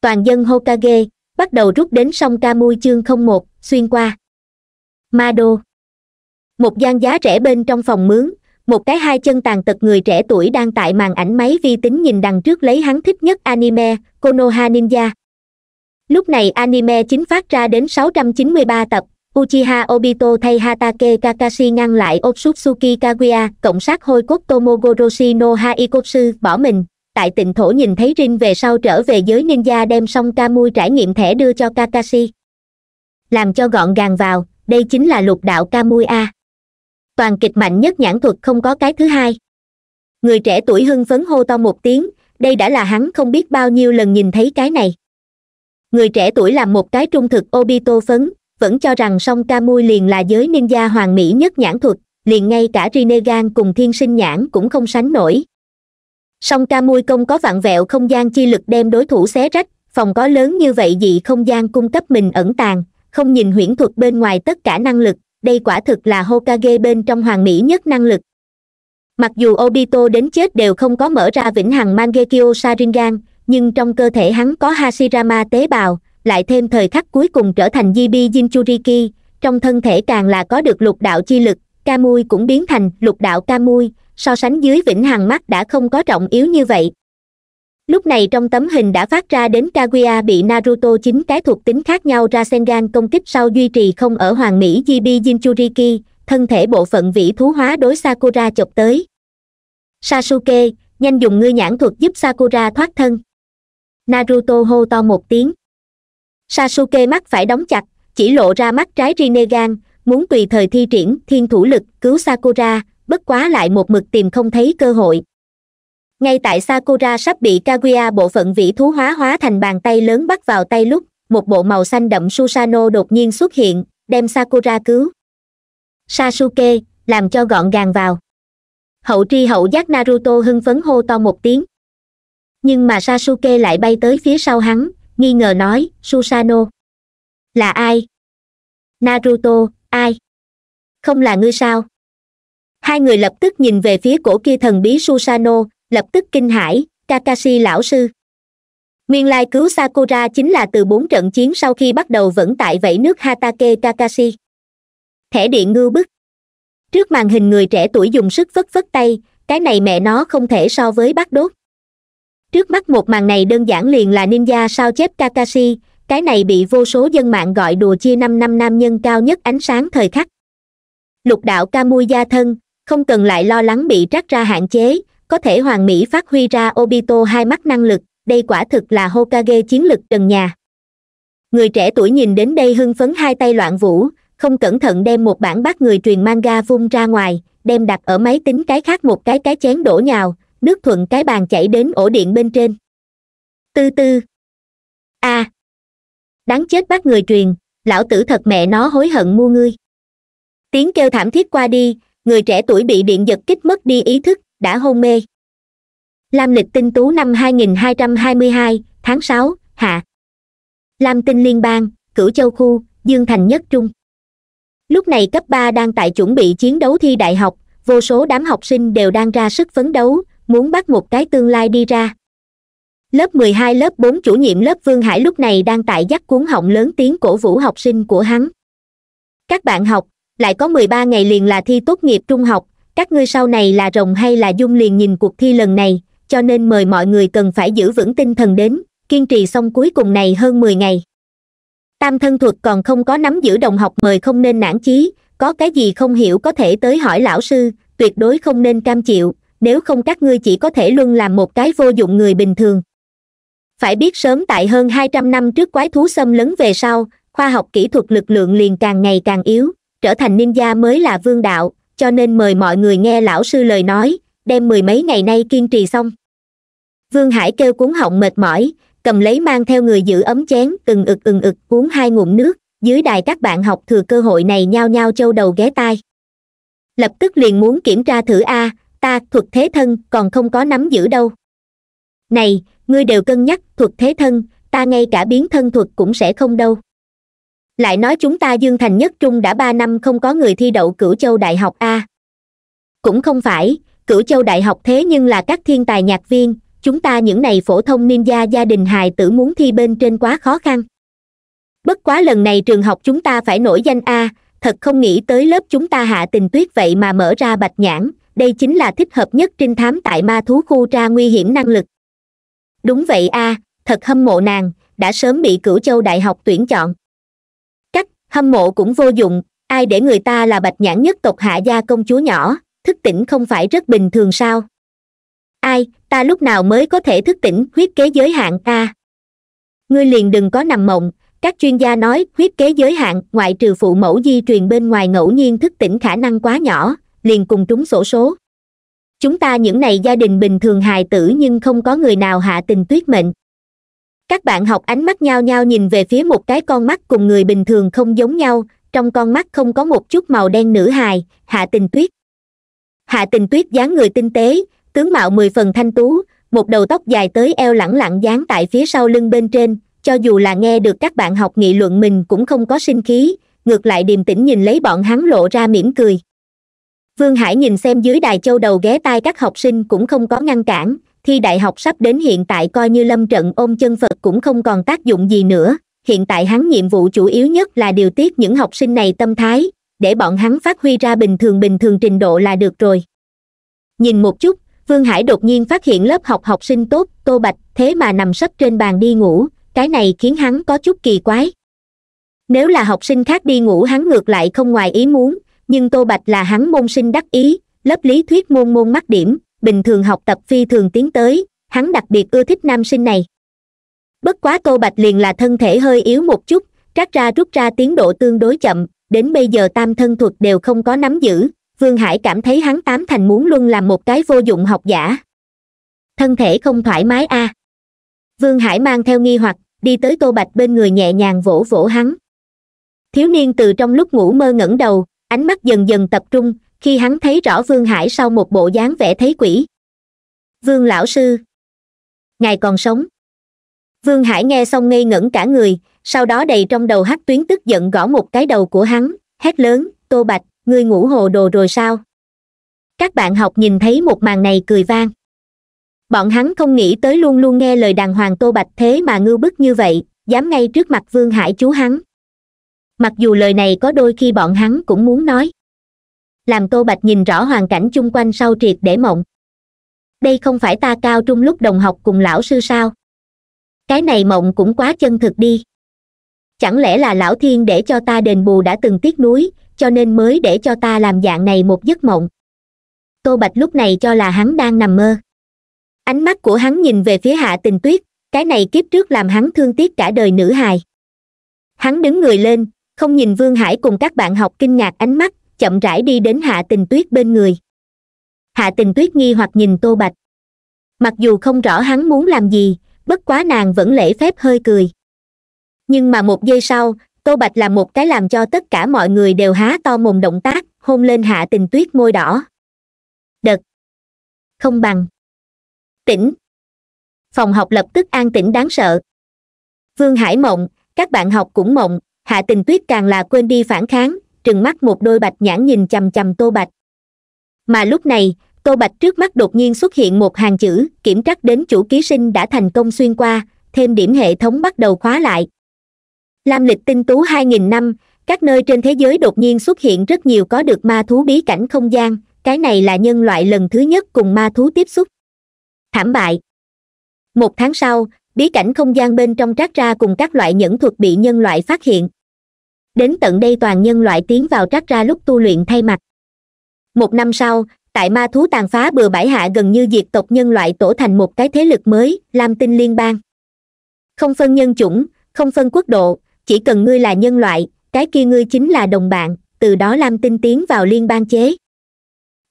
toàn dân hokage bắt đầu rút đến sông kamui chương không một xuyên qua mado một gian giá rẻ bên trong phòng mướn một cái hai chân tàn tật người trẻ tuổi đang tại màn ảnh máy vi tính nhìn đằng trước lấy hắn thích nhất anime konoha ninja lúc này anime chính phát ra đến 693 tập uchiha obito thay hatake kakashi ngăn lại otsutsuki kaguya cộng sát hôi cốt tomogoroshi no haikotsu bỏ mình tại tịnh thổ nhìn thấy rin về sau trở về giới ninja đem xong Kamui trải nghiệm thẻ đưa cho kakashi làm cho gọn gàng vào đây chính là lục đạo Kamui a toàn kịch mạnh nhất nhãn thuật không có cái thứ hai người trẻ tuổi hưng phấn hô to một tiếng đây đã là hắn không biết bao nhiêu lần nhìn thấy cái này người trẻ tuổi làm một cái trung thực obito phấn vẫn cho rằng song Kamui liền là giới ninja hoàng mỹ nhất nhãn thuật liền ngay cả Rinnegan cùng thiên sinh nhãn cũng không sánh nổi song ca mui công có vặn vẹo không gian chi lực đem đối thủ xé rách phòng có lớn như vậy dị không gian cung cấp mình ẩn tàng không nhìn huyễn thuật bên ngoài tất cả năng lực đây quả thực là hokage bên trong hoàng mỹ nhất năng lực mặc dù obito đến chết đều không có mở ra vĩnh hằng mangekyo Saringan nhưng trong cơ thể hắn có hashirama tế bào lại thêm thời khắc cuối cùng trở thành jibi jinchuriki trong thân thể càng là có được lục đạo chi lực kamui cũng biến thành lục đạo kamui so sánh dưới vĩnh hằng mắt đã không có trọng yếu như vậy lúc này trong tấm hình đã phát ra đến kaguya bị naruto chính cái thuộc tính khác nhau ra sengan công kích sau duy trì không ở hoàng mỹ gb jinchuriki thân thể bộ phận vĩ thú hóa đối sakura chọc tới sasuke nhanh dùng ngư nhãn thuật giúp sakura thoát thân naruto hô to một tiếng sasuke mắt phải đóng chặt chỉ lộ ra mắt trái rinegan muốn tùy thời thi triển thiên thủ lực cứu sakura bất quá lại một mực tìm không thấy cơ hội ngay tại sakura sắp bị kaguya bộ phận vĩ thú hóa hóa thành bàn tay lớn bắt vào tay lúc một bộ màu xanh đậm susano đột nhiên xuất hiện đem sakura cứu sasuke làm cho gọn gàng vào hậu tri hậu giác naruto hưng phấn hô to một tiếng nhưng mà sasuke lại bay tới phía sau hắn nghi ngờ nói susano là ai naruto ai không là ngươi sao hai người lập tức nhìn về phía cổ kia thần bí susano lập tức kinh hãi kakashi lão sư nguyên lai cứu sakura chính là từ bốn trận chiến sau khi bắt đầu vẫn tại vẫy nước hatake kakashi thẻ điện ngưu bức trước màn hình người trẻ tuổi dùng sức phất phất tay cái này mẹ nó không thể so với bắt đốt trước mắt một màn này đơn giản liền là ninja sao chép kakashi cái này bị vô số dân mạng gọi đùa chia năm năm nam nhân cao nhất ánh sáng thời khắc lục đạo Kamui gia thân không cần lại lo lắng bị trắc ra hạn chế có thể hoàn mỹ phát huy ra obito hai mắt năng lực đây quả thực là hokage chiến lực trần nhà người trẻ tuổi nhìn đến đây hưng phấn hai tay loạn vũ không cẩn thận đem một bản bát người truyền manga vung ra ngoài đem đặt ở máy tính cái khác một cái cái chén đổ nhào nước thuận cái bàn chảy đến ổ điện bên trên tư tư a à. đáng chết bác người truyền lão tử thật mẹ nó hối hận mua ngươi tiếng kêu thảm thiết qua đi người trẻ tuổi bị điện giật kích mất đi ý thức đã hôn mê lam lịch tinh tú năm 2222, tháng 6, hạ lam tinh liên bang cửu châu khu dương thành nhất trung lúc này cấp ba đang tại chuẩn bị chiến đấu thi đại học vô số đám học sinh đều đang ra sức phấn đấu muốn bắt một cái tương lai đi ra lớp mười hai lớp bốn chủ nhiệm lớp vương hải lúc này đang tại dắt cuốn họng lớn tiếng cổ vũ học sinh của hắn các bạn học lại có mười ba ngày liền là thi tốt nghiệp trung học các ngươi sau này là rồng hay là dung liền nhìn cuộc thi lần này cho nên mời mọi người cần phải giữ vững tinh thần đến kiên trì xong cuối cùng này hơn mười ngày tam thân thuật còn không có nắm giữ đồng học mời không nên nản chí có cái gì không hiểu có thể tới hỏi lão sư tuyệt đối không nên cam chịu nếu không các ngươi chỉ có thể luôn làm một cái vô dụng người bình thường phải biết sớm tại hơn hai trăm năm trước quái thú xâm lấn về sau khoa học kỹ thuật lực lượng liền càng ngày càng yếu trở thành ninja mới là vương đạo cho nên mời mọi người nghe lão sư lời nói đem mười mấy ngày nay kiên trì xong vương hải kêu cuốn họng mệt mỏi cầm lấy mang theo người giữ ấm chén từng ực từng ực cuốn hai ngụm nước dưới đài các bạn học thừa cơ hội này nhao nhao châu đầu ghé tai lập tức liền muốn kiểm tra thử a ta thuật thế thân còn không có nắm giữ đâu này ngươi đều cân nhắc thuật thế thân ta ngay cả biến thân thuật cũng sẽ không đâu lại nói chúng ta dương thành nhất trung đã ba năm không có người thi đậu cửu châu đại học a cũng không phải cửu châu đại học thế nhưng là các thiên tài nhạc viên chúng ta những này phổ thông ninja gia đình hài tử muốn thi bên trên quá khó khăn bất quá lần này trường học chúng ta phải nổi danh a thật không nghĩ tới lớp chúng ta hạ tình tuyết vậy mà mở ra bạch nhãn đây chính là thích hợp nhất trinh thám tại ma thú khu tra nguy hiểm năng lực đúng vậy a thật hâm mộ nàng đã sớm bị cửu châu đại học tuyển chọn hâm mộ cũng vô dụng ai để người ta là bạch nhãn nhất tộc hạ gia công chúa nhỏ thức tỉnh không phải rất bình thường sao ai ta lúc nào mới có thể thức tỉnh huyết kế giới hạn ta ngươi liền đừng có nằm mộng các chuyên gia nói huyết kế giới hạn ngoại trừ phụ mẫu di truyền bên ngoài ngẫu nhiên thức tỉnh khả năng quá nhỏ liền cùng trúng sổ số chúng ta những này gia đình bình thường hài tử nhưng không có người nào hạ tình tuyết mệnh các bạn học ánh mắt nhau nhau nhìn về phía một cái con mắt cùng người bình thường không giống nhau trong con mắt không có một chút màu đen nữ hài hạ tình tuyết hạ tình tuyết dáng người tinh tế tướng mạo mười phần thanh tú một đầu tóc dài tới eo lẳng lặng dán tại phía sau lưng bên trên cho dù là nghe được các bạn học nghị luận mình cũng không có sinh khí ngược lại điềm tĩnh nhìn lấy bọn hắn lộ ra mỉm cười vương hải nhìn xem dưới đài châu đầu ghé tai các học sinh cũng không có ngăn cản thi đại học sắp đến hiện tại coi như lâm trận ôm chân phật cũng không còn tác dụng gì nữa hiện tại hắn nhiệm vụ chủ yếu nhất là điều tiết những học sinh này tâm thái để bọn hắn phát huy ra bình thường bình thường trình độ là được rồi nhìn một chút vương hải đột nhiên phát hiện lớp học học sinh tốt tô bạch thế mà nằm sấp trên bàn đi ngủ cái này khiến hắn có chút kỳ quái nếu là học sinh khác đi ngủ hắn ngược lại không ngoài ý muốn nhưng tô bạch là hắn môn sinh đắc ý lớp lý thuyết môn môn mắc điểm bình thường học tập phi thường tiến tới hắn đặc biệt ưa thích nam sinh này bất quá tô bạch liền là thân thể hơi yếu một chút trác ra rút ra tiến độ tương đối chậm đến bây giờ tam thân thuật đều không có nắm giữ vương hải cảm thấy hắn tám thành muốn luôn làm một cái vô dụng học giả thân thể không thoải mái a à. vương hải mang theo nghi hoặc đi tới tô bạch bên người nhẹ nhàng vỗ vỗ hắn thiếu niên từ trong lúc ngủ mơ ngẩng đầu ánh mắt dần dần tập trung khi hắn thấy rõ vương hải sau một bộ dáng vẻ thấy quỷ vương lão sư ngài còn sống vương hải nghe xong ngây ngẩn cả người sau đó đầy trong đầu hắc tuyến tức giận gõ một cái đầu của hắn hét lớn tô bạch ngươi ngủ hồ đồ rồi sao các bạn học nhìn thấy một màn này cười vang bọn hắn không nghĩ tới luôn luôn nghe lời đàng hoàng tô bạch thế mà ngư bức như vậy dám ngay trước mặt vương hải chú hắn mặc dù lời này có đôi khi bọn hắn cũng muốn nói làm tô bạch nhìn rõ hoàn cảnh chung quanh sau triệt để mộng đây không phải ta cao trung lúc đồng học cùng lão sư sao cái này mộng cũng quá chân thực đi chẳng lẽ là lão thiên để cho ta đền bù đã từng tiếc núi, cho nên mới để cho ta làm dạng này một giấc mộng tô bạch lúc này cho là hắn đang nằm mơ ánh mắt của hắn nhìn về phía hạ tình tuyết cái này kiếp trước làm hắn thương tiếc cả đời nữ hài hắn đứng người lên không nhìn vương hải cùng các bạn học kinh ngạc ánh mắt chậm rãi đi đến hạ tình tuyết bên người hạ tình tuyết nghi hoặc nhìn tô bạch mặc dù không rõ hắn muốn làm gì bất quá nàng vẫn lễ phép hơi cười nhưng mà một giây sau tô bạch làm một cái làm cho tất cả mọi người đều há to mồm động tác hôn lên hạ tình tuyết môi đỏ đật, không bằng tỉnh phòng học lập tức an tĩnh đáng sợ vương hải mộng các bạn học cũng mộng hạ tình tuyết càng là quên đi phản kháng trừng mắt một đôi bạch nhãn nhìn chằm chằm tô bạch mà lúc này tô bạch trước mắt đột nhiên xuất hiện một hàng chữ kiểm trắc đến chủ ký sinh đã thành công xuyên qua thêm điểm hệ thống bắt đầu khóa lại lam lịch tinh tú hai nghìn năm các nơi trên thế giới đột nhiên xuất hiện rất nhiều có được ma thú bí cảnh không gian cái này là nhân loại lần thứ nhất cùng ma thú tiếp xúc thảm bại một tháng sau bí cảnh không gian bên trong trát ra cùng các loại nhẫn thuật bị nhân loại phát hiện đến tận đây toàn nhân loại tiến vào trắc ra lúc tu luyện thay mặt một năm sau tại ma thú tàn phá bừa bãi hạ gần như diệt tộc nhân loại tổ thành một cái thế lực mới lam tinh liên bang không phân nhân chủng không phân quốc độ chỉ cần ngươi là nhân loại cái kia ngươi chính là đồng bạn từ đó lam tinh tiến vào liên bang chế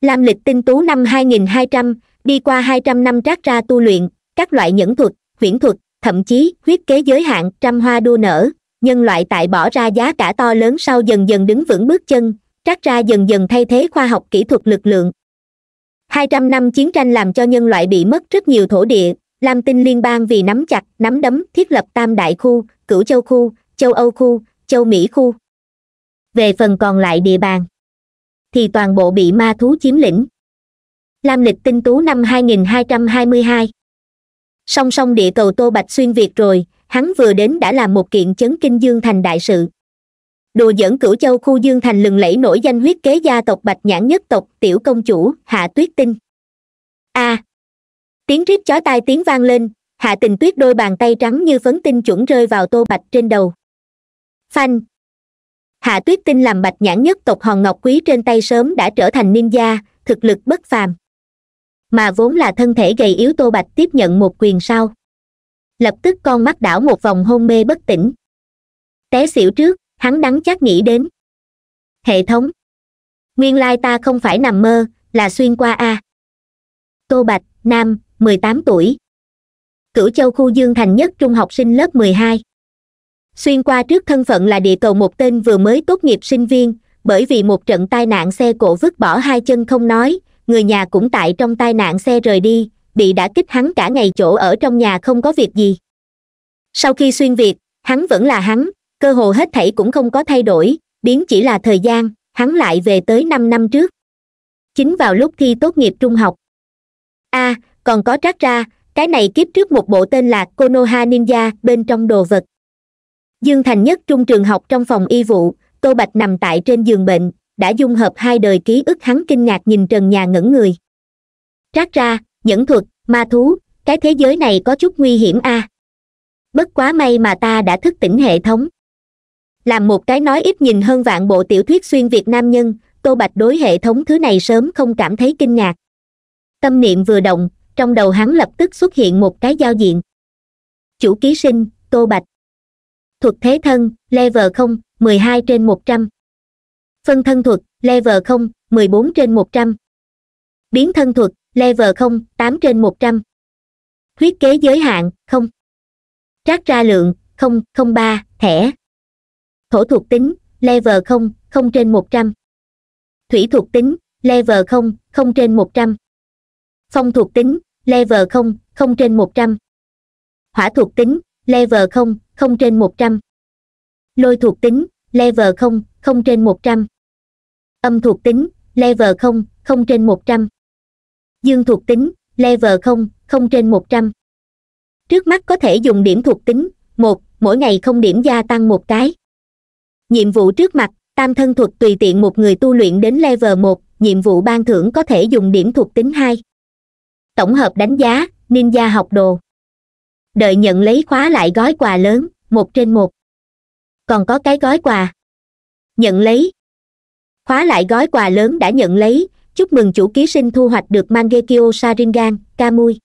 lam lịch tinh tú năm 2200, đi qua 200 năm trác ra tu luyện các loại nhẫn thuật huyễn thuật thậm chí huyết kế giới hạn trăm hoa đua nở nhân loại tại bỏ ra giá cả to lớn sau dần dần đứng vững bước chân trắc ra dần dần thay thế khoa học kỹ thuật lực lượng 200 năm chiến tranh làm cho nhân loại bị mất rất nhiều thổ địa lam tinh liên bang vì nắm chặt nắm đấm thiết lập tam đại khu cửu châu khu châu âu khu châu mỹ khu về phần còn lại địa bàn thì toàn bộ bị ma thú chiếm lĩnh lam lịch tinh tú năm 2222 song song địa cầu tô bạch xuyên việt rồi hắn vừa đến đã làm một kiện chấn kinh dương thành đại sự đùa dẫn cửu châu khu dương thành lừng lẫy nổi danh huyết kế gia tộc bạch nhãn nhất tộc tiểu công chủ hạ tuyết tinh a à, tiếng rít chói tai tiếng vang lên hạ tình tuyết đôi bàn tay trắng như phấn tinh chuẩn rơi vào tô bạch trên đầu phanh hạ tuyết tinh làm bạch nhãn nhất tộc hòn ngọc quý trên tay sớm đã trở thành ninja thực lực bất phàm mà vốn là thân thể gầy yếu tô bạch tiếp nhận một quyền sau lập tức con mắt đảo một vòng hôn mê bất tỉnh té xỉu trước hắn đắng chắc nghĩ đến hệ thống nguyên lai ta không phải nằm mơ là xuyên qua a tô bạch nam mười tám tuổi cửu châu khu dương thành nhất trung học sinh lớp mười hai xuyên qua trước thân phận là địa cầu một tên vừa mới tốt nghiệp sinh viên bởi vì một trận tai nạn xe cổ vứt bỏ hai chân không nói người nhà cũng tại trong tai nạn xe rời đi bị đã kích hắn cả ngày chỗ ở trong nhà không có việc gì sau khi xuyên việt hắn vẫn là hắn cơ hồ hết thảy cũng không có thay đổi biến chỉ là thời gian hắn lại về tới năm năm trước chính vào lúc thi tốt nghiệp trung học a à, còn có trác ra cái này kiếp trước một bộ tên là konoha ninja bên trong đồ vật dương thành nhất trung trường học trong phòng y vụ tô bạch nằm tại trên giường bệnh đã dung hợp hai đời ký ức hắn kinh ngạc nhìn trần nhà ngẩn người trác ra nhẫn thuật ma thú cái thế giới này có chút nguy hiểm a à. bất quá may mà ta đã thức tỉnh hệ thống làm một cái nói ít nhìn hơn vạn bộ tiểu thuyết xuyên việt nam nhân tô bạch đối hệ thống thứ này sớm không cảm thấy kinh ngạc tâm niệm vừa động trong đầu hắn lập tức xuất hiện một cái giao diện chủ ký sinh tô bạch thuật thế thân level không mười hai trên một trăm phân thân thuật level không mười bốn trên một trăm biến thân thuật level không tám trên một trăm huyết kế giới hạn không trác ra lượng không không ba thẻ thổ thuộc tính level không không trên một trăm thủy thuộc tính level không không trên một trăm phong thuộc tính level không không trên một trăm hỏa thuộc tính level không không trên một trăm lôi thuộc tính level không không trên một trăm âm thuộc tính level không không trên một trăm dương thuộc tính level không không trên một trăm trước mắt có thể dùng điểm thuộc tính một mỗi ngày không điểm gia tăng một cái nhiệm vụ trước mặt tam thân thuật tùy tiện một người tu luyện đến level một nhiệm vụ ban thưởng có thể dùng điểm thuộc tính hai tổng hợp đánh giá ninja học đồ đợi nhận lấy khóa lại gói quà lớn một trên một còn có cái gói quà nhận lấy khóa lại gói quà lớn đã nhận lấy chúc mừng chủ ký sinh thu hoạch được mangekyo saringan kamui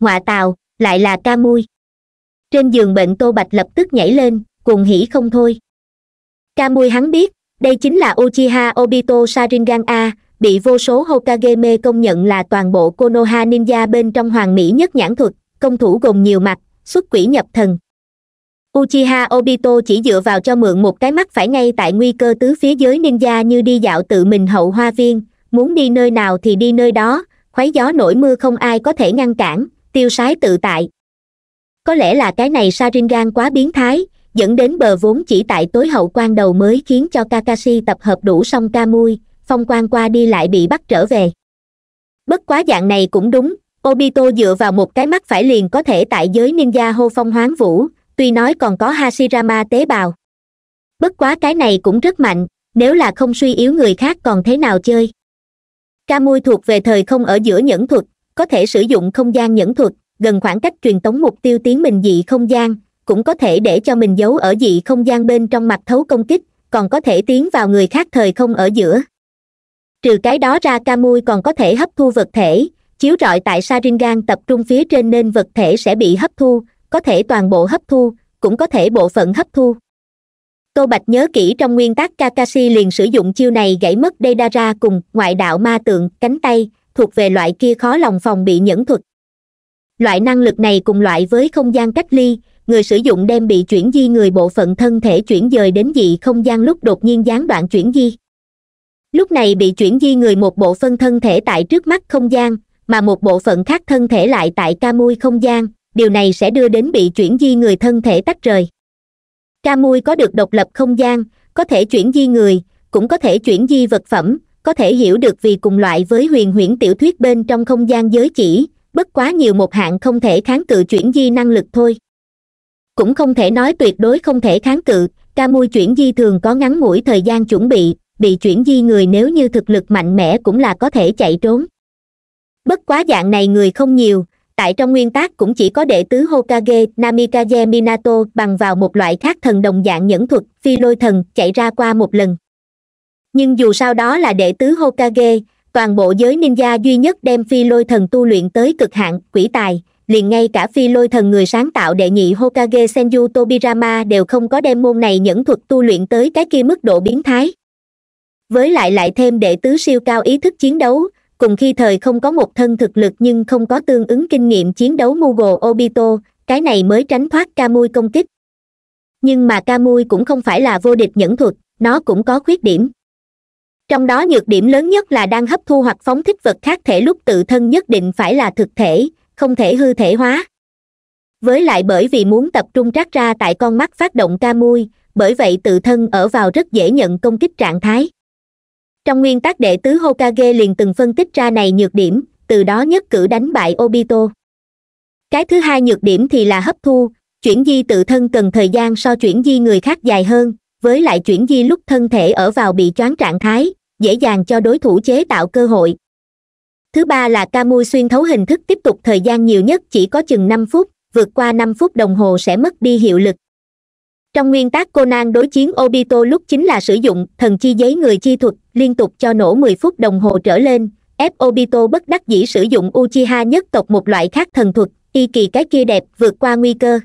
ngoạ tàu lại là kamui trên giường bệnh tô bạch lập tức nhảy lên cuồng hỉ không thôi kamui hắn biết đây chính là uchiha obito saringan a bị vô số hokage mê công nhận là toàn bộ konoha ninja bên trong hoàng mỹ nhất nhãn thuật công thủ gồm nhiều mặt xuất quỷ nhập thần uchiha obito chỉ dựa vào cho mượn một cái mắt phải ngay tại nguy cơ tứ phía giới ninja như đi dạo tự mình hậu hoa viên muốn đi nơi nào thì đi nơi đó khuấy gió nổi mưa không ai có thể ngăn cản tiêu sái tự tại có lẽ là cái này saringan quá biến thái dẫn đến bờ vốn chỉ tại tối hậu quan đầu mới khiến cho kakashi tập hợp đủ xong kamui phong quan qua đi lại bị bắt trở về bất quá dạng này cũng đúng obito dựa vào một cái mắt phải liền có thể tại giới ninja hô phong hoán vũ tuy nói còn có hashirama tế bào bất quá cái này cũng rất mạnh nếu là không suy yếu người khác còn thế nào chơi ca camui thuộc về thời không ở giữa nhẫn thuật có thể sử dụng không gian nhẫn thuật gần khoảng cách truyền tống mục tiêu tiến mình dị không gian cũng có thể để cho mình giấu ở dị không gian bên trong mặt thấu công kích còn có thể tiến vào người khác thời không ở giữa trừ cái đó ra ca camui còn có thể hấp thu vật thể chiếu rọi tại saringan tập trung phía trên nên vật thể sẽ bị hấp thu có thể toàn bộ hấp thu cũng có thể bộ phận hấp thu Cô bạch nhớ kỹ trong nguyên tắc kakashi liền sử dụng chiêu này gãy mất deidara cùng ngoại đạo ma tượng cánh tay thuộc về loại kia khó lòng phòng bị nhẫn thuật loại năng lực này cùng loại với không gian cách ly người sử dụng đem bị chuyển di người bộ phận thân thể chuyển dời đến dị không gian lúc đột nhiên gián đoạn chuyển di lúc này bị chuyển di người một bộ phân thân thể tại trước mắt không gian mà một bộ phận khác thân thể lại tại ca mui không gian điều này sẽ đưa đến bị chuyển di người thân thể tách rời camui có được độc lập không gian có thể chuyển di người cũng có thể chuyển di vật phẩm có thể hiểu được vì cùng loại với huyền huyễn tiểu thuyết bên trong không gian giới chỉ bất quá nhiều một hạng không thể kháng cự chuyển di năng lực thôi cũng không thể nói tuyệt đối không thể kháng cự ca mui chuyển di thường có ngắn ngủi thời gian chuẩn bị bị chuyển di người nếu như thực lực mạnh mẽ cũng là có thể chạy trốn bất quá dạng này người không nhiều tại trong nguyên tác cũng chỉ có đệ tứ hokage namikaze minato bằng vào một loại khác thần đồng dạng nhẫn thuật phi lôi thần chạy ra qua một lần nhưng dù sao đó là đệ tứ hokage toàn bộ giới ninja duy nhất đem phi lôi thần tu luyện tới cực hạn quỷ tài liền ngay cả phi lôi thần người sáng tạo đệ nhị hokage senju tobirama đều không có đem môn này nhẫn thuật tu luyện tới cái kia mức độ biến thái với lại lại thêm đệ tứ siêu cao ý thức chiến đấu cùng khi thời không có một thân thực lực nhưng không có tương ứng kinh nghiệm chiến đấu mugo obito cái này mới tránh thoát ca kamui công kích nhưng mà ca kamui cũng không phải là vô địch nhẫn thuật nó cũng có khuyết điểm trong đó nhược điểm lớn nhất là đang hấp thu hoặc phóng thích vật khác thể lúc tự thân nhất định phải là thực thể không thể hư thể hóa với lại bởi vì muốn tập trung trát ra tại con mắt phát động ca mui bởi vậy tự thân ở vào rất dễ nhận công kích trạng thái trong nguyên tắc đệ tứ hokage liền từng phân tích ra này nhược điểm từ đó nhất cử đánh bại obito cái thứ hai nhược điểm thì là hấp thu chuyển di tự thân cần thời gian so chuyển di người khác dài hơn với lại chuyển di lúc thân thể ở vào bị choáng trạng thái dễ dàng cho đối thủ chế tạo cơ hội thứ ba là Kamui xuyên thấu hình thức tiếp tục thời gian nhiều nhất chỉ có chừng năm phút vượt qua năm phút đồng hồ sẽ mất đi hiệu lực trong nguyên tắc conan đối chiến obito lúc chính là sử dụng thần chi giấy người chi thuật liên tục cho nổ mười phút đồng hồ trở lên ép obito bất đắc dĩ sử dụng uchiha nhất tộc một loại khác thần thuật y kỳ cái kia đẹp vượt qua nguy cơ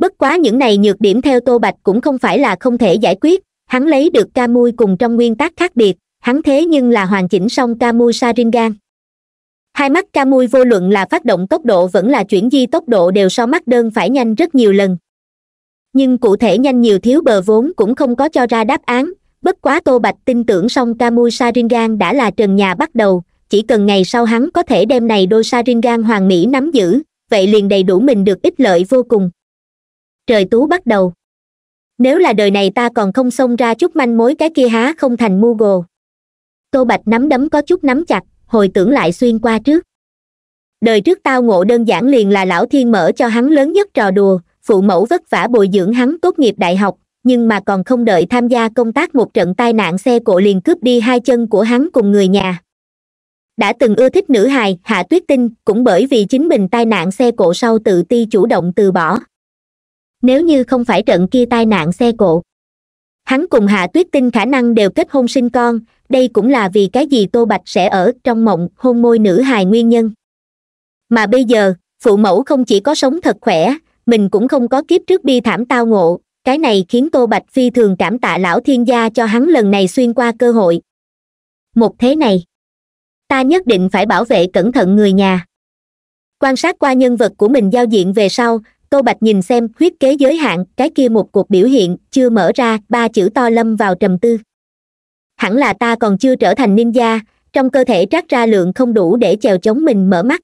bất quá những này nhược điểm theo tô bạch cũng không phải là không thể giải quyết hắn lấy được kamui cùng trong nguyên tác khác biệt hắn thế nhưng là hoàn chỉnh xong kamui mui saringan hai mắt kamui vô luận là phát động tốc độ vẫn là chuyển di tốc độ đều so mắt đơn phải nhanh rất nhiều lần nhưng cụ thể nhanh nhiều thiếu bờ vốn cũng không có cho ra đáp án bất quá tô bạch tin tưởng song kamui saringan đã là trần nhà bắt đầu chỉ cần ngày sau hắn có thể đem này đôi saringan hoàng mỹ nắm giữ vậy liền đầy đủ mình được ích lợi vô cùng trời tú bắt đầu nếu là đời này ta còn không xông ra chút manh mối cái kia há không thành mu gồ tô bạch nắm đấm có chút nắm chặt hồi tưởng lại xuyên qua trước đời trước tao ngộ đơn giản liền là lão thiên mở cho hắn lớn nhất trò đùa phụ mẫu vất vả bồi dưỡng hắn tốt nghiệp đại học nhưng mà còn không đợi tham gia công tác một trận tai nạn xe cộ liền cướp đi hai chân của hắn cùng người nhà đã từng ưa thích nữ hài hạ tuyết tinh cũng bởi vì chính mình tai nạn xe cộ sau tự ti chủ động từ bỏ nếu như không phải trận kia tai nạn xe cộ hắn cùng hạ tuyết tinh khả năng đều kết hôn sinh con đây cũng là vì cái gì tô bạch sẽ ở trong mộng hôn môi nữ hài nguyên nhân mà bây giờ phụ mẫu không chỉ có sống thật khỏe mình cũng không có kiếp trước bi thảm tao ngộ cái này khiến tô bạch phi thường cảm tạ lão thiên gia cho hắn lần này xuyên qua cơ hội một thế này ta nhất định phải bảo vệ cẩn thận người nhà quan sát qua nhân vật của mình giao diện về sau tô bạch nhìn xem huyết kế giới hạn cái kia một cuộc biểu hiện chưa mở ra ba chữ to lâm vào trầm tư hẳn là ta còn chưa trở thành ninja trong cơ thể trát ra lượng không đủ để chèo chống mình mở mắt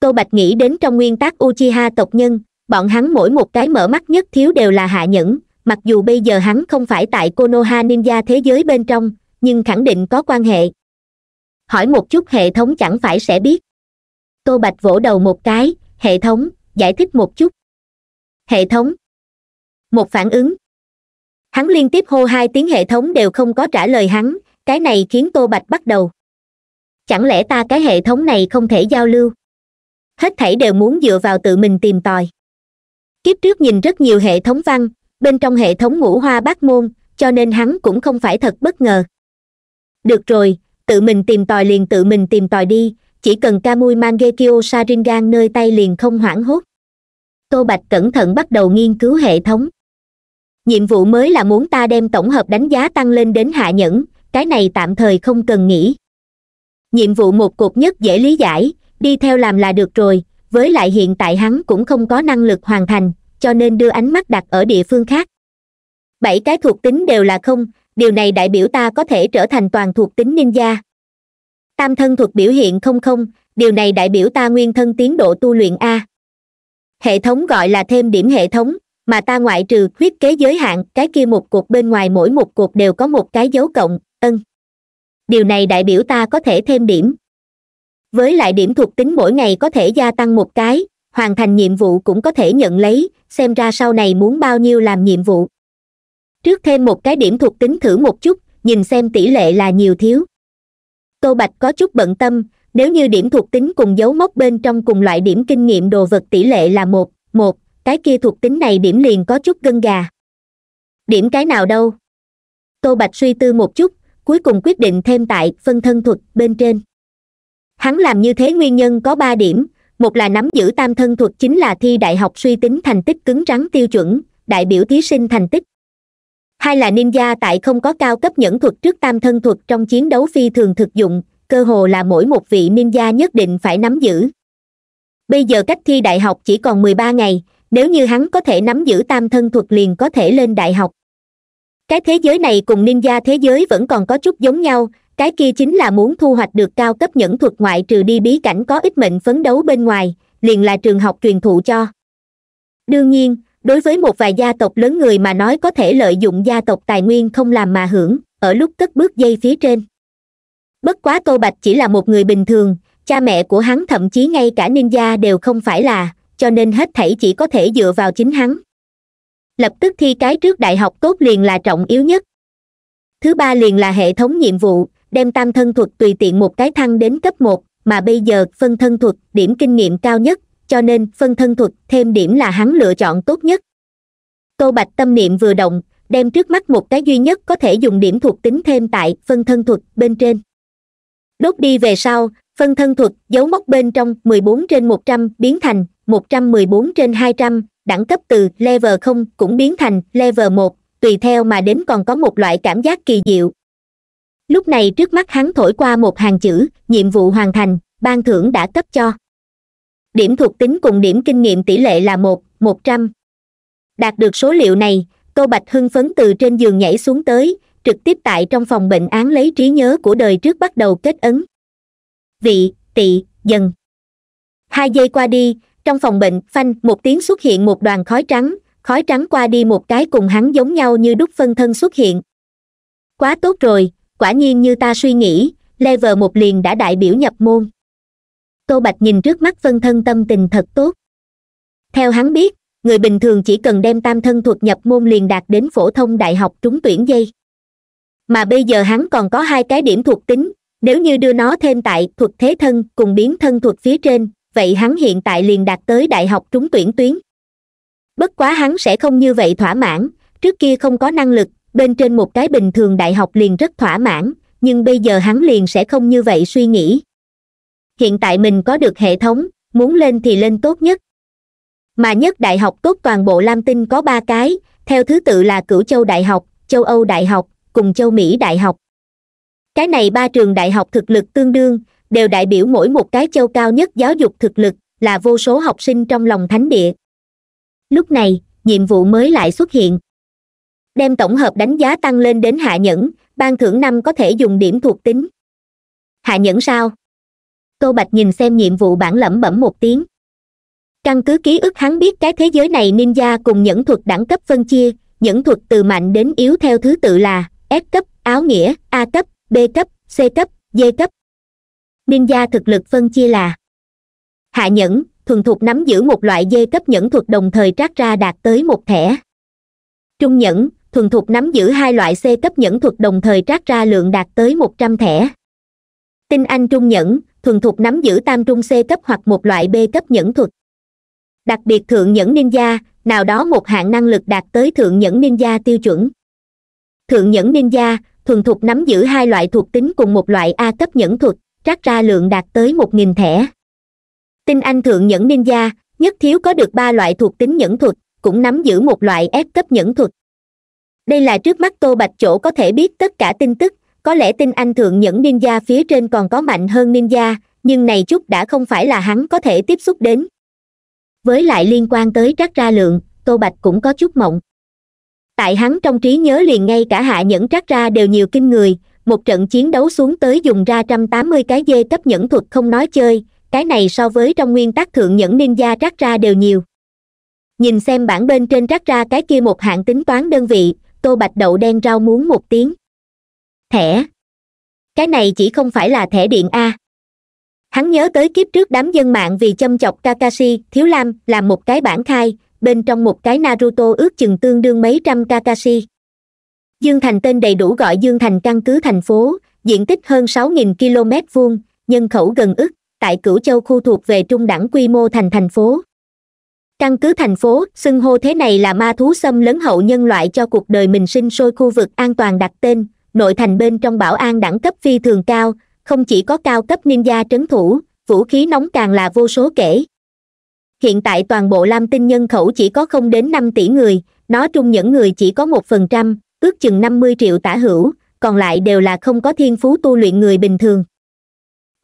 tô bạch nghĩ đến trong nguyên tắc uchiha tộc nhân bọn hắn mỗi một cái mở mắt nhất thiếu đều là hạ nhẫn mặc dù bây giờ hắn không phải tại konoha ninja thế giới bên trong nhưng khẳng định có quan hệ hỏi một chút hệ thống chẳng phải sẽ biết tô bạch vỗ đầu một cái hệ thống giải thích một chút hệ thống một phản ứng hắn liên tiếp hô hai tiếng hệ thống đều không có trả lời hắn cái này khiến tô bạch bắt đầu chẳng lẽ ta cái hệ thống này không thể giao lưu hết thảy đều muốn dựa vào tự mình tìm tòi kiếp trước nhìn rất nhiều hệ thống văn bên trong hệ thống ngũ hoa bát môn cho nên hắn cũng không phải thật bất ngờ được rồi tự mình tìm tòi liền tự mình tìm tòi đi chỉ cần kamui mangekyo saringan nơi tay liền không hoảng hốt tô bạch cẩn thận bắt đầu nghiên cứu hệ thống nhiệm vụ mới là muốn ta đem tổng hợp đánh giá tăng lên đến hạ nhẫn cái này tạm thời không cần nghĩ nhiệm vụ một cột nhất dễ lý giải đi theo làm là được rồi với lại hiện tại hắn cũng không có năng lực hoàn thành cho nên đưa ánh mắt đặt ở địa phương khác bảy cái thuộc tính đều là không điều này đại biểu ta có thể trở thành toàn thuộc tính ninja tam thân thuộc biểu hiện không không điều này đại biểu ta nguyên thân tiến độ tu luyện a hệ thống gọi là thêm điểm hệ thống mà ta ngoại trừ huyết kế giới hạn cái kia một cột bên ngoài mỗi một cột đều có một cái dấu cộng ân điều này đại biểu ta có thể thêm điểm với lại điểm thuộc tính mỗi ngày có thể gia tăng một cái hoàn thành nhiệm vụ cũng có thể nhận lấy xem ra sau này muốn bao nhiêu làm nhiệm vụ trước thêm một cái điểm thuộc tính thử một chút nhìn xem tỷ lệ là nhiều thiếu tô bạch có chút bận tâm nếu như điểm thuộc tính cùng dấu mốc bên trong cùng loại điểm kinh nghiệm đồ vật tỷ lệ là một một cái kia thuộc tính này điểm liền có chút gân gà điểm cái nào đâu tô bạch suy tư một chút cuối cùng quyết định thêm tại phân thân thuật bên trên hắn làm như thế nguyên nhân có ba điểm một là nắm giữ tam thân thuật chính là thi đại học suy tính thành tích cứng rắn tiêu chuẩn đại biểu thí sinh thành tích hai là ninja tại không có cao cấp nhẫn thuật trước tam thân thuật trong chiến đấu phi thường thực dụng cơ hồ là mỗi một vị ninja nhất định phải nắm giữ bây giờ cách thi đại học chỉ còn mười ba ngày nếu như hắn có thể nắm giữ tam thân thuật liền có thể lên đại học cái thế giới này cùng ninja thế giới vẫn còn có chút giống nhau cái kia chính là muốn thu hoạch được cao cấp nhẫn thuật ngoại trừ đi bí cảnh có ít mệnh phấn đấu bên ngoài liền là trường học truyền thụ cho đương nhiên đối với một vài gia tộc lớn người mà nói có thể lợi dụng gia tộc tài nguyên không làm mà hưởng ở lúc cất bước dây phía trên bất quá tô bạch chỉ là một người bình thường cha mẹ của hắn thậm chí ngay cả ninja đều không phải là cho nên hết thảy chỉ có thể dựa vào chính hắn lập tức thi cái trước đại học tốt liền là trọng yếu nhất thứ ba liền là hệ thống nhiệm vụ đem tam thân thuật tùy tiện một cái thăng đến cấp một mà bây giờ phân thân thuật điểm kinh nghiệm cao nhất cho nên phân thân thuật thêm điểm là hắn lựa chọn tốt nhất tô bạch tâm niệm vừa động đem trước mắt một cái duy nhất có thể dùng điểm thuộc tính thêm tại phân thân thuật bên trên đốt đi về sau phân thân thuật dấu mốc bên trong 14 trên 100 biến thành 114 trên 200, đẳng cấp từ level 0 cũng biến thành level 1, tùy theo mà đến còn có một loại cảm giác kỳ diệu lúc này trước mắt hắn thổi qua một hàng chữ nhiệm vụ hoàn thành ban thưởng đã cấp cho điểm thuộc tính cùng điểm kinh nghiệm tỷ lệ là một một trăm đạt được số liệu này tô bạch hưng phấn từ trên giường nhảy xuống tới trực tiếp tại trong phòng bệnh án lấy trí nhớ của đời trước bắt đầu kết ấn vị tị dần hai giây qua đi trong phòng bệnh phanh một tiếng xuất hiện một đoàn khói trắng khói trắng qua đi một cái cùng hắn giống nhau như đúc phân thân xuất hiện quá tốt rồi quả nhiên như ta suy nghĩ level một liền đã đại biểu nhập môn tô bạch nhìn trước mắt phân thân tâm tình thật tốt theo hắn biết người bình thường chỉ cần đem tam thân thuật nhập môn liền đạt đến phổ thông đại học trúng tuyển dây mà bây giờ hắn còn có hai cái điểm thuộc tính nếu như đưa nó thêm tại thuật thế thân cùng biến thân thuật phía trên vậy hắn hiện tại liền đạt tới đại học trúng tuyển tuyến bất quá hắn sẽ không như vậy thỏa mãn trước kia không có năng lực bên trên một cái bình thường đại học liền rất thỏa mãn nhưng bây giờ hắn liền sẽ không như vậy suy nghĩ hiện tại mình có được hệ thống muốn lên thì lên tốt nhất mà nhất đại học tốt toàn bộ lam tinh có ba cái theo thứ tự là cửu châu đại học châu âu đại học cùng châu mỹ đại học cái này ba trường đại học thực lực tương đương đều đại biểu mỗi một cái châu cao nhất giáo dục thực lực là vô số học sinh trong lòng thánh địa lúc này nhiệm vụ mới lại xuất hiện đem tổng hợp đánh giá tăng lên đến hạ nhẫn ban thưởng năm có thể dùng điểm thuộc tính hạ nhẫn sao tô bạch nhìn xem nhiệm vụ bản lẩm bẩm một tiếng căn cứ ký ức hắn biết cái thế giới này ninja cùng nhẫn thuật đẳng cấp phân chia nhẫn thuật từ mạnh đến yếu theo thứ tự là s cấp áo nghĩa a cấp b cấp c cấp d cấp ninja thực lực phân chia là hạ nhẫn thuần thục nắm giữ một loại dê cấp nhẫn thuật đồng thời trát ra đạt tới một thẻ trung nhẫn thuần thục nắm giữ hai loại C cấp nhẫn thuật đồng thời trát ra lượng đạt tới 100 thẻ. Tinh Anh Trung Nhẫn, thuần thục nắm giữ tam trung C cấp hoặc một loại B cấp nhẫn thuật. Đặc biệt Thượng Nhẫn Ninja, nào đó một hạng năng lực đạt tới Thượng Nhẫn Ninja tiêu chuẩn. Thượng Nhẫn Ninja, thuần thục nắm giữ hai loại thuộc tính cùng một loại A cấp nhẫn thuật, trát ra lượng đạt tới 1.000 thẻ. Tinh Anh Thượng Nhẫn Ninja, nhất thiếu có được ba loại thuộc tính nhẫn thuật, cũng nắm giữ một loại S cấp nhẫn thuật đây là trước mắt tô bạch chỗ có thể biết tất cả tin tức có lẽ tin anh thượng những ninja phía trên còn có mạnh hơn ninja nhưng này chút đã không phải là hắn có thể tiếp xúc đến với lại liên quan tới trắc ra lượng tô bạch cũng có chút mộng tại hắn trong trí nhớ liền ngay cả hạ nhẫn trắc ra đều nhiều kinh người một trận chiến đấu xuống tới dùng ra trăm tám mươi cái dê cấp nhẫn thuật không nói chơi cái này so với trong nguyên tắc thượng nhẫn ninja trắc ra đều nhiều nhìn xem bảng bên trên trắc ra cái kia một hạng tính toán đơn vị tô bạch đậu đen rau muốn một tiếng thẻ cái này chỉ không phải là thẻ điện a hắn nhớ tới kiếp trước đám dân mạng vì châm chọc kakashi thiếu lam làm một cái bản khai bên trong một cái naruto ước chừng tương đương mấy trăm kakashi dương thành tên đầy đủ gọi dương thành căn cứ thành phố diện tích hơn sáu nghìn km vuông nhân khẩu gần ức tại cửu châu khu thuộc về trung đẳng quy mô thành thành phố căn cứ thành phố xưng hô thế này là ma thú xâm lấn hậu nhân loại cho cuộc đời mình sinh sôi khu vực an toàn đặt tên nội thành bên trong bảo an đẳng cấp phi thường cao không chỉ có cao cấp ninja trấn thủ vũ khí nóng càng là vô số kể hiện tại toàn bộ lam tinh nhân khẩu chỉ có không đến năm tỷ người nó trung những người chỉ có một phần trăm ước chừng năm mươi triệu tả hữu còn lại đều là không có thiên phú tu luyện người bình thường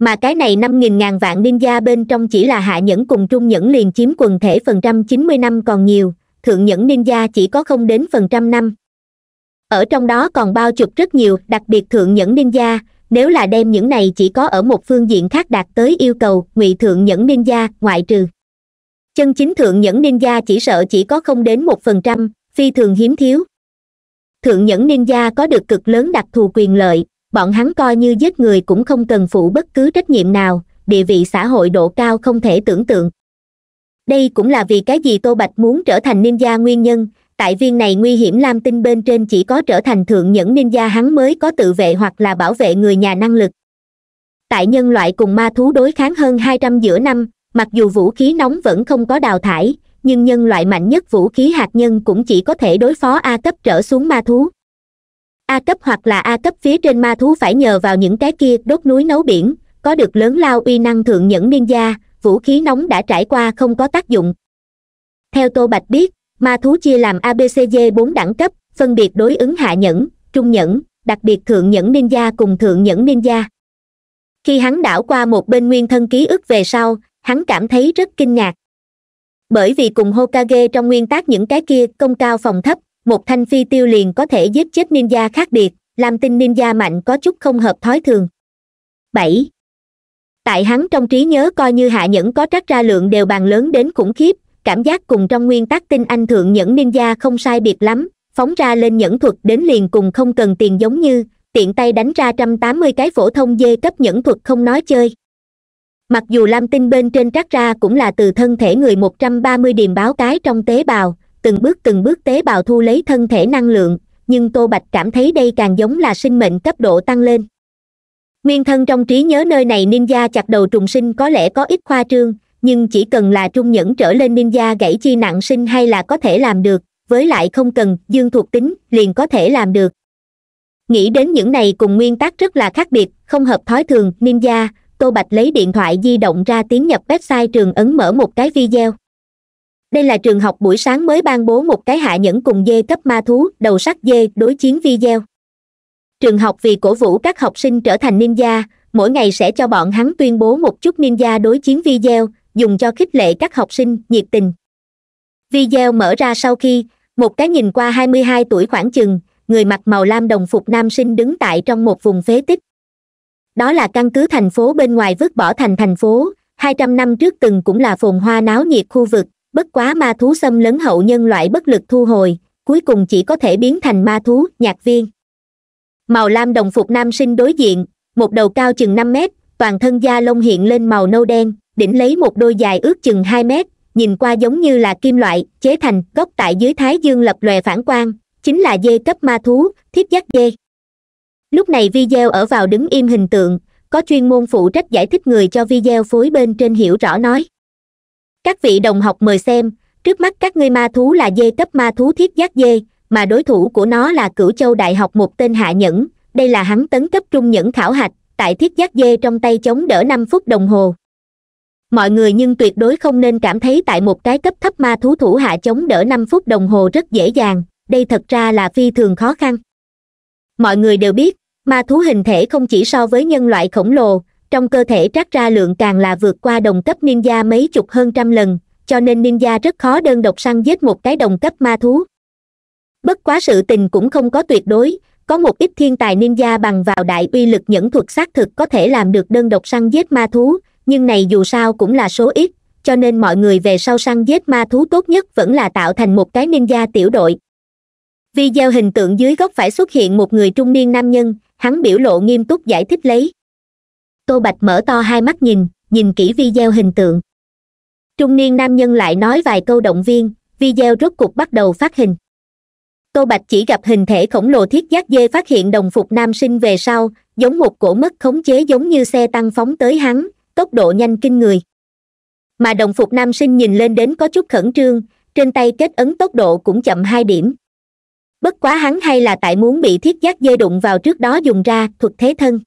mà cái này năm nghìn ngàn vạn ninja bên trong chỉ là hạ nhẫn cùng trung nhẫn liền chiếm quần thể phần trăm chín mươi năm còn nhiều thượng nhẫn ninja chỉ có không đến phần trăm năm ở trong đó còn bao chụp rất nhiều đặc biệt thượng nhẫn ninja nếu là đem những này chỉ có ở một phương diện khác đạt tới yêu cầu ngụy thượng nhẫn ninja ngoại trừ chân chính thượng nhẫn ninja chỉ sợ chỉ có không đến một phần trăm phi thường hiếm thiếu thượng nhẫn ninja có được cực lớn đặc thù quyền lợi bọn hắn coi như giết người cũng không cần phụ bất cứ trách nhiệm nào địa vị xã hội độ cao không thể tưởng tượng đây cũng là vì cái gì tô bạch muốn trở thành ninja nguyên nhân tại viên này nguy hiểm lam tinh bên trên chỉ có trở thành thượng nhẫn ninja hắn mới có tự vệ hoặc là bảo vệ người nhà năng lực tại nhân loại cùng ma thú đối kháng hơn hai trăm giữa năm mặc dù vũ khí nóng vẫn không có đào thải nhưng nhân loại mạnh nhất vũ khí hạt nhân cũng chỉ có thể đối phó a cấp trở xuống ma thú a cấp hoặc là a cấp phía trên ma thú phải nhờ vào những cái kia đốt núi nấu biển có được lớn lao uy năng thượng nhẫn miên gia vũ khí nóng đã trải qua không có tác dụng theo tô bạch biết ma thú chia làm abcd bốn đẳng cấp phân biệt đối ứng hạ nhẫn trung nhẫn đặc biệt thượng nhẫn miên gia cùng thượng nhẫn miên gia khi hắn đảo qua một bên nguyên thân ký ức về sau hắn cảm thấy rất kinh ngạc bởi vì cùng hokage trong nguyên tác những cái kia công cao phòng thấp một thanh phi tiêu liền có thể giết chết ninja khác biệt làm tinh ninja mạnh có chút không hợp thói thường bảy tại hắn trong trí nhớ coi như hạ nhẫn có trắc ra lượng đều bàn lớn đến khủng khiếp cảm giác cùng trong nguyên tắc tinh anh thượng nhẫn ninja không sai biệt lắm phóng ra lên nhẫn thuật đến liền cùng không cần tiền giống như tiện tay đánh ra trăm tám mươi cái phổ thông dê cấp nhẫn thuật không nói chơi mặc dù lam tinh bên trên trắc ra cũng là từ thân thể người một trăm ba mươi điềm báo cái trong tế bào từng bước từng bước tế bào thu lấy thân thể năng lượng nhưng tô bạch cảm thấy đây càng giống là sinh mệnh cấp độ tăng lên nguyên thân trong trí nhớ nơi này ninja chặt đầu trùng sinh có lẽ có ít khoa trương nhưng chỉ cần là trung nhẫn trở lên ninja gãy chi nặng sinh hay là có thể làm được với lại không cần dương thuộc tính liền có thể làm được nghĩ đến những này cùng nguyên tắc rất là khác biệt không hợp thói thường ninja tô bạch lấy điện thoại di động ra tiến nhập website trường ấn mở một cái video đây là trường học buổi sáng mới ban bố một cái hạ nhẫn cùng dê cấp ma thú đầu sắt dê đối chiến video trường học vì cổ vũ các học sinh trở thành ninja mỗi ngày sẽ cho bọn hắn tuyên bố một chút ninja đối chiến video dùng cho khích lệ các học sinh nhiệt tình video mở ra sau khi một cái nhìn qua 22 tuổi khoảng chừng người mặc màu lam đồng phục nam sinh đứng tại trong một vùng phế tích đó là căn cứ thành phố bên ngoài vứt bỏ thành thành phố 200 năm trước từng cũng là phồn hoa náo nhiệt khu vực bất quá ma thú xâm lấn hậu nhân loại bất lực thu hồi cuối cùng chỉ có thể biến thành ma thú nhạc viên màu lam đồng phục nam sinh đối diện một đầu cao chừng năm mét toàn thân da lông hiện lên màu nâu đen đỉnh lấy một đôi dài ước chừng hai mét nhìn qua giống như là kim loại chế thành gốc tại dưới thái dương lập lòe phản quang chính là dê cấp ma thú thiếp giác dê lúc này video ở vào đứng im hình tượng có chuyên môn phụ trách giải thích người cho video phối bên trên hiểu rõ nói các vị đồng học mời xem trước mắt các ngươi ma thú là dê cấp ma thú thiết giác dê mà đối thủ của nó là cửu châu đại học một tên hạ nhẫn đây là hắn tấn cấp trung nhẫn khảo hạch tại thiết giác dê trong tay chống đỡ năm phút đồng hồ mọi người nhưng tuyệt đối không nên cảm thấy tại một cái cấp thấp ma thú thủ hạ chống đỡ năm phút đồng hồ rất dễ dàng đây thật ra là phi thường khó khăn mọi người đều biết ma thú hình thể không chỉ so với nhân loại khổng lồ trong cơ thể trát ra lượng càng là vượt qua đồng cấp ninja mấy chục hơn trăm lần cho nên ninja rất khó đơn độc săn giết một cái đồng cấp ma thú bất quá sự tình cũng không có tuyệt đối có một ít thiên tài ninja bằng vào đại uy lực nhẫn thuật xác thực có thể làm được đơn độc săn giết ma thú nhưng này dù sao cũng là số ít cho nên mọi người về sau săn giết ma thú tốt nhất vẫn là tạo thành một cái ninja tiểu đội video hình tượng dưới góc phải xuất hiện một người trung niên nam nhân hắn biểu lộ nghiêm túc giải thích lấy tô bạch mở to hai mắt nhìn nhìn kỹ video hình tượng trung niên nam nhân lại nói vài câu động viên video rốt cuộc bắt đầu phát hình tô bạch chỉ gặp hình thể khổng lồ thiết giác dê phát hiện đồng phục nam sinh về sau giống một cổ mất khống chế giống như xe tăng phóng tới hắn tốc độ nhanh kinh người mà đồng phục nam sinh nhìn lên đến có chút khẩn trương trên tay kết ấn tốc độ cũng chậm hai điểm bất quá hắn hay là tại muốn bị thiết giác dê đụng vào trước đó dùng ra thuật thế thân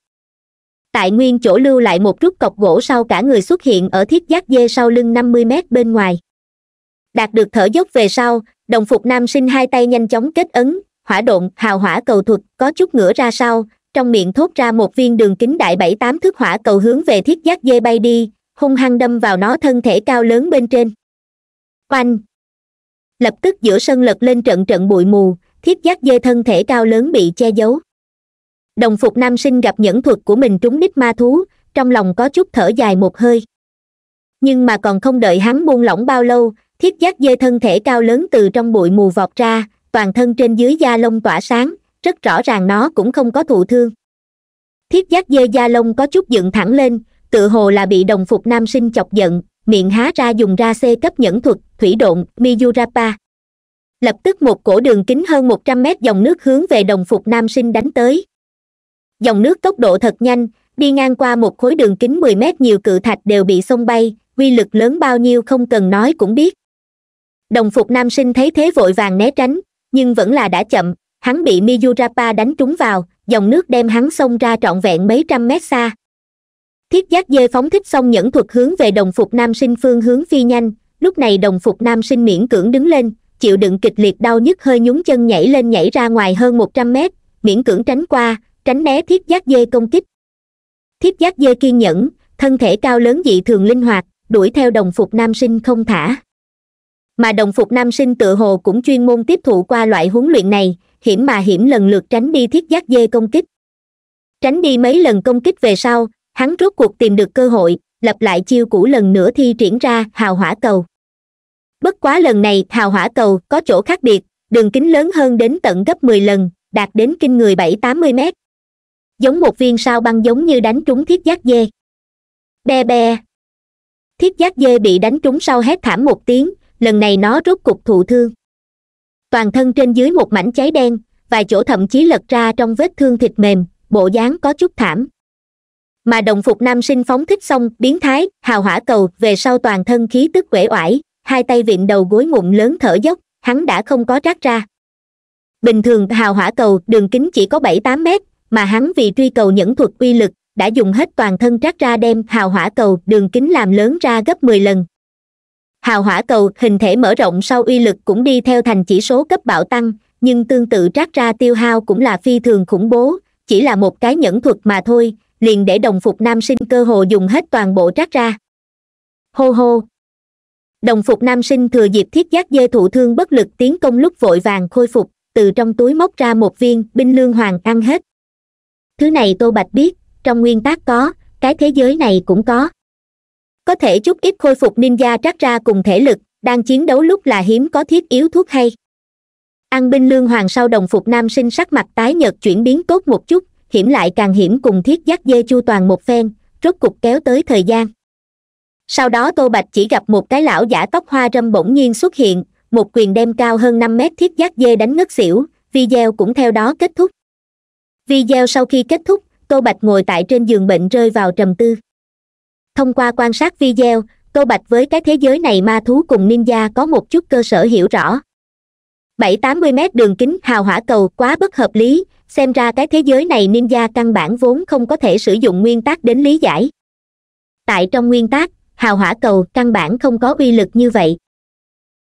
tại nguyên chỗ lưu lại một chút cọc gỗ sau cả người xuất hiện ở thiết giác dê sau lưng năm mươi mét bên ngoài đạt được thở dốc về sau đồng phục nam sinh hai tay nhanh chóng kết ấn hỏa độn hào hỏa cầu thuật có chút ngửa ra sau trong miệng thốt ra một viên đường kính đại bảy tám thước hỏa cầu hướng về thiết giác dê bay đi hung hăng đâm vào nó thân thể cao lớn bên trên oanh lập tức giữa sân lật lên trận trận bụi mù thiết giác dê thân thể cao lớn bị che giấu đồng phục nam sinh gặp nhẫn thuật của mình trúng đích ma thú trong lòng có chút thở dài một hơi nhưng mà còn không đợi hắn buông lỏng bao lâu thiết giác dê thân thể cao lớn từ trong bụi mù vọt ra toàn thân trên dưới da lông tỏa sáng rất rõ ràng nó cũng không có thụ thương thiết giác dê da lông có chút dựng thẳng lên tự hồ là bị đồng phục nam sinh chọc giận miệng há ra dùng ra xê cấp nhẫn thuật thủy độn miyurapa lập tức một cổ đường kính hơn một trăm mét dòng nước hướng về đồng phục nam sinh đánh tới dòng nước tốc độ thật nhanh đi ngang qua một khối đường kính mười mét nhiều cự thạch đều bị xông bay uy lực lớn bao nhiêu không cần nói cũng biết đồng phục nam sinh thấy thế vội vàng né tránh nhưng vẫn là đã chậm hắn bị miyurapa đánh trúng vào dòng nước đem hắn xông ra trọn vẹn mấy trăm mét xa thiết giác dê phóng thích xong nhẫn thuật hướng về đồng phục nam sinh phương hướng phi nhanh lúc này đồng phục nam sinh miễn cưỡng đứng lên chịu đựng kịch liệt đau nhức hơi nhúng chân nhảy lên nhảy ra ngoài hơn một trăm mét miễn cưỡng tránh qua tránh né thiết giác dê công kích thiết giác dê kiên nhẫn thân thể cao lớn dị thường linh hoạt đuổi theo đồng phục nam sinh không thả mà đồng phục nam sinh tự hồ cũng chuyên môn tiếp thụ qua loại huấn luyện này hiểm mà hiểm lần lượt tránh đi thiết giác dê công kích tránh đi mấy lần công kích về sau hắn rốt cuộc tìm được cơ hội lập lại chiêu cũ lần nữa thi triển ra hào hỏa cầu bất quá lần này hào hỏa cầu có chỗ khác biệt đường kính lớn hơn đến tận gấp mười lần đạt đến kinh người bảy tám mươi mét giống một viên sao băng giống như đánh trúng thiết giác dê be be thiết giác dê bị đánh trúng sau hét thảm một tiếng lần này nó rốt cục thụ thương toàn thân trên dưới một mảnh cháy đen vài chỗ thậm chí lật ra trong vết thương thịt mềm bộ dáng có chút thảm mà đồng phục nam sinh phóng thích xong biến thái hào hỏa cầu về sau toàn thân khí tức uể oải hai tay vịn đầu gối ngụm lớn thở dốc hắn đã không có rác ra bình thường hào hỏa cầu đường kính chỉ có bảy tám mét mà hắn vì truy cầu nhẫn thuật uy lực đã dùng hết toàn thân trát ra đem hào hỏa cầu đường kính làm lớn ra gấp mười lần hào hỏa cầu hình thể mở rộng sau uy lực cũng đi theo thành chỉ số cấp bạo tăng nhưng tương tự trát ra tiêu hao cũng là phi thường khủng bố chỉ là một cái nhẫn thuật mà thôi liền để đồng phục nam sinh cơ hồ dùng hết toàn bộ trát ra hô hô đồng phục nam sinh thừa dịp thiết giác dê thụ thương bất lực tiến công lúc vội vàng khôi phục từ trong túi móc ra một viên binh lương hoàng ăn hết thứ này tô bạch biết trong nguyên tắc có cái thế giới này cũng có có thể chút ít khôi phục ninja trắc ra cùng thể lực đang chiến đấu lúc là hiếm có thiết yếu thuốc hay an binh lương hoàng sau đồng phục nam sinh sắc mặt tái nhợt chuyển biến tốt một chút hiểm lại càng hiểm cùng thiết giác dê chu toàn một phen rốt cục kéo tới thời gian sau đó tô bạch chỉ gặp một cái lão giả tóc hoa râm bỗng nhiên xuất hiện một quyền đem cao hơn năm mét thiết giác dê đánh ngất xỉu video cũng theo đó kết thúc video sau khi kết thúc tô bạch ngồi tại trên giường bệnh rơi vào trầm tư thông qua quan sát video tô bạch với cái thế giới này ma thú cùng ninja có một chút cơ sở hiểu rõ bảy tám mươi m đường kính hào hỏa cầu quá bất hợp lý xem ra cái thế giới này ninja căn bản vốn không có thể sử dụng nguyên tắc đến lý giải tại trong nguyên tắc hào hỏa cầu căn bản không có uy lực như vậy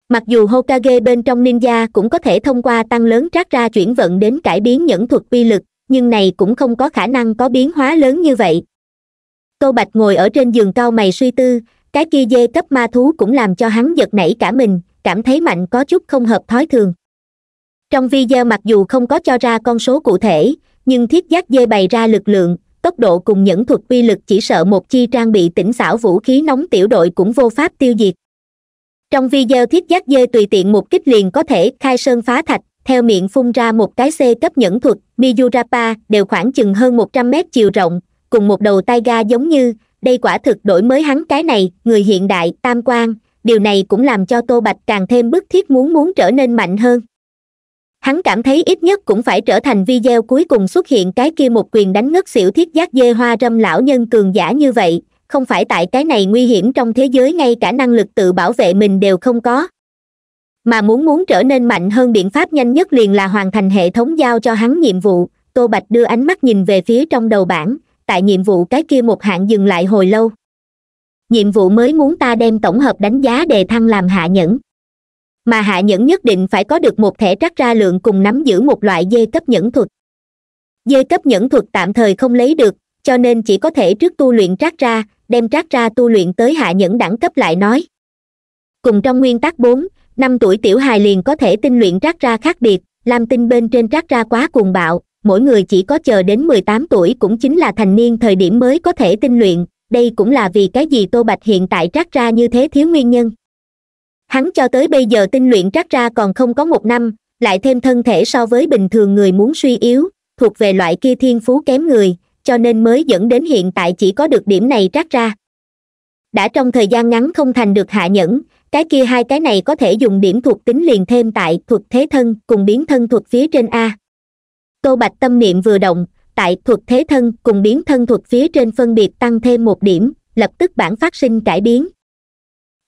mặc dù hokage bên trong ninja cũng có thể thông qua tăng lớn trát ra chuyển vận đến cải biến nhẫn thuật uy lực nhưng này cũng không có khả năng có biến hóa lớn như vậy câu bạch ngồi ở trên giường cao mày suy tư cái kia dê cấp ma thú cũng làm cho hắn giật nảy cả mình cảm thấy mạnh có chút không hợp thói thường trong video mặc dù không có cho ra con số cụ thể nhưng thiết giác dê bày ra lực lượng tốc độ cùng những thuật uy lực chỉ sợ một chi trang bị tỉnh xảo vũ khí nóng tiểu đội cũng vô pháp tiêu diệt trong video thiết giác dê tùy tiện một kích liền có thể khai sơn phá thạch theo miệng phun ra một cái C cấp nhẫn thuật Miyurapa đều khoảng chừng hơn 100 mét chiều rộng, cùng một đầu tai ga giống như, đây quả thực đổi mới hắn cái này, người hiện đại, tam quan, điều này cũng làm cho Tô Bạch càng thêm bức thiết muốn muốn trở nên mạnh hơn. Hắn cảm thấy ít nhất cũng phải trở thành video cuối cùng xuất hiện cái kia một quyền đánh ngất xỉu thiết giác dê hoa râm lão nhân cường giả như vậy, không phải tại cái này nguy hiểm trong thế giới ngay cả năng lực tự bảo vệ mình đều không có mà muốn muốn trở nên mạnh hơn biện pháp nhanh nhất liền là hoàn thành hệ thống giao cho hắn nhiệm vụ tô bạch đưa ánh mắt nhìn về phía trong đầu bảng tại nhiệm vụ cái kia một hạng dừng lại hồi lâu nhiệm vụ mới muốn ta đem tổng hợp đánh giá đề thăng làm hạ nhẫn mà hạ nhẫn nhất định phải có được một thẻ trắc ra lượng cùng nắm giữ một loại dê cấp nhẫn thuật dê cấp nhẫn thuật tạm thời không lấy được cho nên chỉ có thể trước tu luyện trắc ra đem trắc ra tu luyện tới hạ nhẫn đẳng cấp lại nói cùng trong nguyên tắc bốn năm tuổi tiểu hài liền có thể tinh luyện rác ra khác biệt lam tinh bên trên rác ra quá cuồng bạo mỗi người chỉ có chờ đến mười tám tuổi cũng chính là thành niên thời điểm mới có thể tinh luyện đây cũng là vì cái gì tô bạch hiện tại rác ra như thế thiếu nguyên nhân hắn cho tới bây giờ tinh luyện rác ra còn không có một năm lại thêm thân thể so với bình thường người muốn suy yếu thuộc về loại kia thiên phú kém người cho nên mới dẫn đến hiện tại chỉ có được điểm này rác ra đã trong thời gian ngắn không thành được hạ nhẫn cái kia hai cái này có thể dùng điểm thuộc tính liền thêm tại thuật thế thân cùng biến thân thuật phía trên a tô bạch tâm niệm vừa động tại thuật thế thân cùng biến thân thuật phía trên phân biệt tăng thêm một điểm lập tức bản phát sinh cải biến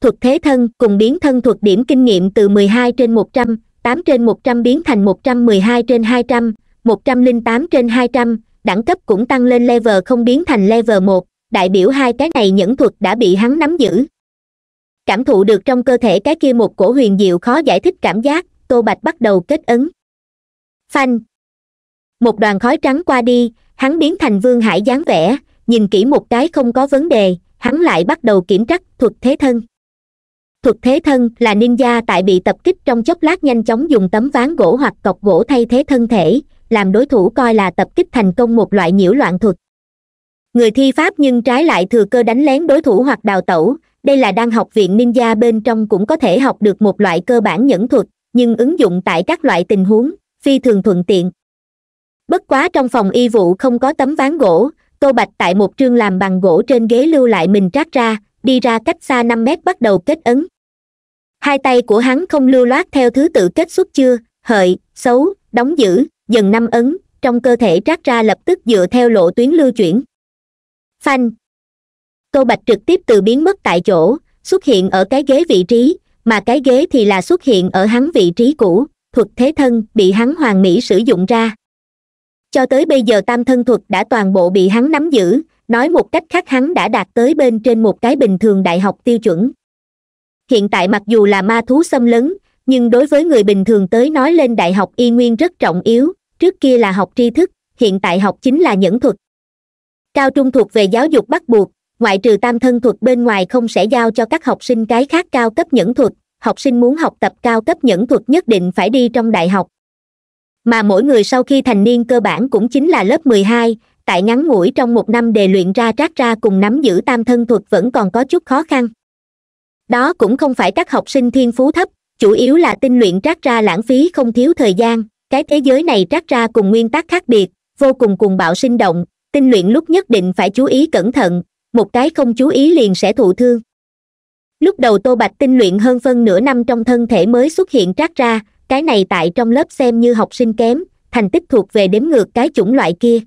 thuật thế thân cùng biến thân thuật điểm kinh nghiệm từ 12 trên 100, 8 trên 100 biến thành 112 trên 200, 108 trên 200, đẳng cấp cũng tăng lên level không biến thành level 1, đại biểu hai cái này nhẫn thuật đã bị hắn nắm giữ cảm thụ được trong cơ thể cái kia một cổ huyền diệu khó giải thích cảm giác tô bạch bắt đầu kết ấn phanh một đoàn khói trắng qua đi hắn biến thành vương hải dáng vẻ nhìn kỹ một cái không có vấn đề hắn lại bắt đầu kiểm trắc thuật thế thân thuật thế thân là ninja tại bị tập kích trong chốc lát nhanh chóng dùng tấm ván gỗ hoặc cọc gỗ thay thế thân thể làm đối thủ coi là tập kích thành công một loại nhiễu loạn thuật người thi pháp nhưng trái lại thừa cơ đánh lén đối thủ hoặc đào tẩu đây là đang học viện ninja bên trong cũng có thể học được một loại cơ bản nhẫn thuật nhưng ứng dụng tại các loại tình huống phi thường thuận tiện bất quá trong phòng y vụ không có tấm ván gỗ tô bạch tại một trương làm bằng gỗ trên ghế lưu lại mình trát ra đi ra cách xa năm mét bắt đầu kết ấn hai tay của hắn không lưu loát theo thứ tự kết xuất chưa hợi xấu đóng giữ dần năm ấn trong cơ thể trát ra lập tức dựa theo lộ tuyến lưu chuyển phanh câu bạch trực tiếp từ biến mất tại chỗ xuất hiện ở cái ghế vị trí mà cái ghế thì là xuất hiện ở hắn vị trí cũ thuật thế thân bị hắn hoàn mỹ sử dụng ra cho tới bây giờ tam thân thuật đã toàn bộ bị hắn nắm giữ nói một cách khác hắn đã đạt tới bên trên một cái bình thường đại học tiêu chuẩn hiện tại mặc dù là ma thú xâm lấn nhưng đối với người bình thường tới nói lên đại học y nguyên rất trọng yếu trước kia là học tri thức hiện tại học chính là nhẫn thuật cao trung thuộc về giáo dục bắt buộc ngoại trừ tam thân thuật bên ngoài không sẽ giao cho các học sinh cái khác cao cấp nhẫn thuật học sinh muốn học tập cao cấp nhẫn thuật nhất định phải đi trong đại học mà mỗi người sau khi thành niên cơ bản cũng chính là lớp mười hai tại ngắn ngủi trong một năm đề luyện ra trát ra cùng nắm giữ tam thân thuật vẫn còn có chút khó khăn đó cũng không phải các học sinh thiên phú thấp chủ yếu là tinh luyện trát ra lãng phí không thiếu thời gian cái thế giới này trát ra cùng nguyên tắc khác biệt vô cùng cùng bạo sinh động tinh luyện lúc nhất định phải chú ý cẩn thận một cái không chú ý liền sẽ thụ thương lúc đầu tô bạch tinh luyện hơn phân nửa năm trong thân thể mới xuất hiện trát ra cái này tại trong lớp xem như học sinh kém thành tích thuộc về đếm ngược cái chủng loại kia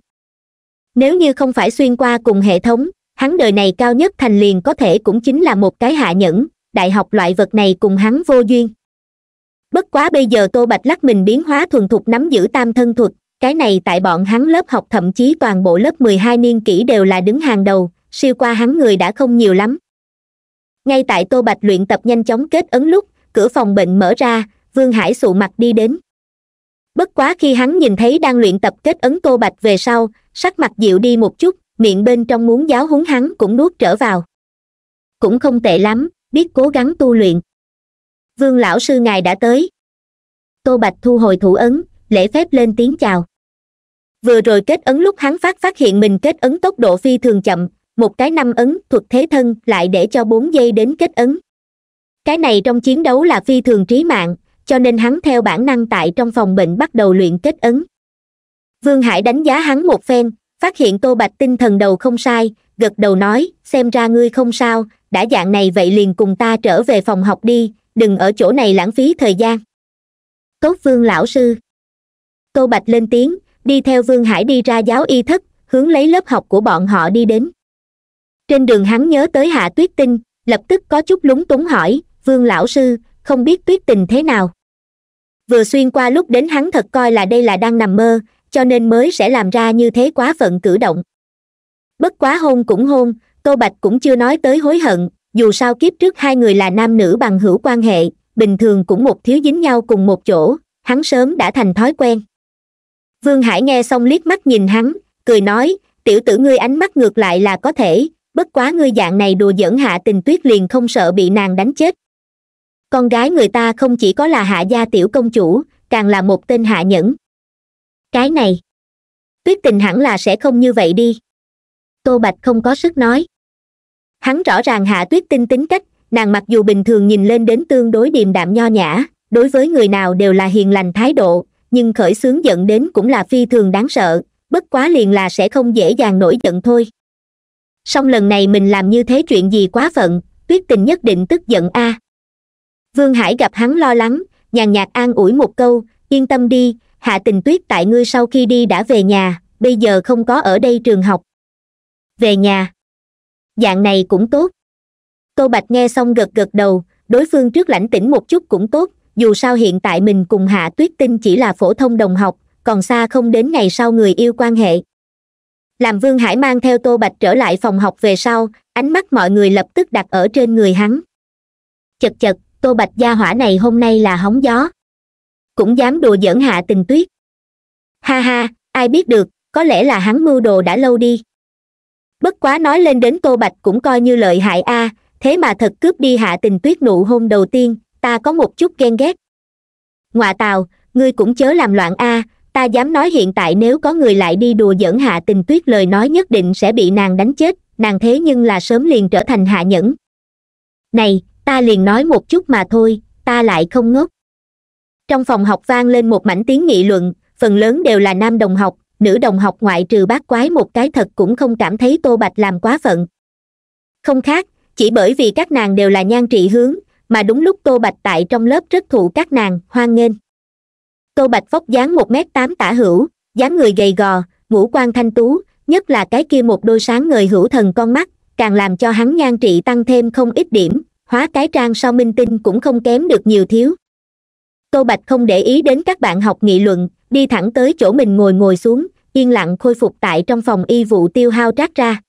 nếu như không phải xuyên qua cùng hệ thống hắn đời này cao nhất thành liền có thể cũng chính là một cái hạ nhẫn đại học loại vật này cùng hắn vô duyên bất quá bây giờ tô bạch lắc mình biến hóa thuần thục nắm giữ tam thân thuật cái này tại bọn hắn lớp học thậm chí toàn bộ lớp mười hai niên kỷ đều là đứng hàng đầu siêu qua hắn người đã không nhiều lắm ngay tại tô bạch luyện tập nhanh chóng kết ấn lúc cửa phòng bệnh mở ra vương hải sụ mặt đi đến bất quá khi hắn nhìn thấy đang luyện tập kết ấn tô bạch về sau sắc mặt dịu đi một chút miệng bên trong muốn giáo huấn hắn cũng nuốt trở vào cũng không tệ lắm biết cố gắng tu luyện vương lão sư ngài đã tới tô bạch thu hồi thủ ấn lễ phép lên tiếng chào vừa rồi kết ấn lúc hắn phát phát hiện mình kết ấn tốc độ phi thường chậm một cái năm ấn thuật thế thân lại để cho bốn giây đến kết ấn cái này trong chiến đấu là phi thường trí mạng cho nên hắn theo bản năng tại trong phòng bệnh bắt đầu luyện kết ấn vương hải đánh giá hắn một phen phát hiện tô bạch tinh thần đầu không sai gật đầu nói xem ra ngươi không sao đã dạng này vậy liền cùng ta trở về phòng học đi đừng ở chỗ này lãng phí thời gian tốt vương lão sư tô bạch lên tiếng đi theo vương hải đi ra giáo y thất hướng lấy lớp học của bọn họ đi đến trên đường hắn nhớ tới hạ tuyết tinh lập tức có chút lúng túng hỏi vương lão sư không biết tuyết tình thế nào vừa xuyên qua lúc đến hắn thật coi là đây là đang nằm mơ cho nên mới sẽ làm ra như thế quá phận cử động bất quá hôn cũng hôn tô bạch cũng chưa nói tới hối hận dù sao kiếp trước hai người là nam nữ bằng hữu quan hệ bình thường cũng một thiếu dính nhau cùng một chỗ hắn sớm đã thành thói quen vương hải nghe xong liếc mắt nhìn hắn cười nói tiểu tử ngươi ánh mắt ngược lại là có thể bất quá ngươi dạng này đùa giỡn hạ tình tuyết liền không sợ bị nàng đánh chết con gái người ta không chỉ có là hạ gia tiểu công chủ càng là một tên hạ nhẫn cái này tuyết tình hẳn là sẽ không như vậy đi tô bạch không có sức nói hắn rõ ràng hạ tuyết tinh tính cách nàng mặc dù bình thường nhìn lên đến tương đối điềm đạm nho nhã đối với người nào đều là hiền lành thái độ nhưng khởi xướng giận đến cũng là phi thường đáng sợ bất quá liền là sẽ không dễ dàng nổi giận thôi song lần này mình làm như thế chuyện gì quá phận tuyết tình nhất định tức giận a à. vương hải gặp hắn lo lắng nhàn nhạt an ủi một câu yên tâm đi hạ tình tuyết tại ngươi sau khi đi đã về nhà bây giờ không có ở đây trường học về nhà dạng này cũng tốt tô bạch nghe xong gật gật đầu đối phương trước lãnh tĩnh một chút cũng tốt dù sao hiện tại mình cùng hạ tuyết tinh chỉ là phổ thông đồng học còn xa không đến ngày sau người yêu quan hệ làm vương hải mang theo tô bạch trở lại phòng học về sau ánh mắt mọi người lập tức đặt ở trên người hắn chật chật tô bạch gia hỏa này hôm nay là hóng gió cũng dám đùa giỡn hạ tình tuyết ha ha ai biết được có lẽ là hắn mưu đồ đã lâu đi bất quá nói lên đến tô bạch cũng coi như lợi hại a à, thế mà thật cướp đi hạ tình tuyết nụ hôn đầu tiên ta có một chút ghen ghét ngoạ tào ngươi cũng chớ làm loạn a à, ta dám nói hiện tại nếu có người lại đi đùa giỡn hạ tình tuyết lời nói nhất định sẽ bị nàng đánh chết nàng thế nhưng là sớm liền trở thành hạ nhẫn này ta liền nói một chút mà thôi ta lại không ngốc trong phòng học vang lên một mảnh tiếng nghị luận phần lớn đều là nam đồng học nữ đồng học ngoại trừ bác quái một cái thật cũng không cảm thấy tô bạch làm quá phận không khác chỉ bởi vì các nàng đều là nhan trị hướng mà đúng lúc tô bạch tại trong lớp rất thụ các nàng hoan nghênh câu bạch phóc dáng một m tám tả hữu dáng người gầy gò ngũ quan thanh tú nhất là cái kia một đôi sáng ngời hữu thần con mắt càng làm cho hắn nhan trị tăng thêm không ít điểm hóa cái trang sau minh tinh cũng không kém được nhiều thiếu câu bạch không để ý đến các bạn học nghị luận đi thẳng tới chỗ mình ngồi ngồi xuống yên lặng khôi phục tại trong phòng y vụ tiêu hao trát ra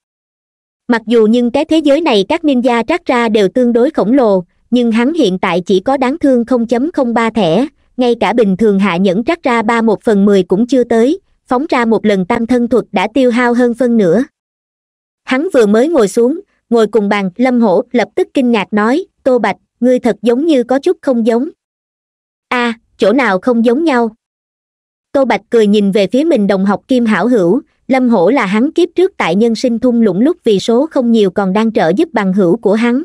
mặc dù nhưng cái thế giới này các ninja trát ra đều tương đối khổng lồ nhưng hắn hiện tại chỉ có đáng thương 0.03 thẻ ngay cả bình thường hạ nhẫn trắc ra ba một phần mười cũng chưa tới phóng ra một lần tam thân thuật đã tiêu hao hơn phân nữa hắn vừa mới ngồi xuống ngồi cùng bàn lâm hổ lập tức kinh ngạc nói tô bạch ngươi thật giống như có chút không giống a à, chỗ nào không giống nhau tô bạch cười nhìn về phía mình đồng học kim hảo hữu lâm hổ là hắn kiếp trước tại nhân sinh thung lũng lúc vì số không nhiều còn đang trợ giúp bằng hữu của hắn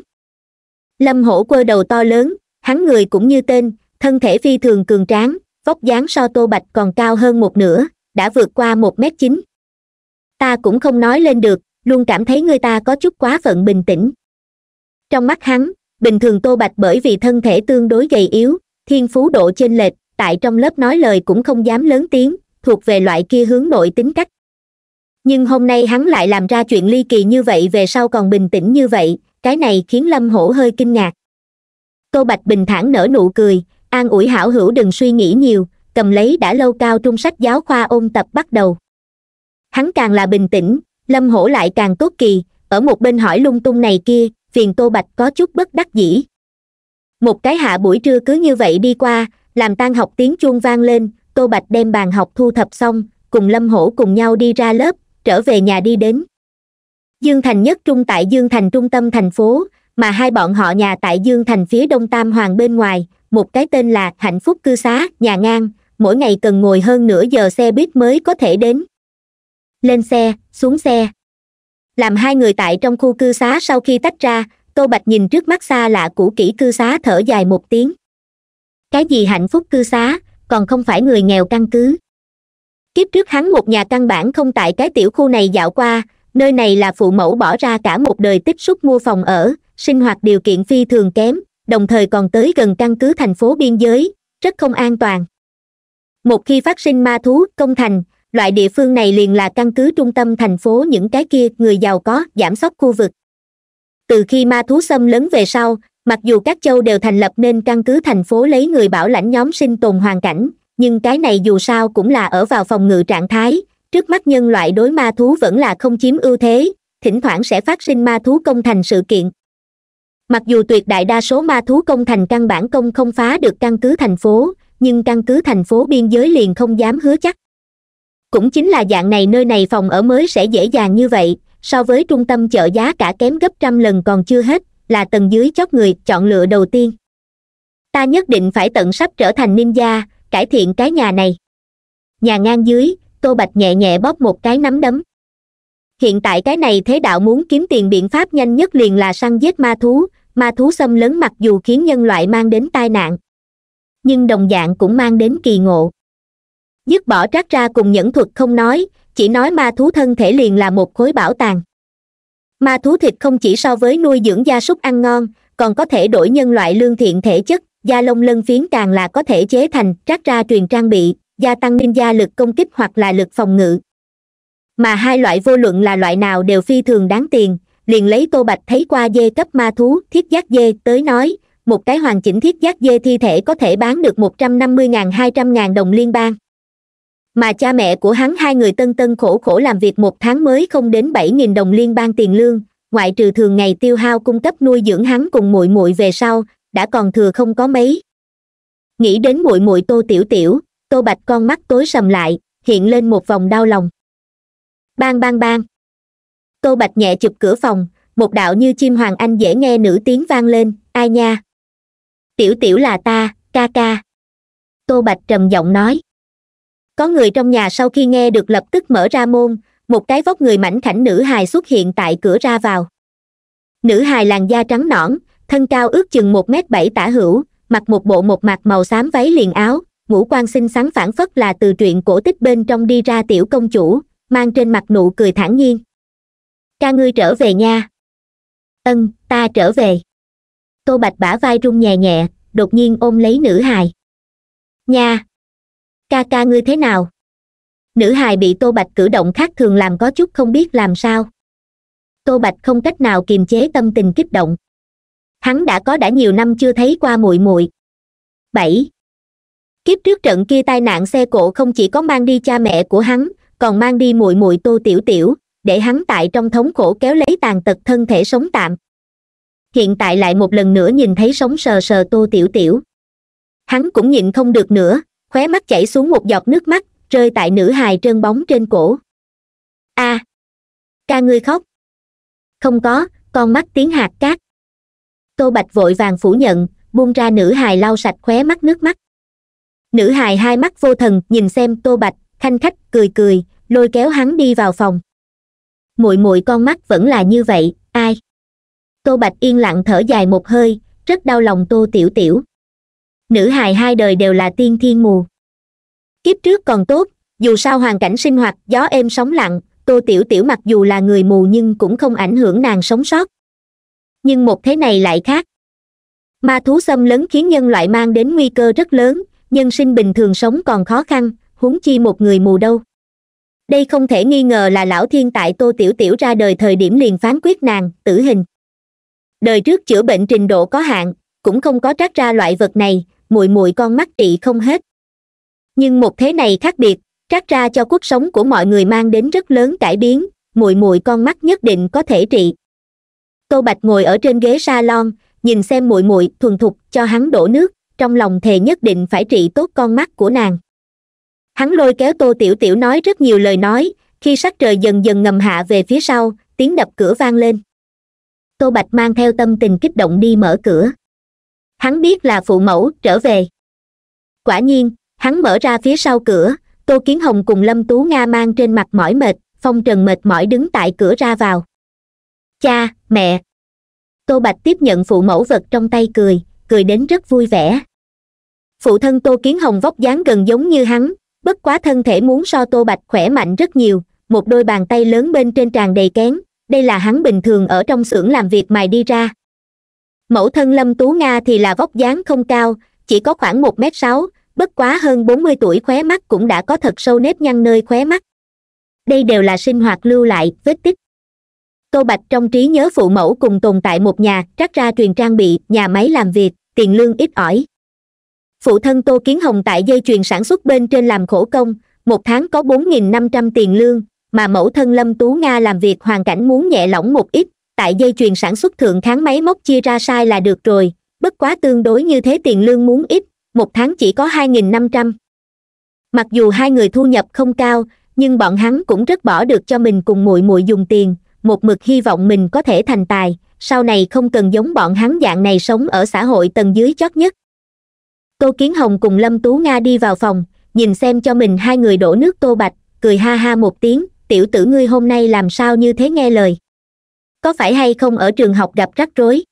lâm hổ quơ đầu to lớn hắn người cũng như tên thân thể phi thường cường tráng vóc dáng so tô bạch còn cao hơn một nửa đã vượt qua một mét chín ta cũng không nói lên được luôn cảm thấy người ta có chút quá phận bình tĩnh trong mắt hắn bình thường tô bạch bởi vì thân thể tương đối gầy yếu thiên phú độ trên lệch tại trong lớp nói lời cũng không dám lớn tiếng thuộc về loại kia hướng nội tính cách nhưng hôm nay hắn lại làm ra chuyện ly kỳ như vậy về sau còn bình tĩnh như vậy cái này khiến lâm hổ hơi kinh ngạc tô bạch bình thản nở nụ cười an ủi hảo hữu đừng suy nghĩ nhiều cầm lấy đã lâu cao trung sách giáo khoa ôn tập bắt đầu hắn càng là bình tĩnh lâm hổ lại càng tốt kỳ ở một bên hỏi lung tung này kia phiền tô bạch có chút bất đắc dĩ một cái hạ buổi trưa cứ như vậy đi qua làm tan học tiếng chuông vang lên tô bạch đem bàn học thu thập xong cùng lâm hổ cùng nhau đi ra lớp trở về nhà đi đến dương thành nhất trung tại dương thành trung tâm thành phố mà hai bọn họ nhà tại dương thành phía đông tam hoàng bên ngoài một cái tên là hạnh phúc cư xá nhà ngang mỗi ngày cần ngồi hơn nửa giờ xe buýt mới có thể đến lên xe xuống xe làm hai người tại trong khu cư xá sau khi tách ra tô bạch nhìn trước mắt xa lạ cũ kỹ cư xá thở dài một tiếng cái gì hạnh phúc cư xá còn không phải người nghèo căn cứ kiếp trước hắn một nhà căn bản không tại cái tiểu khu này dạo qua nơi này là phụ mẫu bỏ ra cả một đời tích xúc mua phòng ở sinh hoạt điều kiện phi thường kém đồng thời còn tới gần căn cứ thành phố biên giới rất không an toàn một khi phát sinh ma thú công thành loại địa phương này liền là căn cứ trung tâm thành phố những cái kia người giàu có giảm sóc khu vực từ khi ma thú xâm lấn về sau mặc dù các châu đều thành lập nên căn cứ thành phố lấy người bảo lãnh nhóm sinh tồn hoàn cảnh nhưng cái này dù sao cũng là ở vào phòng ngự trạng thái trước mắt nhân loại đối ma thú vẫn là không chiếm ưu thế thỉnh thoảng sẽ phát sinh ma thú công thành sự kiện mặc dù tuyệt đại đa số ma thú công thành căn bản công không phá được căn cứ thành phố nhưng căn cứ thành phố biên giới liền không dám hứa chắc cũng chính là dạng này nơi này phòng ở mới sẽ dễ dàng như vậy so với trung tâm chợ giá cả kém gấp trăm lần còn chưa hết là tầng dưới chót người chọn lựa đầu tiên ta nhất định phải tận sắp trở thành ninja cải thiện cái nhà này nhà ngang dưới tô bạch nhẹ nhẹ bóp một cái nắm đấm hiện tại cái này thế đạo muốn kiếm tiền biện pháp nhanh nhất liền là săn giết ma thú ma thú xâm lấn mặc dù khiến nhân loại mang đến tai nạn nhưng đồng dạng cũng mang đến kỳ ngộ dứt bỏ trác ra cùng nhẫn thuật không nói chỉ nói ma thú thân thể liền là một khối bảo tàng ma thú thịt không chỉ so với nuôi dưỡng gia súc ăn ngon còn có thể đổi nhân loại lương thiện thể chất da lông lân phiến càng là có thể chế thành trác ra truyền trang bị gia tăng gia lực công kích hoặc là lực phòng ngự mà hai loại vô luận là loại nào đều phi thường đáng tiền liền lấy tô bạch thấy qua dê cấp ma thú thiết giác dê tới nói một cái hoàn chỉnh thiết giác dê thi thể có thể bán được một trăm năm mươi ngàn hai trăm ngàn đồng liên bang mà cha mẹ của hắn hai người tân tân khổ khổ làm việc một tháng mới không đến bảy nghìn đồng liên bang tiền lương ngoại trừ thường ngày tiêu hao cung cấp nuôi dưỡng hắn cùng muội muội về sau đã còn thừa không có mấy nghĩ đến muội muội tô tiểu tiểu tô bạch con mắt tối sầm lại hiện lên một vòng đau lòng bang bang bang tô bạch nhẹ chụp cửa phòng một đạo như chim hoàng anh dễ nghe nữ tiếng vang lên ai nha tiểu tiểu là ta ca ca tô bạch trầm giọng nói có người trong nhà sau khi nghe được lập tức mở ra môn một cái vóc người mảnh khảnh nữ hài xuất hiện tại cửa ra vào nữ hài làn da trắng nõn thân cao ước chừng một mét bảy tả hữu mặc một bộ một mặt màu xám váy liền áo ngũ quan xinh xắn phản phất là từ truyện cổ tích bên trong đi ra tiểu công chủ mang trên mặt nụ cười thản nhiên ca ngươi trở về nha ân ta trở về tô bạch bả vai rung nhẹ nhẹ đột nhiên ôm lấy nữ hài nha ca ca ngươi thế nào nữ hài bị tô bạch cử động khác thường làm có chút không biết làm sao tô bạch không cách nào kiềm chế tâm tình kích động hắn đã có đã nhiều năm chưa thấy qua muội muội bảy kiếp trước trận kia tai nạn xe cộ không chỉ có mang đi cha mẹ của hắn còn mang đi muội muội tô tiểu tiểu để hắn tại trong thống khổ kéo lấy tàn tật thân thể sống tạm hiện tại lại một lần nữa nhìn thấy sống sờ sờ tô tiểu tiểu hắn cũng nhịn không được nữa khóe mắt chảy xuống một giọt nước mắt rơi tại nữ hài trơn bóng trên cổ a à, ca ngươi khóc không có con mắt tiếng hạt cát tô bạch vội vàng phủ nhận buông ra nữ hài lau sạch khóe mắt nước mắt nữ hài hai mắt vô thần nhìn xem tô bạch thanh khách cười cười lôi kéo hắn đi vào phòng muội muội con mắt vẫn là như vậy ai tô bạch yên lặng thở dài một hơi rất đau lòng tô tiểu tiểu nữ hài hai đời đều là tiên thiên mù kiếp trước còn tốt dù sao hoàn cảnh sinh hoạt gió êm sóng lặng tô tiểu tiểu mặc dù là người mù nhưng cũng không ảnh hưởng nàng sống sót nhưng một thế này lại khác ma thú xâm lấn khiến nhân loại mang đến nguy cơ rất lớn nhân sinh bình thường sống còn khó khăn huống chi một người mù đâu đây không thể nghi ngờ là lão thiên tại tô tiểu tiểu ra đời thời điểm liền phán quyết nàng tử hình đời trước chữa bệnh trình độ có hạn cũng không có trát ra loại vật này mùi mùi con mắt trị không hết nhưng một thế này khác biệt trát ra cho cuộc sống của mọi người mang đến rất lớn cải biến mùi mùi con mắt nhất định có thể trị tô bạch ngồi ở trên ghế salon nhìn xem mùi mùi thuần thục cho hắn đổ nước trong lòng thề nhất định phải trị tốt con mắt của nàng hắn lôi kéo tô tiểu tiểu nói rất nhiều lời nói khi sắc trời dần dần ngầm hạ về phía sau tiếng đập cửa vang lên tô bạch mang theo tâm tình kích động đi mở cửa hắn biết là phụ mẫu trở về quả nhiên hắn mở ra phía sau cửa tô kiến hồng cùng lâm tú nga mang trên mặt mỏi mệt phong trần mệt mỏi đứng tại cửa ra vào cha mẹ tô bạch tiếp nhận phụ mẫu vật trong tay cười cười đến rất vui vẻ phụ thân tô kiến hồng vóc dáng gần giống như hắn bất quá thân thể muốn so tô bạch khỏe mạnh rất nhiều một đôi bàn tay lớn bên trên tràn đầy kén đây là hắn bình thường ở trong xưởng làm việc mài đi ra mẫu thân lâm tú nga thì là vóc dáng không cao chỉ có khoảng một m sáu bất quá hơn bốn mươi tuổi khóe mắt cũng đã có thật sâu nếp nhăn nơi khóe mắt đây đều là sinh hoạt lưu lại vết tích tô bạch trong trí nhớ phụ mẫu cùng tồn tại một nhà trắc ra truyền trang bị nhà máy làm việc tiền lương ít ỏi phụ thân tô kiến hồng tại dây chuyền sản xuất bên trên làm khổ công một tháng có bốn nghìn năm trăm tiền lương mà mẫu thân lâm tú nga làm việc hoàn cảnh muốn nhẹ lỏng một ít tại dây chuyền sản xuất thượng tháng máy móc chia ra sai là được rồi bất quá tương đối như thế tiền lương muốn ít một tháng chỉ có hai nghìn năm trăm mặc dù hai người thu nhập không cao nhưng bọn hắn cũng rất bỏ được cho mình cùng muội muội dùng tiền một mực hy vọng mình có thể thành tài sau này không cần giống bọn hắn dạng này sống ở xã hội tầng dưới chót nhất tô kiến hồng cùng lâm tú nga đi vào phòng nhìn xem cho mình hai người đổ nước tô bạch cười ha ha một tiếng tiểu tử ngươi hôm nay làm sao như thế nghe lời có phải hay không ở trường học gặp rắc rối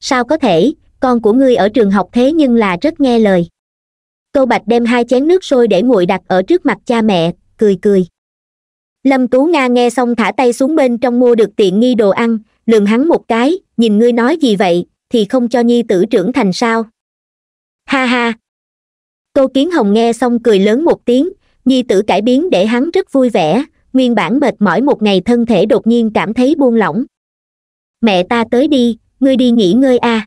sao có thể con của ngươi ở trường học thế nhưng là rất nghe lời tô bạch đem hai chén nước sôi để nguội đặt ở trước mặt cha mẹ cười cười lâm tú nga nghe xong thả tay xuống bên trong mua được tiện nghi đồ ăn lườm hắn một cái nhìn ngươi nói gì vậy thì không cho nhi tử trưởng thành sao ha ha tô kiến hồng nghe xong cười lớn một tiếng nhi tử cải biến để hắn rất vui vẻ nguyên bản mệt mỏi một ngày thân thể đột nhiên cảm thấy buông lỏng mẹ ta tới đi ngươi đi nghỉ ngơi a à.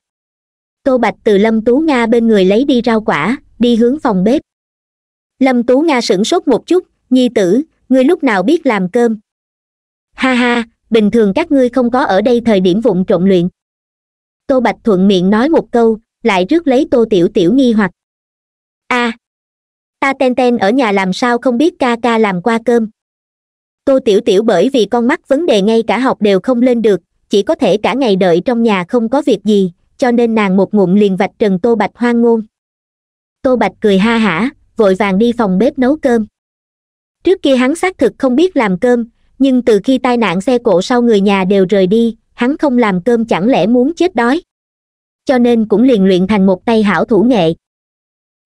tô bạch từ lâm tú nga bên người lấy đi rau quả đi hướng phòng bếp lâm tú nga sửng sốt một chút nhi tử ngươi lúc nào biết làm cơm ha ha bình thường các ngươi không có ở đây thời điểm vụng trộn luyện tô bạch thuận miệng nói một câu lại rước lấy tô tiểu tiểu nghi hoặc a à, ta ten ten ở nhà làm sao không biết ca ca làm qua cơm tô tiểu tiểu bởi vì con mắt vấn đề ngay cả học đều không lên được chỉ có thể cả ngày đợi trong nhà không có việc gì cho nên nàng một ngụm liền vạch trần tô bạch hoang ngôn tô bạch cười ha hả vội vàng đi phòng bếp nấu cơm trước kia hắn xác thực không biết làm cơm nhưng từ khi tai nạn xe cộ sau người nhà đều rời đi hắn không làm cơm chẳng lẽ muốn chết đói cho nên cũng liền luyện thành một tay hảo thủ nghệ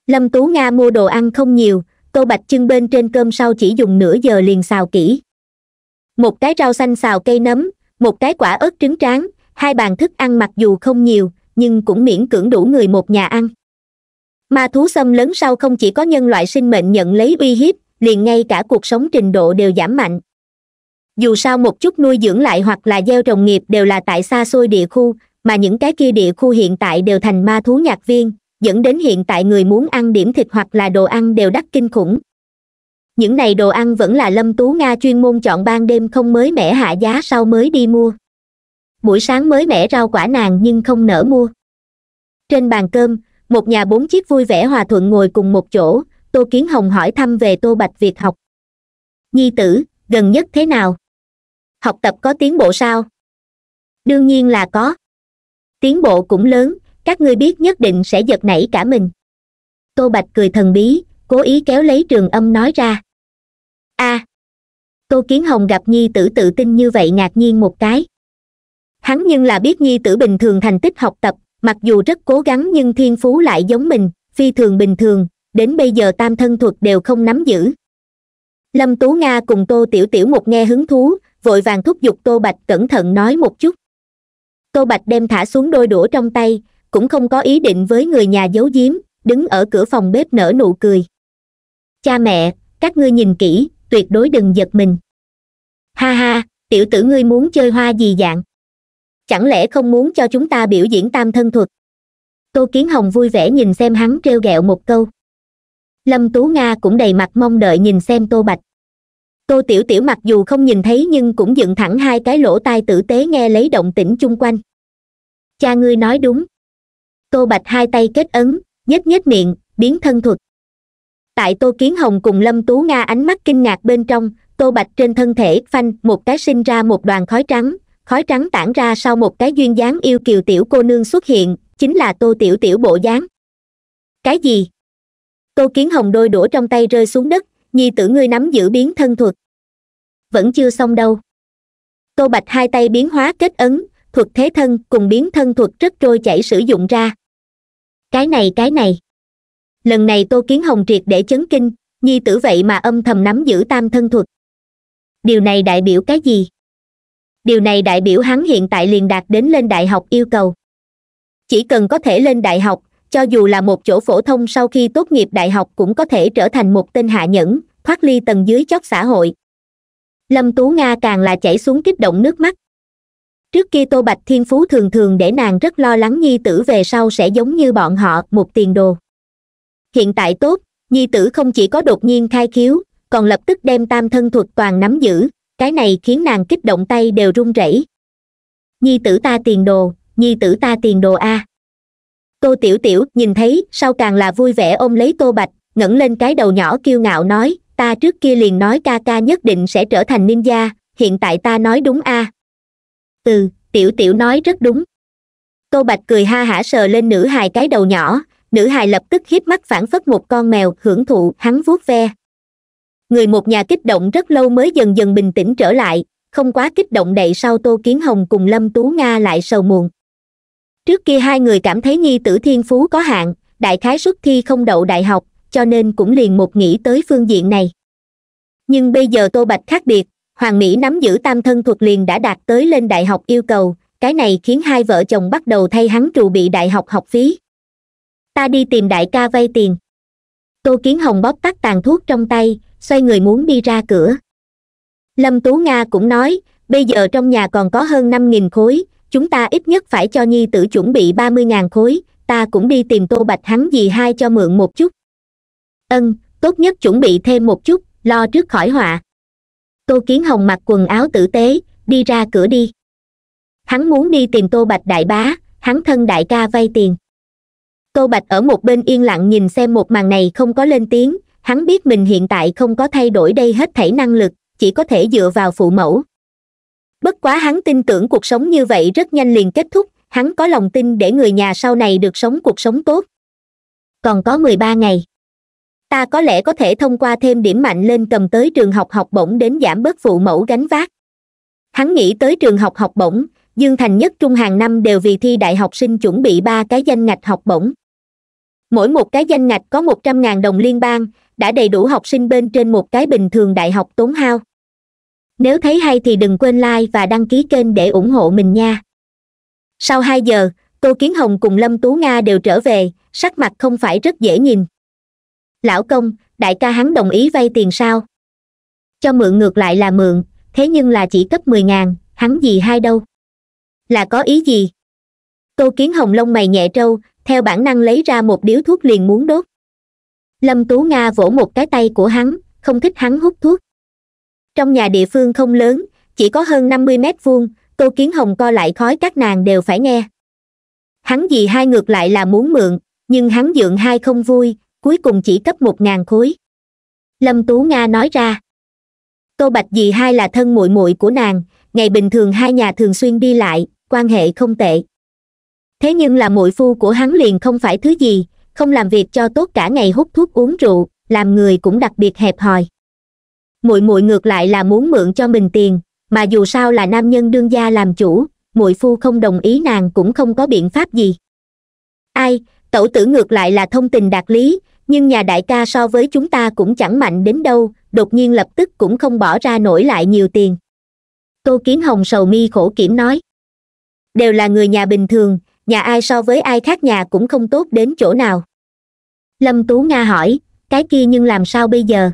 lâm tú nga mua đồ ăn không nhiều tô bạch chưng bên trên cơm sau chỉ dùng nửa giờ liền xào kỹ một cái rau xanh xào cây nấm một cái quả ớt trứng tráng hai bàn thức ăn mặc dù không nhiều nhưng cũng miễn cưỡng đủ người một nhà ăn ma thú xâm lớn sau không chỉ có nhân loại sinh mệnh nhận lấy uy hiếp liền ngay cả cuộc sống trình độ đều giảm mạnh dù sao một chút nuôi dưỡng lại hoặc là gieo trồng nghiệp đều là tại xa xôi địa khu mà những cái kia địa khu hiện tại đều thành ma thú nhạc viên dẫn đến hiện tại người muốn ăn điểm thịt hoặc là đồ ăn đều đắt kinh khủng những này đồ ăn vẫn là lâm tú nga chuyên môn chọn ban đêm không mới mẻ hạ giá sau mới đi mua buổi sáng mới mẻ rau quả nàng nhưng không nỡ mua trên bàn cơm một nhà bốn chiếc vui vẻ hòa thuận ngồi cùng một chỗ tô kiến hồng hỏi thăm về tô bạch việt học nhi tử gần nhất thế nào học tập có tiến bộ sao đương nhiên là có tiến bộ cũng lớn các ngươi biết nhất định sẽ giật nảy cả mình tô bạch cười thần bí cố ý kéo lấy trường âm nói ra a à, tô kiến hồng gặp nhi tử tự tin như vậy ngạc nhiên một cái hắn nhưng là biết nhi tử bình thường thành tích học tập mặc dù rất cố gắng nhưng thiên phú lại giống mình phi thường bình thường đến bây giờ tam thân thuật đều không nắm giữ lâm tú nga cùng tô tiểu tiểu một nghe hứng thú vội vàng thúc giục tô bạch cẩn thận nói một chút tô bạch đem thả xuống đôi đũa trong tay cũng không có ý định với người nhà giấu giếm đứng ở cửa phòng bếp nở nụ cười cha mẹ các ngươi nhìn kỹ tuyệt đối đừng giật mình ha ha tiểu tử ngươi muốn chơi hoa gì dạng chẳng lẽ không muốn cho chúng ta biểu diễn tam thân thuật tô kiến hồng vui vẻ nhìn xem hắn treo r một câu lâm tú nga cũng đầy mặt mong đợi nhìn xem tô bạch tô tiểu tiểu mặc dù không nhìn thấy nhưng cũng dựng thẳng hai cái lỗ tai tử tế nghe lấy động tĩnh chung quanh cha ngươi nói đúng tô bạch hai tay kết ấn nhếch nhếch miệng biến thân thuật tại tô kiến hồng cùng lâm tú nga ánh mắt kinh ngạc bên trong tô bạch trên thân thể phanh một cái sinh ra một đoàn khói trắng khói trắng tản ra sau một cái duyên dáng yêu kiều tiểu cô nương xuất hiện chính là tô tiểu tiểu bộ dáng cái gì tô kiến hồng đôi đũa trong tay rơi xuống đất nhi tử ngươi nắm giữ biến thân thuật vẫn chưa xong đâu tô bạch hai tay biến hóa kết ấn thuật thế thân cùng biến thân thuật rất trôi chảy sử dụng ra cái này cái này lần này tô kiến hồng triệt để chấn kinh nhi tử vậy mà âm thầm nắm giữ tam thân thuật điều này đại biểu cái gì điều này đại biểu hắn hiện tại liền đạt đến lên đại học yêu cầu chỉ cần có thể lên đại học cho dù là một chỗ phổ thông sau khi tốt nghiệp đại học cũng có thể trở thành một tên hạ nhẫn thoát ly tầng dưới chót xã hội lâm tú nga càng là chảy xuống kích động nước mắt trước kia tô bạch thiên phú thường thường để nàng rất lo lắng nhi tử về sau sẽ giống như bọn họ một tiền đồ hiện tại tốt nhi tử không chỉ có đột nhiên khai khiếu còn lập tức đem tam thân thuật toàn nắm giữ cái này khiến nàng kích động tay đều run rẩy nhi tử ta tiền đồ nhi tử ta tiền đồ a tô tiểu tiểu nhìn thấy sau càng là vui vẻ ôm lấy tô bạch ngẩng lên cái đầu nhỏ kiêu ngạo nói ta trước kia liền nói ca ca nhất định sẽ trở thành ninja hiện tại ta nói đúng a à? ừ tiểu tiểu nói rất đúng cô bạch cười ha hả sờ lên nữ hài cái đầu nhỏ nữ hài lập tức hiếp mắt phản phất một con mèo hưởng thụ hắn vuốt ve người một nhà kích động rất lâu mới dần dần bình tĩnh trở lại không quá kích động đậy sau tô kiến hồng cùng lâm tú nga lại sầu muộn trước kia hai người cảm thấy nhi tử thiên phú có hạn đại khái xuất thi không đậu đại học cho nên cũng liền một nghĩ tới phương diện này nhưng bây giờ tô bạch khác biệt hoàng mỹ nắm giữ tam thân thuật liền đã đạt tới lên đại học yêu cầu cái này khiến hai vợ chồng bắt đầu thay hắn trù bị đại học học phí ta đi tìm đại ca vay tiền tô kiến hồng bóp tắt tàn thuốc trong tay xoay người muốn đi ra cửa lâm tú nga cũng nói bây giờ trong nhà còn có hơn năm nghìn khối chúng ta ít nhất phải cho nhi tử chuẩn bị ba mươi ngàn khối ta cũng đi tìm tô bạch hắn gì hai cho mượn một chút ân tốt nhất chuẩn bị thêm một chút lo trước khỏi họa tô kiến hồng mặc quần áo tử tế đi ra cửa đi hắn muốn đi tìm tô bạch đại bá hắn thân đại ca vay tiền tô bạch ở một bên yên lặng nhìn xem một màn này không có lên tiếng hắn biết mình hiện tại không có thay đổi đây hết thảy năng lực chỉ có thể dựa vào phụ mẫu bất quá hắn tin tưởng cuộc sống như vậy rất nhanh liền kết thúc hắn có lòng tin để người nhà sau này được sống cuộc sống tốt còn có mười ba ngày ta có lẽ có thể thông qua thêm điểm mạnh lên cầm tới trường học học bổng đến giảm bớt phụ mẫu gánh vác hắn nghĩ tới trường học học bổng dương thành nhất trung hàng năm đều vì thi đại học sinh chuẩn bị ba cái danh ngạch học bổng mỗi một cái danh ngạch có một trăm ngàn đồng liên bang đã đầy đủ học sinh bên trên một cái bình thường đại học tốn hao nếu thấy hay thì đừng quên like và đăng ký kênh để ủng hộ mình nha sau hai giờ cô kiến hồng cùng lâm tú nga đều trở về sắc mặt không phải rất dễ nhìn lão công đại ca hắn đồng ý vay tiền sao cho mượn ngược lại là mượn thế nhưng là chỉ cấp mười ngàn hắn gì hai đâu là có ý gì tô kiến hồng lông mày nhẹ trâu theo bản năng lấy ra một điếu thuốc liền muốn đốt lâm tú nga vỗ một cái tay của hắn không thích hắn hút thuốc trong nhà địa phương không lớn chỉ có hơn năm mươi mét vuông tô kiến hồng co lại khói các nàng đều phải nghe hắn gì hai ngược lại là muốn mượn nhưng hắn dượng hai không vui cuối cùng chỉ cấp một ngàn khối lâm tú nga nói ra tô bạch dì hai là thân muội muội của nàng ngày bình thường hai nhà thường xuyên đi lại quan hệ không tệ thế nhưng là muội phu của hắn liền không phải thứ gì không làm việc cho tốt cả ngày hút thuốc uống rượu làm người cũng đặc biệt hẹp hòi muội muội ngược lại là muốn mượn cho mình tiền mà dù sao là nam nhân đương gia làm chủ muội phu không đồng ý nàng cũng không có biện pháp gì ai tẩu tử ngược lại là thông tình đạt lý nhưng nhà đại ca so với chúng ta cũng chẳng mạnh đến đâu đột nhiên lập tức cũng không bỏ ra nổi lại nhiều tiền tô kiến hồng sầu mi khổ kiểm nói đều là người nhà bình thường nhà ai so với ai khác nhà cũng không tốt đến chỗ nào lâm tú nga hỏi cái kia nhưng làm sao bây giờ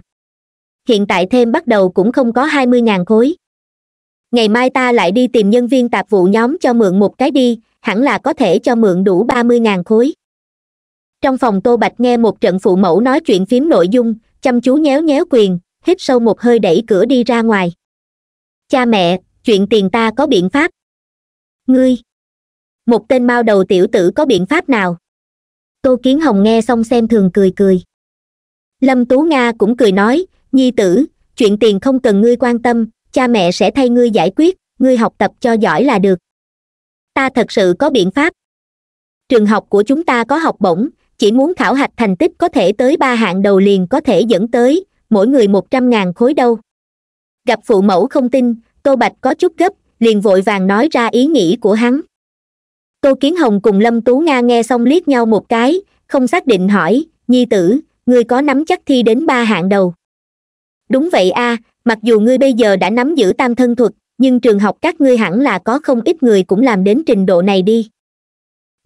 hiện tại thêm bắt đầu cũng không có hai mươi ngàn khối ngày mai ta lại đi tìm nhân viên tạp vụ nhóm cho mượn một cái đi hẳn là có thể cho mượn đủ ba mươi ngàn khối trong phòng tô bạch nghe một trận phụ mẫu nói chuyện phím nội dung chăm chú nhéo nhéo quyền hít sâu một hơi đẩy cửa đi ra ngoài cha mẹ chuyện tiền ta có biện pháp ngươi một tên mao đầu tiểu tử có biện pháp nào tô kiến hồng nghe xong xem thường cười cười lâm tú nga cũng cười nói nhi tử chuyện tiền không cần ngươi quan tâm cha mẹ sẽ thay ngươi giải quyết ngươi học tập cho giỏi là được ta thật sự có biện pháp trường học của chúng ta có học bổng chỉ muốn khảo hạch thành tích có thể tới ba hạng đầu liền có thể dẫn tới mỗi người một trăm ngàn khối đâu gặp phụ mẫu không tin tô bạch có chút gấp liền vội vàng nói ra ý nghĩ của hắn tô kiến hồng cùng lâm tú nga nghe xong liếc nhau một cái không xác định hỏi nhi tử ngươi có nắm chắc thi đến ba hạng đầu đúng vậy a mặc dù ngươi bây giờ đã nắm giữ tam thân thuật nhưng trường học các ngươi hẳn là có không ít người cũng làm đến trình độ này đi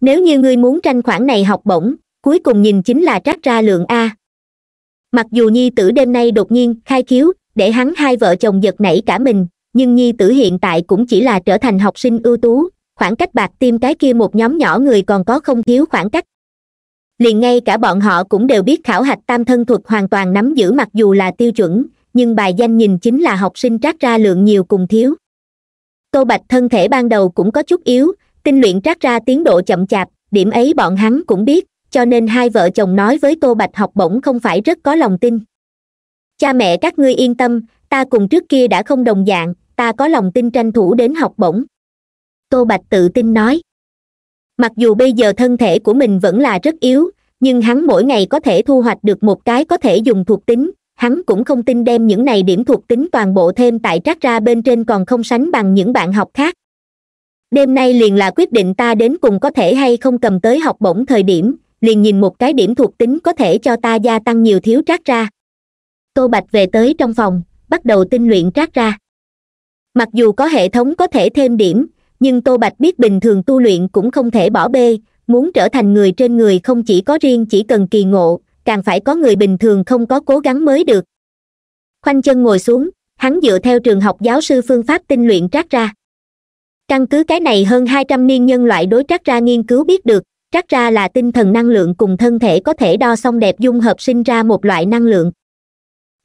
nếu như ngươi muốn tranh khoản này học bổng cuối cùng nhìn chính là trác ra lượng a mặc dù nhi tử đêm nay đột nhiên khai khiếu để hắn hai vợ chồng giật nảy cả mình nhưng nhi tử hiện tại cũng chỉ là trở thành học sinh ưu tú khoảng cách bạc tim cái kia một nhóm nhỏ người còn có không thiếu khoảng cách liền ngay cả bọn họ cũng đều biết khảo hạch tam thân thuật hoàn toàn nắm giữ mặc dù là tiêu chuẩn nhưng bài danh nhìn chính là học sinh trác ra lượng nhiều cùng thiếu tô bạch thân thể ban đầu cũng có chút yếu tinh luyện trác ra tiến độ chậm chạp điểm ấy bọn hắn cũng biết cho nên hai vợ chồng nói với tô bạch học bổng không phải rất có lòng tin cha mẹ các ngươi yên tâm ta cùng trước kia đã không đồng dạng ta có lòng tin tranh thủ đến học bổng tô bạch tự tin nói mặc dù bây giờ thân thể của mình vẫn là rất yếu nhưng hắn mỗi ngày có thể thu hoạch được một cái có thể dùng thuộc tính hắn cũng không tin đem những này điểm thuộc tính toàn bộ thêm tại trác ra bên trên còn không sánh bằng những bạn học khác đêm nay liền là quyết định ta đến cùng có thể hay không cầm tới học bổng thời điểm liền nhìn một cái điểm thuộc tính có thể cho ta gia tăng nhiều thiếu trác ra tô bạch về tới trong phòng bắt đầu tinh luyện trác ra mặc dù có hệ thống có thể thêm điểm nhưng tô bạch biết bình thường tu luyện cũng không thể bỏ bê muốn trở thành người trên người không chỉ có riêng chỉ cần kỳ ngộ càng phải có người bình thường không có cố gắng mới được khoanh chân ngồi xuống hắn dựa theo trường học giáo sư phương pháp tinh luyện trác ra căn cứ cái này hơn hai trăm niên nhân loại đối trác ra nghiên cứu biết được trắc ra là tinh thần năng lượng cùng thân thể có thể đo xong đẹp dung hợp sinh ra một loại năng lượng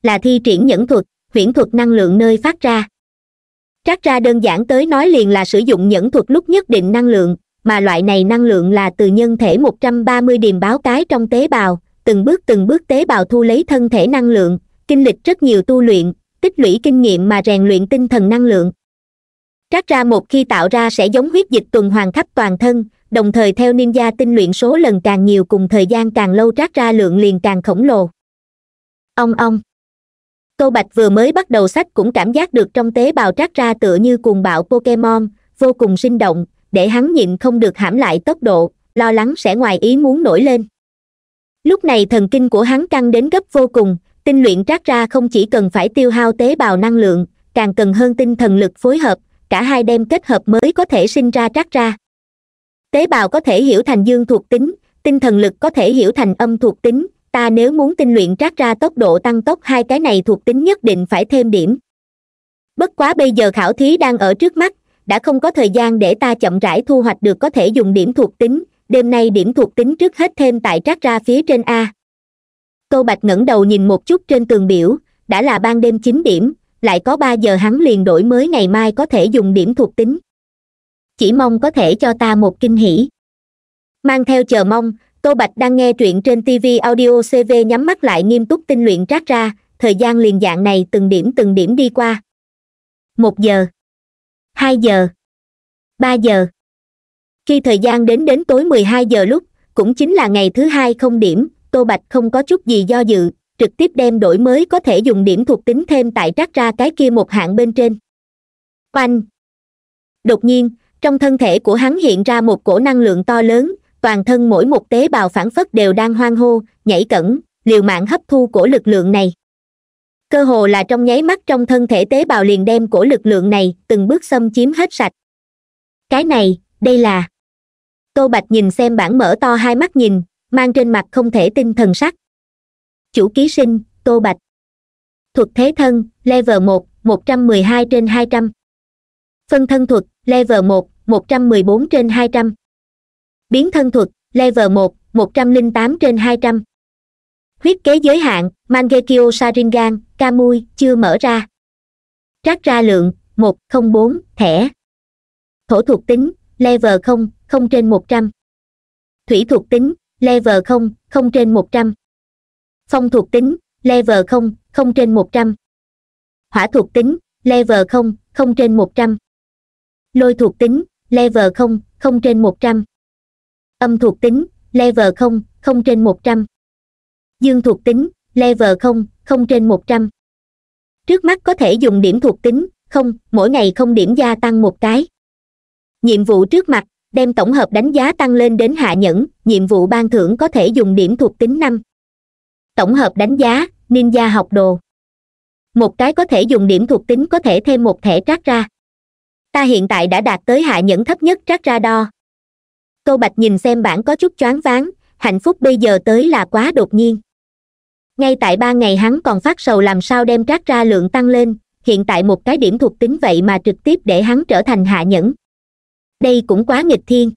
là thi triển nhẫn thuật huyễn thuật năng lượng nơi phát ra trắc ra đơn giản tới nói liền là sử dụng nhẫn thuật lúc nhất định năng lượng mà loại này năng lượng là từ nhân thể 130 điềm báo cái trong tế bào từng bước từng bước tế bào thu lấy thân thể năng lượng kinh lịch rất nhiều tu luyện tích lũy kinh nghiệm mà rèn luyện tinh thần năng lượng Trác ra một khi tạo ra sẽ giống huyết dịch tuần hoàn khắp toàn thân đồng thời theo ninja tinh luyện số lần càng nhiều cùng thời gian càng lâu trác ra lượng liền càng khổng lồ Ông ông. tô bạch vừa mới bắt đầu sách cũng cảm giác được trong tế bào trác ra tựa như cuồng bạo pokemon vô cùng sinh động để hắn nhịn không được hãm lại tốc độ lo lắng sẽ ngoài ý muốn nổi lên lúc này thần kinh của hắn căng đến gấp vô cùng tinh luyện trác ra không chỉ cần phải tiêu hao tế bào năng lượng càng cần hơn tinh thần lực phối hợp cả hai đem kết hợp mới có thể sinh ra trác ra tế bào có thể hiểu thành dương thuộc tính tinh thần lực có thể hiểu thành âm thuộc tính ta nếu muốn tinh luyện trác ra tốc độ tăng tốc hai cái này thuộc tính nhất định phải thêm điểm bất quá bây giờ khảo thí đang ở trước mắt đã không có thời gian để ta chậm rãi thu hoạch được có thể dùng điểm thuộc tính đêm nay điểm thuộc tính trước hết thêm tại trác ra phía trên a câu bạch ngẩng đầu nhìn một chút trên tường biểu đã là ban đêm chín điểm lại có ba giờ hắn liền đổi mới ngày mai có thể dùng điểm thuộc tính chỉ mong có thể cho ta một kinh hỉ mang theo chờ mong tô bạch đang nghe truyện trên tv audio cv nhắm mắt lại nghiêm túc tinh luyện trát ra thời gian liền dạng này từng điểm từng điểm đi qua một giờ hai giờ ba giờ khi thời gian đến đến tối mười hai giờ lúc cũng chính là ngày thứ hai không điểm tô bạch không có chút gì do dự trực tiếp đem đổi mới có thể dùng điểm thuộc tính thêm tại trát ra cái kia một hạng bên trên oanh đột nhiên trong thân thể của hắn hiện ra một cổ năng lượng to lớn toàn thân mỗi một tế bào phản phất đều đang hoang hô nhảy cẩn liều mạng hấp thu cổ lực lượng này cơ hồ là trong nháy mắt trong thân thể tế bào liền đem cổ lực lượng này từng bước xâm chiếm hết sạch cái này đây là tô bạch nhìn xem bản mở to hai mắt nhìn mang trên mặt không thể tin thần sắc chủ ký sinh tô bạch thuật thế thân level một một trăm mười hai trên hai trăm phân thân thuật level một một trăm mười bốn trên hai trăm biến thân thuật level một một trăm linh tám trên hai trăm huyết kế giới hạn mangekyo saringan kamui chưa mở ra trác ra lượng một không bốn thẻ thổ thuộc tính level không không trên một trăm thủy thuộc tính level không không trên một trăm phong thuộc tính level không không trên một trăm hỏa thuộc tính level không không trên một trăm lôi thuộc tính level không không trên một trăm âm thuộc tính level không không trên một trăm dương thuộc tính level không không trên một trăm trước mắt có thể dùng điểm thuộc tính không mỗi ngày không điểm gia tăng một cái nhiệm vụ trước mặt đem tổng hợp đánh giá tăng lên đến hạ nhẫn nhiệm vụ ban thưởng có thể dùng điểm thuộc tính năm tổng hợp đánh giá ninja học đồ một cái có thể dùng điểm thuộc tính có thể thêm một thẻ trác ra ta hiện tại đã đạt tới hạ nhẫn thấp nhất trác ra đo tô bạch nhìn xem bản có chút choáng váng hạnh phúc bây giờ tới là quá đột nhiên ngay tại ba ngày hắn còn phát sầu làm sao đem trác ra lượng tăng lên hiện tại một cái điểm thuộc tính vậy mà trực tiếp để hắn trở thành hạ nhẫn đây cũng quá nghịch thiên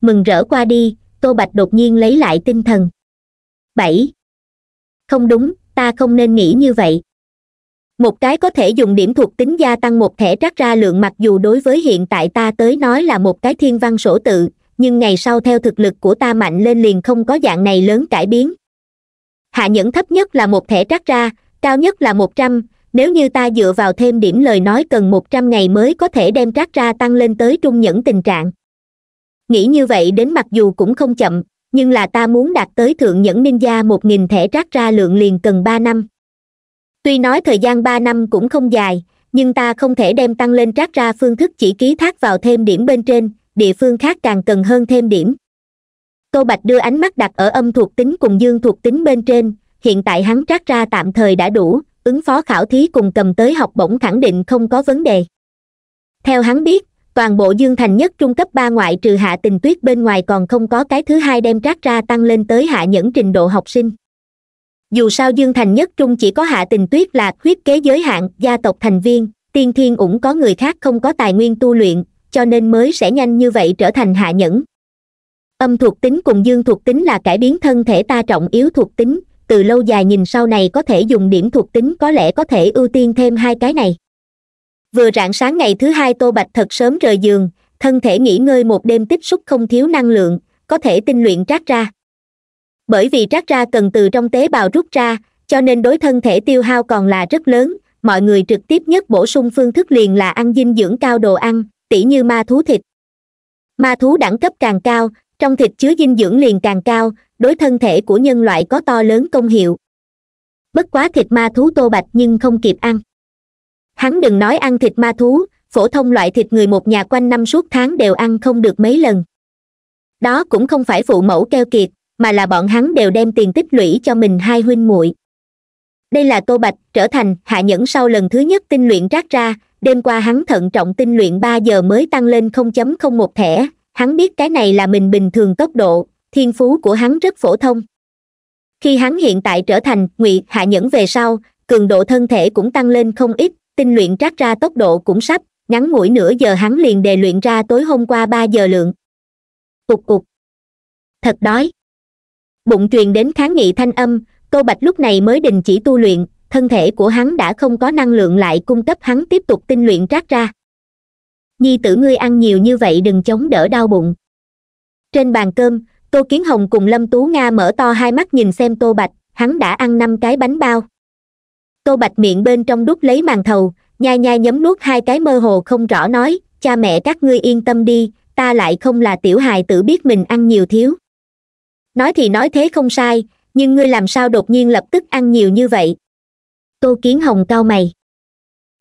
mừng rỡ qua đi tô bạch đột nhiên lấy lại tinh thần bảy không đúng ta không nên nghĩ như vậy một cái có thể dùng điểm thuộc tính gia tăng một thẻ trắc ra lượng mặc dù đối với hiện tại ta tới nói là một cái thiên văn sổ tự nhưng ngày sau theo thực lực của ta mạnh lên liền không có dạng này lớn cải biến hạ nhẫn thấp nhất là một thẻ trắc ra cao nhất là một trăm nếu như ta dựa vào thêm điểm lời nói cần một trăm ngày mới có thể đem trác ra tăng lên tới trung nhẫn tình trạng nghĩ như vậy đến mặc dù cũng không chậm nhưng là ta muốn đạt tới thượng nhẫn ninja một nghìn thẻ rác ra lượng liền cần ba năm tuy nói thời gian ba năm cũng không dài nhưng ta không thể đem tăng lên rác ra phương thức chỉ ký thác vào thêm điểm bên trên địa phương khác càng cần hơn thêm điểm tô bạch đưa ánh mắt đặt ở âm thuộc tính cùng dương thuộc tính bên trên hiện tại hắn trác ra tạm thời đã đủ ứng phó khảo thí cùng cầm tới học bổng khẳng định không có vấn đề theo hắn biết toàn bộ dương thành nhất trung cấp ba ngoại trừ hạ tình tuyết bên ngoài còn không có cái thứ hai đem trác ra tăng lên tới hạ nhẫn trình độ học sinh dù sao dương thành nhất trung chỉ có hạ tình tuyết là khuyết kế giới hạn gia tộc thành viên tiên thiên ủng có người khác không có tài nguyên tu luyện cho nên mới sẽ nhanh như vậy trở thành hạ nhẫn âm thuộc tính cùng dương thuộc tính là cải biến thân thể ta trọng yếu thuộc tính từ lâu dài nhìn sau này có thể dùng điểm thuộc tính có lẽ có thể ưu tiên thêm hai cái này vừa rạng sáng ngày thứ hai tô bạch thật sớm rời giường thân thể nghỉ ngơi một đêm tích xúc không thiếu năng lượng có thể tinh luyện trát ra bởi vì trát ra cần từ trong tế bào rút ra cho nên đối thân thể tiêu hao còn là rất lớn mọi người trực tiếp nhất bổ sung phương thức liền là ăn dinh dưỡng cao đồ ăn tỉ như ma thú thịt ma thú đẳng cấp càng cao trong thịt chứa dinh dưỡng liền càng cao đối thân thể của nhân loại có to lớn công hiệu bất quá thịt ma thú tô bạch nhưng không kịp ăn hắn đừng nói ăn thịt ma thú phổ thông loại thịt người một nhà quanh năm suốt tháng đều ăn không được mấy lần đó cũng không phải phụ mẫu keo kiệt mà là bọn hắn đều đem tiền tích lũy cho mình hai huynh muội đây là tô bạch trở thành hạ nhẫn sau lần thứ nhất tinh luyện rác ra đêm qua hắn thận trọng tinh luyện ba giờ mới tăng lên không chấm không một thẻ hắn biết cái này là mình bình thường tốc độ thiên phú của hắn rất phổ thông khi hắn hiện tại trở thành ngụy hạ nhẫn về sau cường độ thân thể cũng tăng lên không ít tinh luyện trác ra tốc độ cũng sắp ngắn ngủi nửa giờ hắn liền đề luyện ra tối hôm qua ba giờ lượng cục cục thật đói bụng truyền đến kháng nghị thanh âm câu bạch lúc này mới đình chỉ tu luyện thân thể của hắn đã không có năng lượng lại cung cấp hắn tiếp tục tinh luyện trác ra nhi tử ngươi ăn nhiều như vậy đừng chống đỡ đau bụng trên bàn cơm tô kiến hồng cùng lâm tú nga mở to hai mắt nhìn xem tô bạch hắn đã ăn năm cái bánh bao tô bạch miệng bên trong đút lấy màn thầu nhai nhai nhấm nuốt hai cái mơ hồ không rõ nói cha mẹ các ngươi yên tâm đi ta lại không là tiểu hài tử biết mình ăn nhiều thiếu nói thì nói thế không sai nhưng ngươi làm sao đột nhiên lập tức ăn nhiều như vậy tô kiến hồng cau mày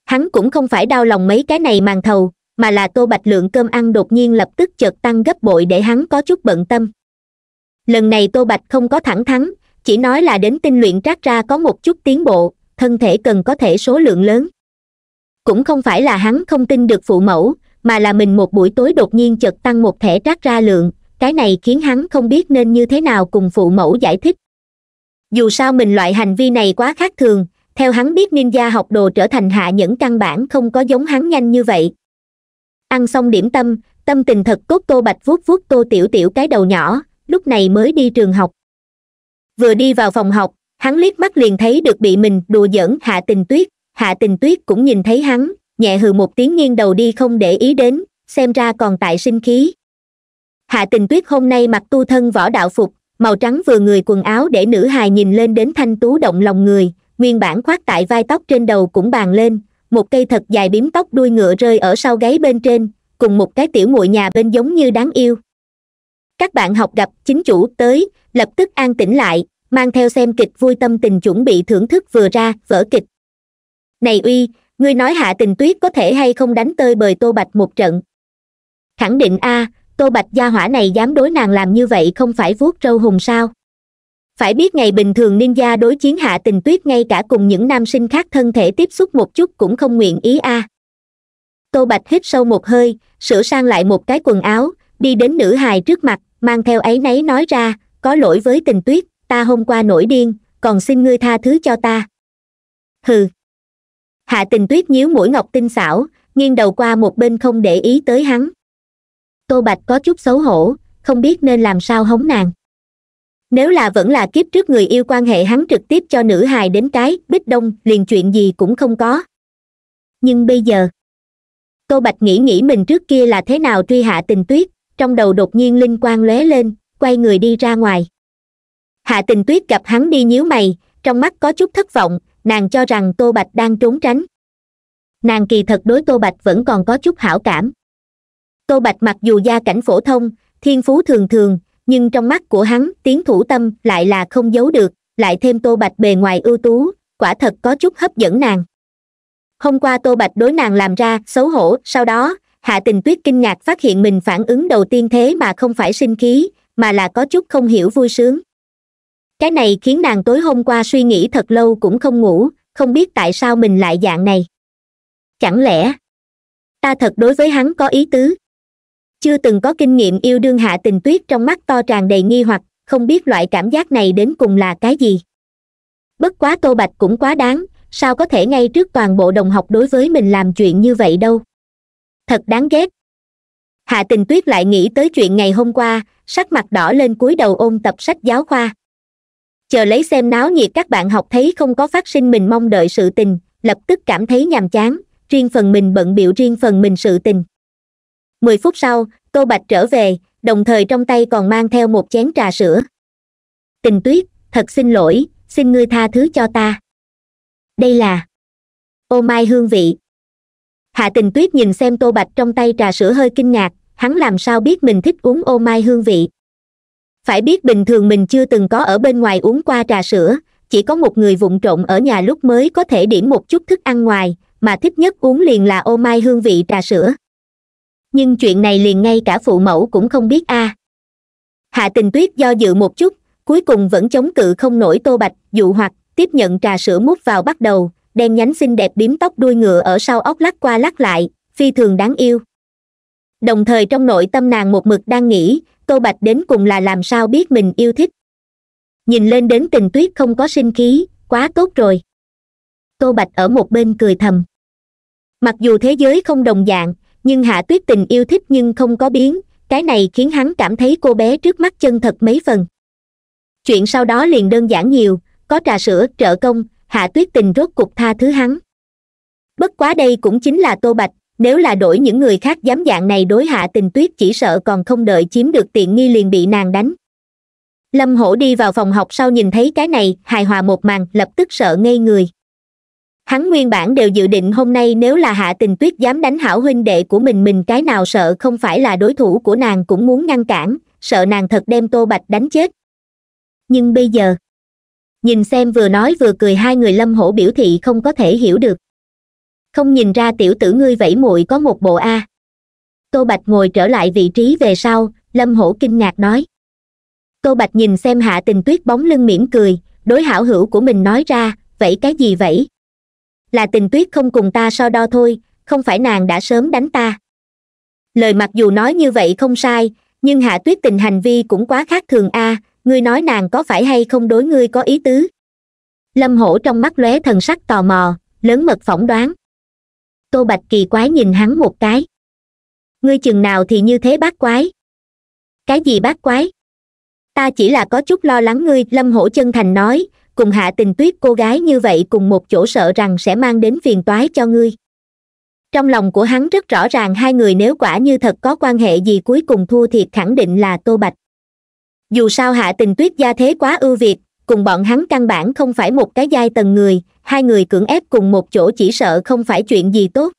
hắn cũng không phải đau lòng mấy cái này màn thầu mà là tô bạch lượng cơm ăn đột nhiên lập tức chợt tăng gấp bội để hắn có chút bận tâm lần này tô bạch không có thẳng thắn chỉ nói là đến tinh luyện trác ra có một chút tiến bộ thân thể cần có thể số lượng lớn cũng không phải là hắn không tin được phụ mẫu mà là mình một buổi tối đột nhiên chợt tăng một thể trác ra lượng cái này khiến hắn không biết nên như thế nào cùng phụ mẫu giải thích dù sao mình loại hành vi này quá khác thường theo hắn biết ninja học đồ trở thành hạ những căn bản không có giống hắn nhanh như vậy ăn xong điểm tâm tâm tình thật cốt tô bạch vuốt vuốt tô tiểu tiểu cái đầu nhỏ lúc này mới đi trường học vừa đi vào phòng học hắn liếc mắt liền thấy được bị mình đùa giỡn hạ tình tuyết hạ tình tuyết cũng nhìn thấy hắn nhẹ hừ một tiếng nghiêng đầu đi không để ý đến xem ra còn tại sinh khí hạ tình tuyết hôm nay mặc tu thân võ đạo phục màu trắng vừa người quần áo để nữ hài nhìn lên đến thanh tú động lòng người nguyên bản khoác tại vai tóc trên đầu cũng bàn lên một cây thật dài bím tóc đuôi ngựa rơi ở sau gáy bên trên cùng một cái tiểu muội nhà bên giống như đáng yêu các bạn học gặp chính chủ tới lập tức an tĩnh lại mang theo xem kịch vui tâm tình chuẩn bị thưởng thức vừa ra vỡ kịch này uy ngươi nói hạ tình tuyết có thể hay không đánh tơi bời tô bạch một trận khẳng định a tô bạch gia hỏa này dám đối nàng làm như vậy không phải vuốt râu hùng sao phải biết ngày bình thường ninja đối chiến hạ tình tuyết ngay cả cùng những nam sinh khác thân thể tiếp xúc một chút cũng không nguyện ý a tô bạch hít sâu một hơi sửa sang lại một cái quần áo đi đến nữ hài trước mặt mang theo ấy nấy nói ra có lỗi với tình tuyết ta hôm qua nổi điên còn xin ngươi tha thứ cho ta hừ hạ tình tuyết nhíu mũi ngọc tinh xảo nghiêng đầu qua một bên không để ý tới hắn tô bạch có chút xấu hổ không biết nên làm sao hống nàng nếu là vẫn là kiếp trước người yêu quan hệ hắn trực tiếp cho nữ hài đến cái bích đông liền chuyện gì cũng không có nhưng bây giờ tô bạch nghĩ nghĩ mình trước kia là thế nào truy hạ tình tuyết trong đầu đột nhiên linh quang lóe lên quay người đi ra ngoài hạ tình tuyết gặp hắn đi nhíu mày trong mắt có chút thất vọng nàng cho rằng tô bạch đang trốn tránh nàng kỳ thật đối tô bạch vẫn còn có chút hảo cảm tô bạch mặc dù gia cảnh phổ thông thiên phú thường thường nhưng trong mắt của hắn tiếng thủ tâm lại là không giấu được lại thêm tô bạch bề ngoài ưu tú quả thật có chút hấp dẫn nàng hôm qua tô bạch đối nàng làm ra xấu hổ sau đó hạ tình tuyết kinh ngạc phát hiện mình phản ứng đầu tiên thế mà không phải sinh khí mà là có chút không hiểu vui sướng cái này khiến nàng tối hôm qua suy nghĩ thật lâu cũng không ngủ không biết tại sao mình lại dạng này chẳng lẽ ta thật đối với hắn có ý tứ chưa từng có kinh nghiệm yêu đương hạ tình tuyết trong mắt to tràn đầy nghi hoặc không biết loại cảm giác này đến cùng là cái gì bất quá tô bạch cũng quá đáng sao có thể ngay trước toàn bộ đồng học đối với mình làm chuyện như vậy đâu thật đáng ghét hạ tình tuyết lại nghĩ tới chuyện ngày hôm qua sắc mặt đỏ lên cúi đầu ôm tập sách giáo khoa chờ lấy xem náo nhiệt các bạn học thấy không có phát sinh mình mong đợi sự tình lập tức cảm thấy nhàm chán riêng phần mình bận biệu riêng phần mình sự tình mười phút sau tô bạch trở về đồng thời trong tay còn mang theo một chén trà sữa tình tuyết thật xin lỗi xin ngươi tha thứ cho ta đây là ô mai hương vị hạ tình tuyết nhìn xem tô bạch trong tay trà sữa hơi kinh ngạc hắn làm sao biết mình thích uống ô mai hương vị phải biết bình thường mình chưa từng có ở bên ngoài uống qua trà sữa chỉ có một người vụng trộn ở nhà lúc mới có thể điểm một chút thức ăn ngoài mà thích nhất uống liền là ô mai hương vị trà sữa nhưng chuyện này liền ngay cả phụ mẫu cũng không biết a à. hạ tình tuyết do dự một chút cuối cùng vẫn chống cự không nổi tô bạch dụ hoặc tiếp nhận trà sữa mút vào bắt đầu đem nhánh xinh đẹp biếm tóc đuôi ngựa ở sau óc lắc qua lắc lại phi thường đáng yêu đồng thời trong nội tâm nàng một mực đang nghĩ tô bạch đến cùng là làm sao biết mình yêu thích nhìn lên đến tình tuyết không có sinh khí quá tốt rồi tô bạch ở một bên cười thầm mặc dù thế giới không đồng dạng nhưng hạ tuyết tình yêu thích nhưng không có biến cái này khiến hắn cảm thấy cô bé trước mắt chân thật mấy phần chuyện sau đó liền đơn giản nhiều có trà sữa trợ công hạ tuyết tình rốt cục tha thứ hắn bất quá đây cũng chính là tô bạch nếu là đổi những người khác dám dạng này đối hạ tình tuyết chỉ sợ còn không đợi chiếm được tiện nghi liền bị nàng đánh lâm hổ đi vào phòng học sau nhìn thấy cái này hài hòa một màn lập tức sợ ngây người hắn nguyên bản đều dự định hôm nay nếu là hạ tình tuyết dám đánh hảo huynh đệ của mình mình cái nào sợ không phải là đối thủ của nàng cũng muốn ngăn cản sợ nàng thật đem tô bạch đánh chết nhưng bây giờ nhìn xem vừa nói vừa cười hai người lâm hổ biểu thị không có thể hiểu được không nhìn ra tiểu tử ngươi vẫy muội có một bộ a tô bạch ngồi trở lại vị trí về sau lâm hổ kinh ngạc nói tô bạch nhìn xem hạ tình tuyết bóng lưng mỉm cười đối hảo hữu của mình nói ra vẫy cái gì vẫy là tình tuyết không cùng ta so đo thôi không phải nàng đã sớm đánh ta lời mặc dù nói như vậy không sai nhưng hạ tuyết tình hành vi cũng quá khác thường a ngươi nói nàng có phải hay không đối ngươi có ý tứ lâm hổ trong mắt lóe thần sắc tò mò lớn mật phỏng đoán tô bạch kỳ quái nhìn hắn một cái ngươi chừng nào thì như thế bác quái cái gì bác quái ta chỉ là có chút lo lắng ngươi lâm hổ chân thành nói cùng hạ tình tuyết cô gái như vậy cùng một chỗ sợ rằng sẽ mang đến phiền toái cho ngươi trong lòng của hắn rất rõ ràng hai người nếu quả như thật có quan hệ gì cuối cùng thua thiệt khẳng định là tô bạch dù sao hạ tình tuyết gia thế quá ưu việt cùng bọn hắn căn bản không phải một cái giai tầng người hai người cưỡng ép cùng một chỗ chỉ sợ không phải chuyện gì tốt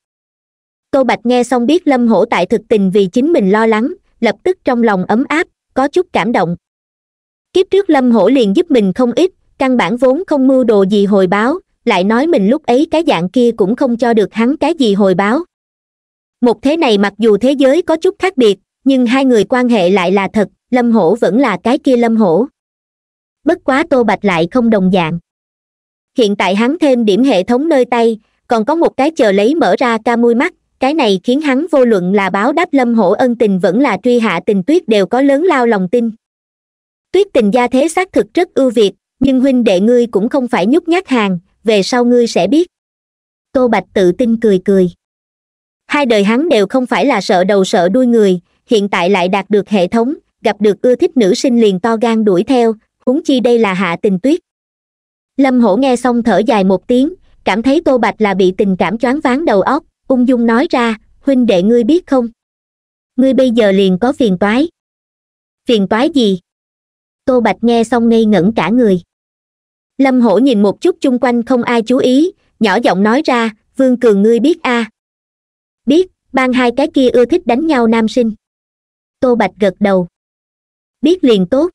câu bạch nghe xong biết lâm hổ tại thực tình vì chính mình lo lắng lập tức trong lòng ấm áp có chút cảm động kiếp trước lâm hổ liền giúp mình không ít căn bản vốn không mưu đồ gì hồi báo lại nói mình lúc ấy cái dạng kia cũng không cho được hắn cái gì hồi báo một thế này mặc dù thế giới có chút khác biệt nhưng hai người quan hệ lại là thật lâm hổ vẫn là cái kia lâm hổ bất quá tô bạch lại không đồng dạng hiện tại hắn thêm điểm hệ thống nơi tay còn có một cái chờ lấy mở ra ca mui mắt cái này khiến hắn vô luận là báo đáp lâm hổ ân tình vẫn là truy hạ tình tuyết đều có lớn lao lòng tin tuyết tình gia thế xác thực rất ưu việt nhưng huynh đệ ngươi cũng không phải nhút nhát hàng về sau ngươi sẽ biết tô bạch tự tin cười cười hai đời hắn đều không phải là sợ đầu sợ đuôi người hiện tại lại đạt được hệ thống gặp được ưa thích nữ sinh liền to gan đuổi theo huống chi đây là hạ tình tuyết lâm hổ nghe xong thở dài một tiếng cảm thấy tô bạch là bị tình cảm choáng váng đầu óc ung dung nói ra huynh đệ ngươi biết không ngươi bây giờ liền có phiền toái phiền toái gì tô bạch nghe xong ngây ngẩn cả người lâm hổ nhìn một chút chung quanh không ai chú ý nhỏ giọng nói ra vương cường ngươi biết a à? biết ban hai cái kia ưa thích đánh nhau nam sinh tô bạch gật đầu biết liền tốt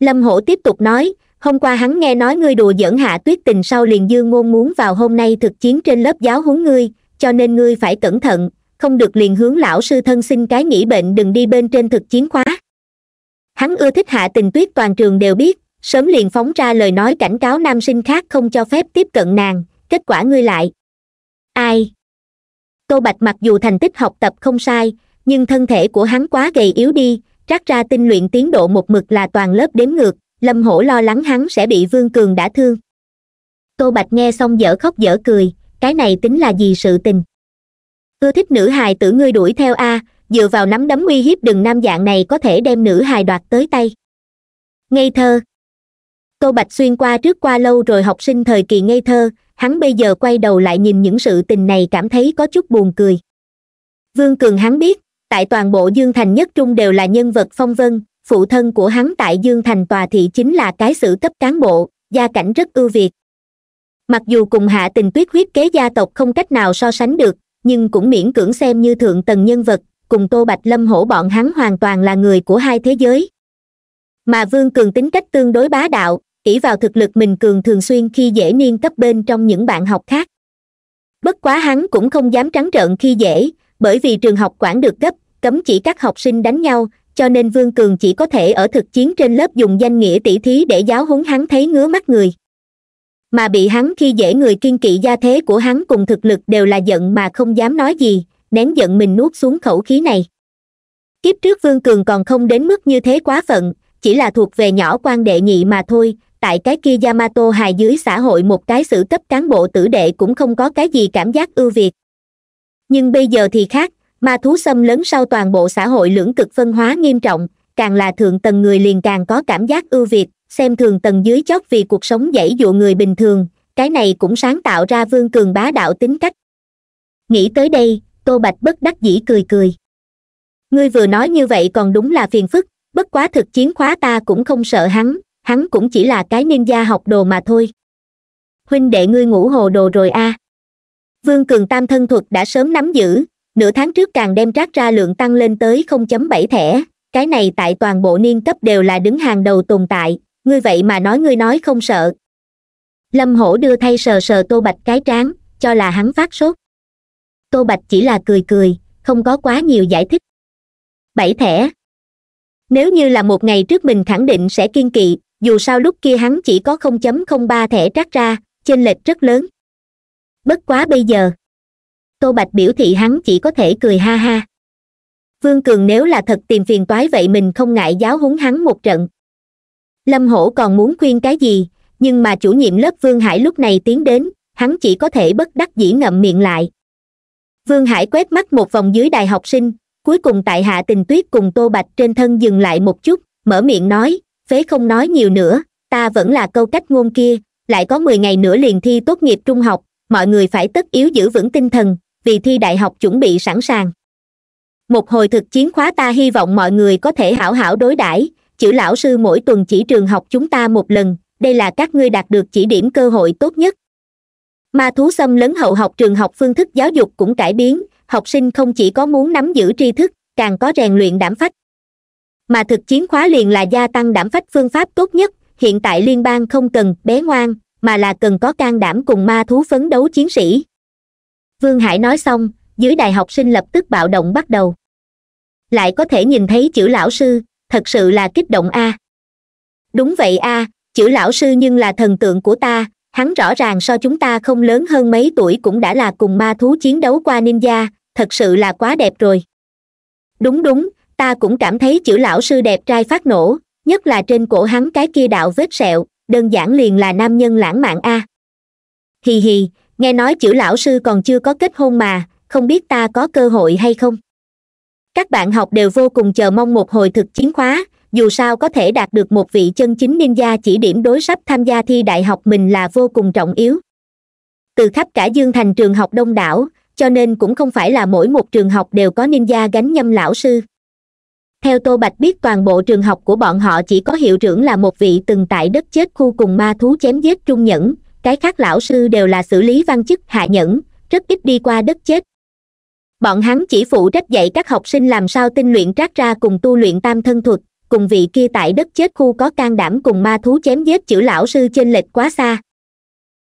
lâm hổ tiếp tục nói hôm qua hắn nghe nói ngươi đùa giỡn hạ tuyết tình sau liền dương ngôn muốn vào hôm nay thực chiến trên lớp giáo huấn ngươi cho nên ngươi phải cẩn thận không được liền hướng lão sư thân xin cái nghỉ bệnh đừng đi bên trên thực chiến khóa hắn ưa thích hạ tình tuyết toàn trường đều biết sớm liền phóng ra lời nói cảnh cáo nam sinh khác không cho phép tiếp cận nàng kết quả ngươi lại ai tô bạch mặc dù thành tích học tập không sai nhưng thân thể của hắn quá gầy yếu đi trác ra tinh luyện tiến độ một mực là toàn lớp đếm ngược lâm hổ lo lắng hắn sẽ bị vương cường đã thương tô bạch nghe xong dở khóc dở cười cái này tính là gì sự tình ưa thích nữ hài tử ngươi đuổi theo a dựa vào nắm đấm uy hiếp đừng nam dạng này có thể đem nữ hài đoạt tới tay ngây thơ tô bạch xuyên qua trước qua lâu rồi học sinh thời kỳ ngây thơ hắn bây giờ quay đầu lại nhìn những sự tình này cảm thấy có chút buồn cười vương cường hắn biết tại toàn bộ dương thành nhất trung đều là nhân vật phong vân phụ thân của hắn tại dương thành tòa thị chính là cái sử cấp cán bộ gia cảnh rất ưu việt mặc dù cùng hạ tình tuyết huyết kế gia tộc không cách nào so sánh được nhưng cũng miễn cưỡng xem như thượng tầng nhân vật cùng tô bạch lâm hổ bọn hắn hoàn toàn là người của hai thế giới mà vương cường tính cách tương đối bá đạo ỷ vào thực lực mình cường thường xuyên khi dễ niên cấp bên trong những bạn học khác bất quá hắn cũng không dám trắng trợn khi dễ bởi vì trường học quản được gấp cấm chỉ các học sinh đánh nhau cho nên vương cường chỉ có thể ở thực chiến trên lớp dùng danh nghĩa tỷ thí để giáo huấn hắn thấy ngứa mắt người mà bị hắn khi dễ người kiên kỵ gia thế của hắn cùng thực lực đều là giận mà không dám nói gì nén giận mình nuốt xuống khẩu khí này kiếp trước vương cường còn không đến mức như thế quá phận chỉ là thuộc về nhỏ quan đệ nhị mà thôi tại cái kia yamato hài dưới xã hội một cái sự cấp cán bộ tử đệ cũng không có cái gì cảm giác ưu việt nhưng bây giờ thì khác ma thú xâm lớn sau toàn bộ xã hội lưỡng cực phân hóa nghiêm trọng càng là thượng tầng người liền càng có cảm giác ưu việt xem thường tầng dưới chót vì cuộc sống dãy dụ người bình thường cái này cũng sáng tạo ra vương cường bá đạo tính cách nghĩ tới đây tô bạch bất đắc dĩ cười cười ngươi vừa nói như vậy còn đúng là phiền phức bất quá thực chiến khóa ta cũng không sợ hắn hắn cũng chỉ là cái gia học đồ mà thôi huynh đệ ngươi ngủ hồ đồ rồi a à vương cường tam thân thuật đã sớm nắm giữ nửa tháng trước càng đem rác ra lượng tăng lên tới 0.7 thẻ cái này tại toàn bộ niên cấp đều là đứng hàng đầu tồn tại ngươi vậy mà nói ngươi nói không sợ lâm hổ đưa thay sờ sờ tô bạch cái trán cho là hắn phát sốt tô bạch chỉ là cười cười không có quá nhiều giải thích bảy thẻ nếu như là một ngày trước mình khẳng định sẽ kiên kỵ dù sao lúc kia hắn chỉ có 0.03 thẻ trác ra chênh lệch rất lớn bất quá bây giờ tô bạch biểu thị hắn chỉ có thể cười ha ha vương cường nếu là thật tìm phiền toái vậy mình không ngại giáo húng hắn một trận lâm hổ còn muốn khuyên cái gì nhưng mà chủ nhiệm lớp vương hải lúc này tiến đến hắn chỉ có thể bất đắc dĩ ngậm miệng lại vương hải quét mắt một vòng dưới đài học sinh cuối cùng tại hạ tình tuyết cùng tô bạch trên thân dừng lại một chút mở miệng nói phế không nói nhiều nữa ta vẫn là câu cách ngôn kia lại có mười ngày nữa liền thi tốt nghiệp trung học mọi người phải tất yếu giữ vững tinh thần vì thi đại học chuẩn bị sẵn sàng một hồi thực chiến khóa ta hy vọng mọi người có thể hảo hảo đối đãi chữ lão sư mỗi tuần chỉ trường học chúng ta một lần đây là các ngươi đạt được chỉ điểm cơ hội tốt nhất ma thú xâm lấn hậu học trường học phương thức giáo dục cũng cải biến học sinh không chỉ có muốn nắm giữ tri thức càng có rèn luyện đảm phách mà thực chiến khóa liền là gia tăng đảm phách phương pháp tốt nhất hiện tại liên bang không cần bé ngoan mà là cần có can đảm cùng ma thú phấn đấu chiến sĩ vương hải nói xong dưới đài học sinh lập tức bạo động bắt đầu lại có thể nhìn thấy chữ lão sư thật sự là kích động a đúng vậy a chữ lão sư nhưng là thần tượng của ta hắn rõ ràng so chúng ta không lớn hơn mấy tuổi cũng đã là cùng ma thú chiến đấu qua ninja thật sự là quá đẹp rồi đúng đúng ta cũng cảm thấy chữ lão sư đẹp trai phát nổ nhất là trên cổ hắn cái kia đạo vết sẹo đơn giản liền là nam nhân lãng mạn a hì hì nghe nói chữ lão sư còn chưa có kết hôn mà không biết ta có cơ hội hay không các bạn học đều vô cùng chờ mong một hồi thực chiến khóa dù sao có thể đạt được một vị chân chính ninja chỉ điểm đối sắp tham gia thi đại học mình là vô cùng trọng yếu từ khắp cả dương thành trường học đông đảo cho nên cũng không phải là mỗi một trường học đều có ninja gánh nhâm lão sư theo tô bạch biết toàn bộ trường học của bọn họ chỉ có hiệu trưởng là một vị từng tại đất chết khu cùng ma thú chém giết trung nhẫn cái khác lão sư đều là xử lý văn chức hạ nhẫn rất ít đi qua đất chết bọn hắn chỉ phụ trách dạy các học sinh làm sao tinh luyện trác ra cùng tu luyện tam thân thuật cùng vị kia tại đất chết khu có can đảm cùng ma thú chém giết chữ lão sư trên lệch quá xa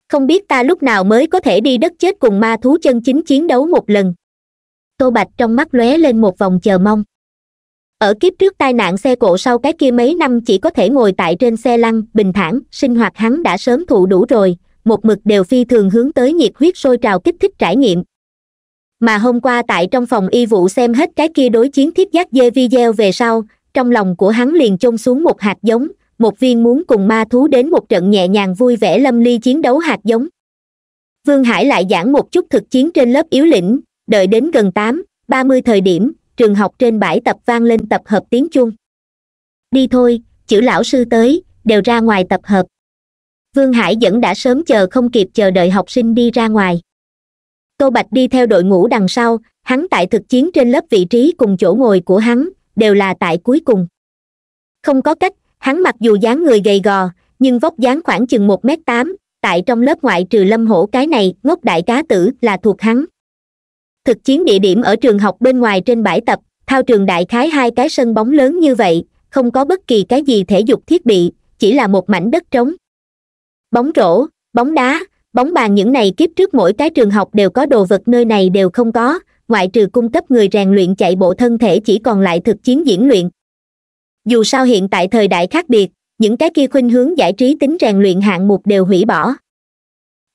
không biết ta lúc nào mới có thể đi đất chết cùng ma thú chân chính chiến đấu một lần tô bạch trong mắt lóe lên một vòng chờ mong ở kiếp trước tai nạn xe cộ sau cái kia mấy năm chỉ có thể ngồi tại trên xe lăn bình thản sinh hoạt hắn đã sớm thụ đủ rồi một mực đều phi thường hướng tới nhiệt huyết sôi trào kích thích trải nghiệm mà hôm qua tại trong phòng y vụ xem hết cái kia đối chiến thiết giác dê video về sau trong lòng của hắn liền chôn xuống một hạt giống một viên muốn cùng ma thú đến một trận nhẹ nhàng vui vẻ lâm ly chiến đấu hạt giống vương hải lại giảng một chút thực chiến trên lớp yếu lĩnh đợi đến gần tám ba mươi thời điểm trường học trên bãi tập vang lên tập hợp tiếng chung. đi thôi chữ lão sư tới đều ra ngoài tập hợp vương hải vẫn đã sớm chờ không kịp chờ đợi học sinh đi ra ngoài tô bạch đi theo đội ngũ đằng sau hắn tại thực chiến trên lớp vị trí cùng chỗ ngồi của hắn đều là tại cuối cùng không có cách hắn mặc dù dáng người gầy gò nhưng vóc dáng khoảng chừng một m tám tại trong lớp ngoại trừ lâm hổ cái này ngốc đại cá tử là thuộc hắn thực chiến địa điểm ở trường học bên ngoài trên bãi tập thao trường đại khái hai cái sân bóng lớn như vậy không có bất kỳ cái gì thể dục thiết bị chỉ là một mảnh đất trống bóng rổ bóng đá bóng bàn những này kiếp trước mỗi cái trường học đều có đồ vật nơi này đều không có ngoại trừ cung cấp người rèn luyện chạy bộ thân thể chỉ còn lại thực chiến diễn luyện dù sao hiện tại thời đại khác biệt những cái kia khuynh hướng giải trí tính rèn luyện hạng mục đều hủy bỏ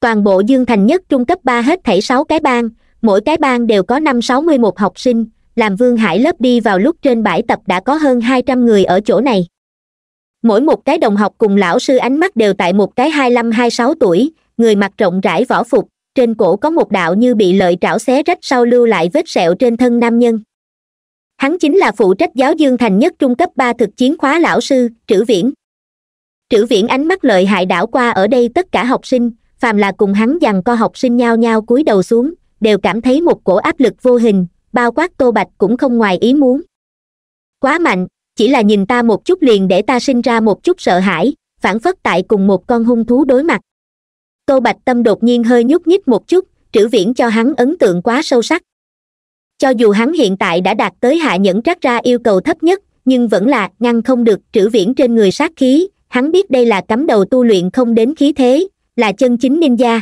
toàn bộ dương thành nhất trung cấp ba hết thảy sáu cái bang mỗi cái bang đều có năm sáu mươi một học sinh làm vương hải lớp đi vào lúc trên bãi tập đã có hơn hai trăm người ở chỗ này mỗi một cái đồng học cùng lão sư ánh mắt đều tại một cái hai lăm hai sáu tuổi người mặc rộng rãi võ phục trên cổ có một đạo như bị lợi trảo xé rách sau lưu lại vết sẹo trên thân nam nhân hắn chính là phụ trách giáo dương thành nhất trung cấp ba thực chiến khóa lão sư trữ viễn trữ viễn ánh mắt lợi hại đảo qua ở đây tất cả học sinh phàm là cùng hắn dằn co học sinh nhao nhao cúi đầu xuống đều cảm thấy một cổ áp lực vô hình bao quát tô bạch cũng không ngoài ý muốn quá mạnh chỉ là nhìn ta một chút liền để ta sinh ra một chút sợ hãi phản phất tại cùng một con hung thú đối mặt tô bạch tâm đột nhiên hơi nhúc nhích một chút trữ viễn cho hắn ấn tượng quá sâu sắc cho dù hắn hiện tại đã đạt tới hạ nhẫn trác ra yêu cầu thấp nhất nhưng vẫn là ngăn không được trữ viễn trên người sát khí hắn biết đây là cắm đầu tu luyện không đến khí thế là chân chính ninja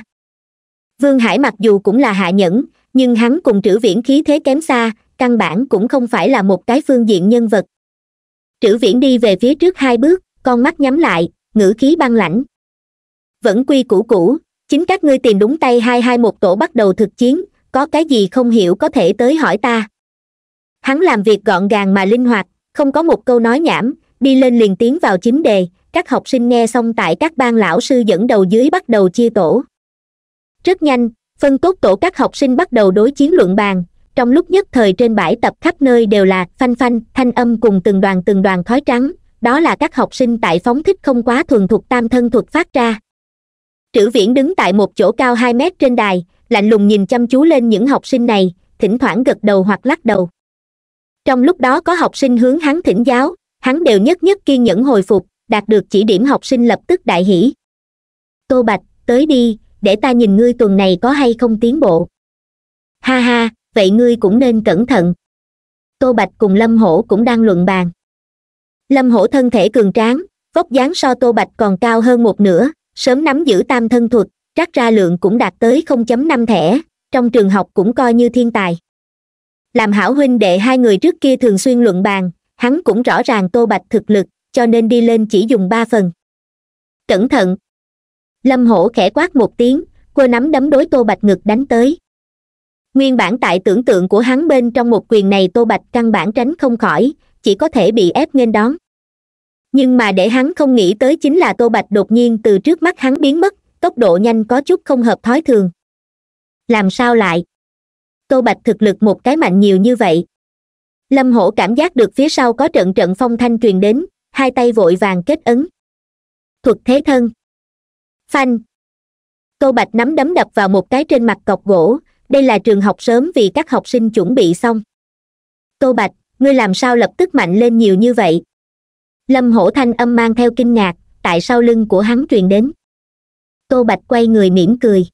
vương hải mặc dù cũng là hạ nhẫn nhưng hắn cùng trữ viễn khí thế kém xa căn bản cũng không phải là một cái phương diện nhân vật trữ viễn đi về phía trước hai bước con mắt nhắm lại ngữ khí băng lãnh vẫn quy củ cũ chính các ngươi tìm đúng tay hai hai một tổ bắt đầu thực chiến có cái gì không hiểu có thể tới hỏi ta hắn làm việc gọn gàng mà linh hoạt không có một câu nói nhảm đi lên liền tiến vào chính đề các học sinh nghe xong tại các ban lão sư dẫn đầu dưới bắt đầu chia tổ rất nhanh phân cốt tổ các học sinh bắt đầu đối chiến luận bàn trong lúc nhất thời trên bãi tập khắp nơi đều là phanh phanh thanh âm cùng từng đoàn từng đoàn khói trắng đó là các học sinh tại phóng thích không quá thuần thuộc tam thân thuật phát ra trữ viễn đứng tại một chỗ cao hai mét trên đài lạnh lùng nhìn chăm chú lên những học sinh này thỉnh thoảng gật đầu hoặc lắc đầu trong lúc đó có học sinh hướng hắn thỉnh giáo hắn đều nhất nhất kiên nhẫn hồi phục đạt được chỉ điểm học sinh lập tức đại hỷ tô bạch tới đi để ta nhìn ngươi tuần này có hay không tiến bộ ha ha vậy ngươi cũng nên cẩn thận tô bạch cùng lâm hổ cũng đang luận bàn lâm hổ thân thể cường tráng vóc dáng so tô bạch còn cao hơn một nửa sớm nắm giữ tam thân thuật trắc ra lượng cũng đạt tới không chấm thẻ trong trường học cũng coi như thiên tài làm hảo huynh đệ hai người trước kia thường xuyên luận bàn hắn cũng rõ ràng tô bạch thực lực cho nên đi lên chỉ dùng ba phần cẩn thận lâm hổ khẽ quát một tiếng quơ nắm đấm đối tô bạch ngực đánh tới nguyên bản tại tưởng tượng của hắn bên trong một quyền này tô bạch căn bản tránh không khỏi chỉ có thể bị ép nghênh đón nhưng mà để hắn không nghĩ tới chính là tô bạch đột nhiên từ trước mắt hắn biến mất tốc độ nhanh có chút không hợp thói thường làm sao lại tô bạch thực lực một cái mạnh nhiều như vậy lâm hổ cảm giác được phía sau có trận trận phong thanh truyền đến hai tay vội vàng kết ấn thuật thế thân phanh câu bạch nắm đấm đập vào một cái trên mặt cọc gỗ đây là trường học sớm vì các học sinh chuẩn bị xong câu bạch ngươi làm sao lập tức mạnh lên nhiều như vậy lâm hổ thanh âm mang theo kinh ngạc tại sau lưng của hắn truyền đến câu bạch quay người mỉm cười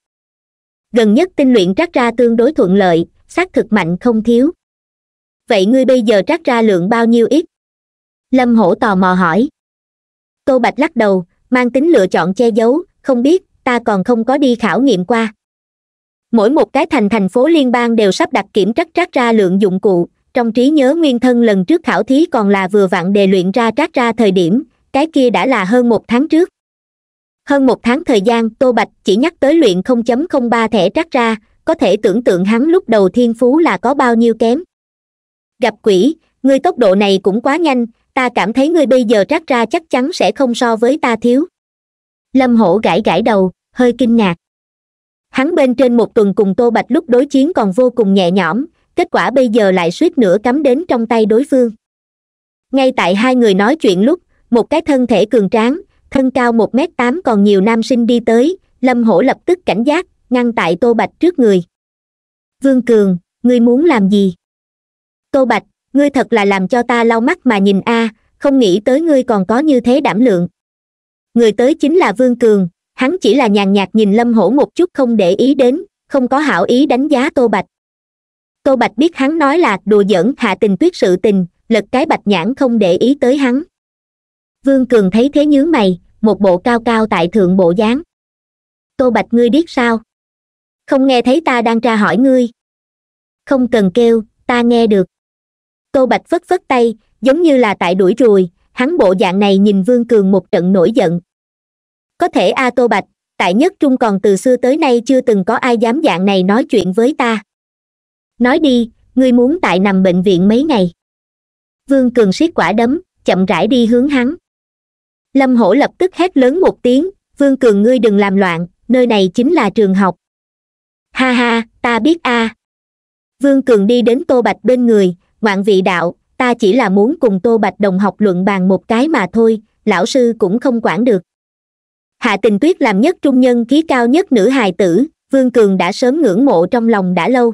gần nhất tinh luyện trát ra tương đối thuận lợi xác thực mạnh không thiếu vậy ngươi bây giờ trát ra lượng bao nhiêu ít lâm hổ tò mò hỏi câu bạch lắc đầu mang tính lựa chọn che giấu không biết ta còn không có đi khảo nghiệm qua mỗi một cái thành thành phố liên bang đều sắp đặt kiểm trắc trắc ra lượng dụng cụ trong trí nhớ nguyên thân lần trước khảo thí còn là vừa vặn đề luyện ra trắc ra thời điểm cái kia đã là hơn một tháng trước hơn một tháng thời gian tô bạch chỉ nhắc tới luyện 0.03 thẻ trắc ra có thể tưởng tượng hắn lúc đầu thiên phú là có bao nhiêu kém gặp quỷ ngươi tốc độ này cũng quá nhanh ta cảm thấy ngươi bây giờ trắc ra chắc chắn sẽ không so với ta thiếu lâm hổ gãi gãi đầu hơi kinh ngạc hắn bên trên một tuần cùng tô bạch lúc đối chiến còn vô cùng nhẹ nhõm kết quả bây giờ lại suýt nữa cắm đến trong tay đối phương ngay tại hai người nói chuyện lúc một cái thân thể cường tráng thân cao một m tám còn nhiều nam sinh đi tới lâm hổ lập tức cảnh giác ngăn tại tô bạch trước người vương cường ngươi muốn làm gì tô bạch ngươi thật là làm cho ta lau mắt mà nhìn a à, không nghĩ tới ngươi còn có như thế đảm lượng người tới chính là vương cường hắn chỉ là nhàn nhạt nhìn lâm hổ một chút không để ý đến không có hảo ý đánh giá tô bạch tô bạch biết hắn nói là đùa giỡn hạ tình tuyết sự tình lật cái bạch nhãn không để ý tới hắn vương cường thấy thế nhướng mày một bộ cao cao tại thượng bộ dáng tô bạch ngươi điếc sao không nghe thấy ta đang tra hỏi ngươi không cần kêu ta nghe được tô bạch phất phất tay giống như là tại đuổi ruồi hắn bộ dạng này nhìn vương cường một trận nổi giận có thể a tô bạch tại nhất trung còn từ xưa tới nay chưa từng có ai dám dạng này nói chuyện với ta nói đi ngươi muốn tại nằm bệnh viện mấy ngày vương cường siết quả đấm chậm rãi đi hướng hắn lâm hổ lập tức hét lớn một tiếng vương cường ngươi đừng làm loạn nơi này chính là trường học ha ha ta biết a à. vương cường đi đến tô bạch bên người ngoạn vị đạo ta chỉ là muốn cùng tô bạch đồng học luận bàn một cái mà thôi lão sư cũng không quản được hạ tình tuyết làm nhất trung nhân khí cao nhất nữ hài tử vương cường đã sớm ngưỡng mộ trong lòng đã lâu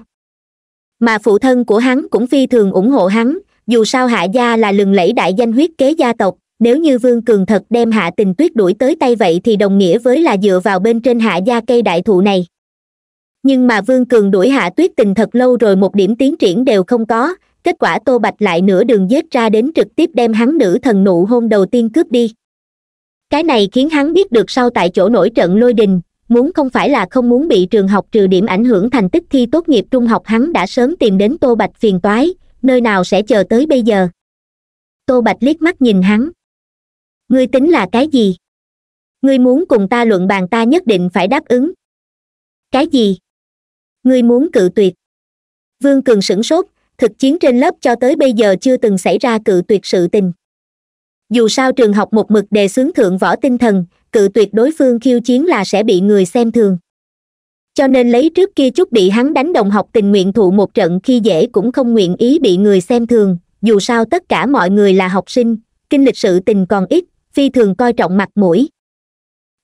mà phụ thân của hắn cũng phi thường ủng hộ hắn dù sao hạ gia là lừng lẫy đại danh huyết kế gia tộc nếu như vương cường thật đem hạ tình tuyết đuổi tới tay vậy thì đồng nghĩa với là dựa vào bên trên hạ gia cây đại thụ này nhưng mà vương cường đuổi hạ tuyết tình thật lâu rồi một điểm tiến triển đều không có kết quả tô bạch lại nửa đường giết ra đến trực tiếp đem hắn nữ thần nụ hôn đầu tiên cướp đi cái này khiến hắn biết được sau tại chỗ nổi trận lôi đình muốn không phải là không muốn bị trường học trừ điểm ảnh hưởng thành tích thi tốt nghiệp trung học hắn đã sớm tìm đến tô bạch phiền toái nơi nào sẽ chờ tới bây giờ tô bạch liếc mắt nhìn hắn ngươi tính là cái gì ngươi muốn cùng ta luận bàn ta nhất định phải đáp ứng cái gì ngươi muốn cự tuyệt vương cường sửng sốt thực chiến trên lớp cho tới bây giờ chưa từng xảy ra cự tuyệt sự tình dù sao trường học một mực đề xướng thượng võ tinh thần cự tuyệt đối phương khiêu chiến là sẽ bị người xem thường cho nên lấy trước kia chút bị hắn đánh đồng học tình nguyện thụ một trận khi dễ cũng không nguyện ý bị người xem thường dù sao tất cả mọi người là học sinh kinh lịch sự tình còn ít phi thường coi trọng mặt mũi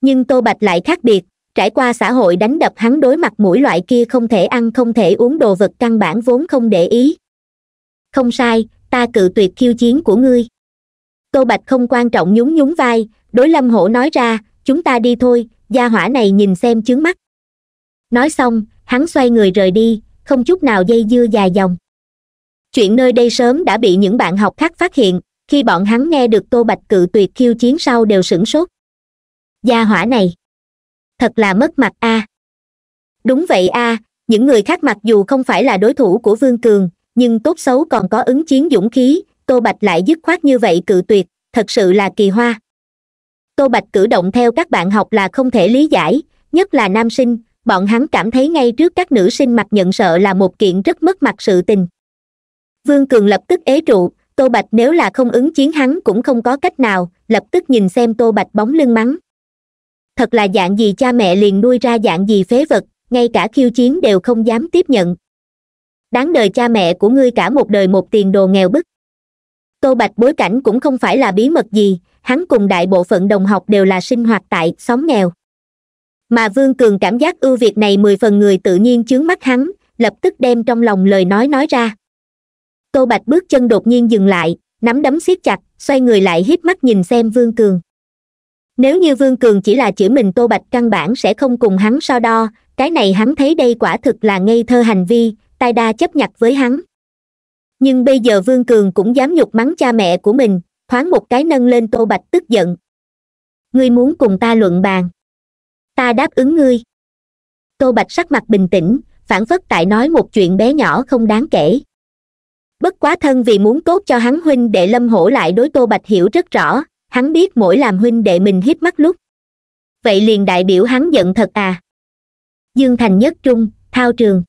nhưng tô bạch lại khác biệt trải qua xã hội đánh đập hắn đối mặt mũi loại kia không thể ăn không thể uống đồ vật căn bản vốn không để ý không sai ta cự tuyệt khiêu chiến của ngươi tô bạch không quan trọng nhún nhún vai đối lâm hổ nói ra chúng ta đi thôi gia hỏa này nhìn xem chướng mắt nói xong hắn xoay người rời đi không chút nào dây dưa dài dòng chuyện nơi đây sớm đã bị những bạn học khác phát hiện khi bọn hắn nghe được tô bạch cự tuyệt khiêu chiến sau đều sửng sốt gia hỏa này thật là mất mặt a à. đúng vậy a à, những người khác mặc dù không phải là đối thủ của vương cường nhưng tốt xấu còn có ứng chiến dũng khí tô bạch lại dứt khoát như vậy cự tuyệt thật sự là kỳ hoa tô bạch cử động theo các bạn học là không thể lý giải nhất là nam sinh bọn hắn cảm thấy ngay trước các nữ sinh mặt nhận sợ là một kiện rất mất mặt sự tình vương cường lập tức ế trụ tô bạch nếu là không ứng chiến hắn cũng không có cách nào lập tức nhìn xem tô bạch bóng lưng mắng thật là dạng gì cha mẹ liền nuôi ra dạng gì phế vật ngay cả khiêu chiến đều không dám tiếp nhận đáng đời cha mẹ của ngươi cả một đời một tiền đồ nghèo bức Câu bạch bối cảnh cũng không phải là bí mật gì hắn cùng đại bộ phận đồng học đều là sinh hoạt tại xóm nghèo mà vương cường cảm giác ưu việt này mười phần người tự nhiên chướng mắt hắn lập tức đem trong lòng lời nói nói ra Câu bạch bước chân đột nhiên dừng lại nắm đấm siết chặt xoay người lại hít mắt nhìn xem vương cường nếu như vương cường chỉ là chữ mình tô bạch căn bản sẽ không cùng hắn so đo cái này hắn thấy đây quả thực là ngây thơ hành vi tai đa chấp nhặt với hắn nhưng bây giờ vương cường cũng dám nhục mắng cha mẹ của mình thoáng một cái nâng lên tô bạch tức giận ngươi muốn cùng ta luận bàn ta đáp ứng ngươi tô bạch sắc mặt bình tĩnh phản phất tại nói một chuyện bé nhỏ không đáng kể bất quá thân vì muốn tốt cho hắn huynh đệ lâm hổ lại đối tô bạch hiểu rất rõ hắn biết mỗi làm huynh đệ mình hít mắt lúc vậy liền đại biểu hắn giận thật à dương thành nhất trung thao trường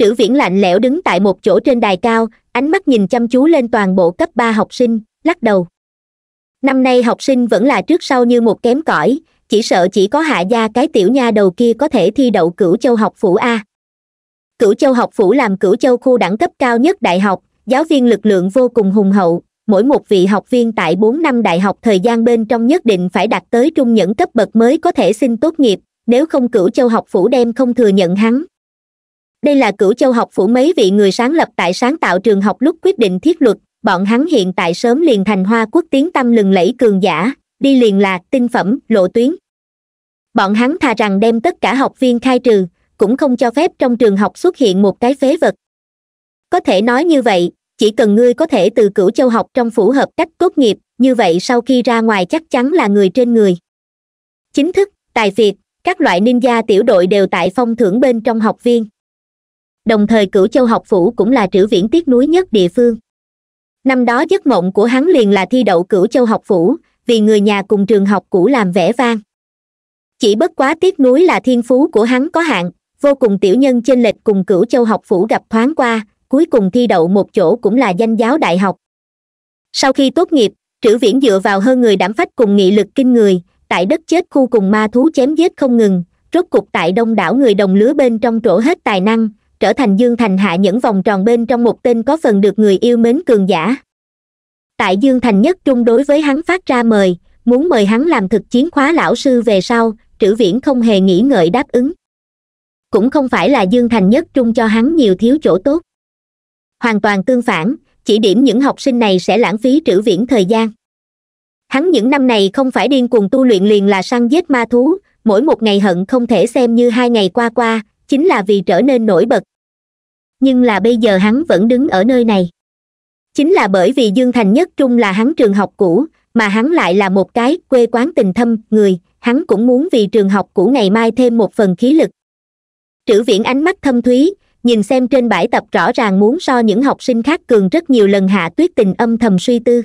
trữ viễn lạnh lẽo đứng tại một chỗ trên đài cao ánh mắt nhìn chăm chú lên toàn bộ cấp ba học sinh lắc đầu năm nay học sinh vẫn là trước sau như một kém cỏi chỉ sợ chỉ có hạ gia cái tiểu nha đầu kia có thể thi đậu cửu châu học phủ a cửu châu học phủ làm cửu châu khu đẳng cấp cao nhất đại học giáo viên lực lượng vô cùng hùng hậu mỗi một vị học viên tại bốn năm đại học thời gian bên trong nhất định phải đạt tới trung nhẫn cấp bậc mới có thể xin tốt nghiệp nếu không cửu châu học phủ đem không thừa nhận hắn đây là cửu châu học phủ mấy vị người sáng lập tại sáng tạo trường học lúc quyết định thiết luật bọn hắn hiện tại sớm liền thành hoa quốc tiến tâm lừng lẫy cường giả đi liền là tinh phẩm lộ tuyến bọn hắn thà rằng đem tất cả học viên khai trừ cũng không cho phép trong trường học xuất hiện một cái phế vật có thể nói như vậy chỉ cần ngươi có thể từ cửu châu học trong phủ hợp cách tốt nghiệp như vậy sau khi ra ngoài chắc chắn là người trên người chính thức tài việt các loại ninja tiểu đội đều tại phong thưởng bên trong học viên đồng thời cửu châu học phủ cũng là trữ viễn tiếc núi nhất địa phương năm đó giấc mộng của hắn liền là thi đậu cửu châu học phủ vì người nhà cùng trường học cũ làm vẻ vang chỉ bất quá tiếc núi là thiên phú của hắn có hạn vô cùng tiểu nhân trên lệch cùng cửu châu học phủ gặp thoáng qua cuối cùng thi đậu một chỗ cũng là danh giáo đại học sau khi tốt nghiệp trữ viễn dựa vào hơn người đảm phách cùng nghị lực kinh người tại đất chết khu cùng ma thú chém giết không ngừng rốt cục tại đông đảo người đồng lứa bên trong trổ hết tài năng trở thành dương thành hạ những vòng tròn bên trong một tên có phần được người yêu mến cường giả tại dương thành nhất trung đối với hắn phát ra mời muốn mời hắn làm thực chiến khóa lão sư về sau trữ viễn không hề nghĩ ngợi đáp ứng cũng không phải là dương thành nhất trung cho hắn nhiều thiếu chỗ tốt hoàn toàn tương phản chỉ điểm những học sinh này sẽ lãng phí trữ viễn thời gian hắn những năm này không phải điên cuồng tu luyện liền là săn giết ma thú mỗi một ngày hận không thể xem như hai ngày qua qua chính là vì trở nên nổi bật nhưng là bây giờ hắn vẫn đứng ở nơi này chính là bởi vì dương thành nhất trung là hắn trường học cũ mà hắn lại là một cái quê quán tình thâm người hắn cũng muốn vì trường học cũ ngày mai thêm một phần khí lực trữ viện ánh mắt thâm thúy nhìn xem trên bãi tập rõ ràng muốn so những học sinh khác cường rất nhiều lần hạ tuyết tình âm thầm suy tư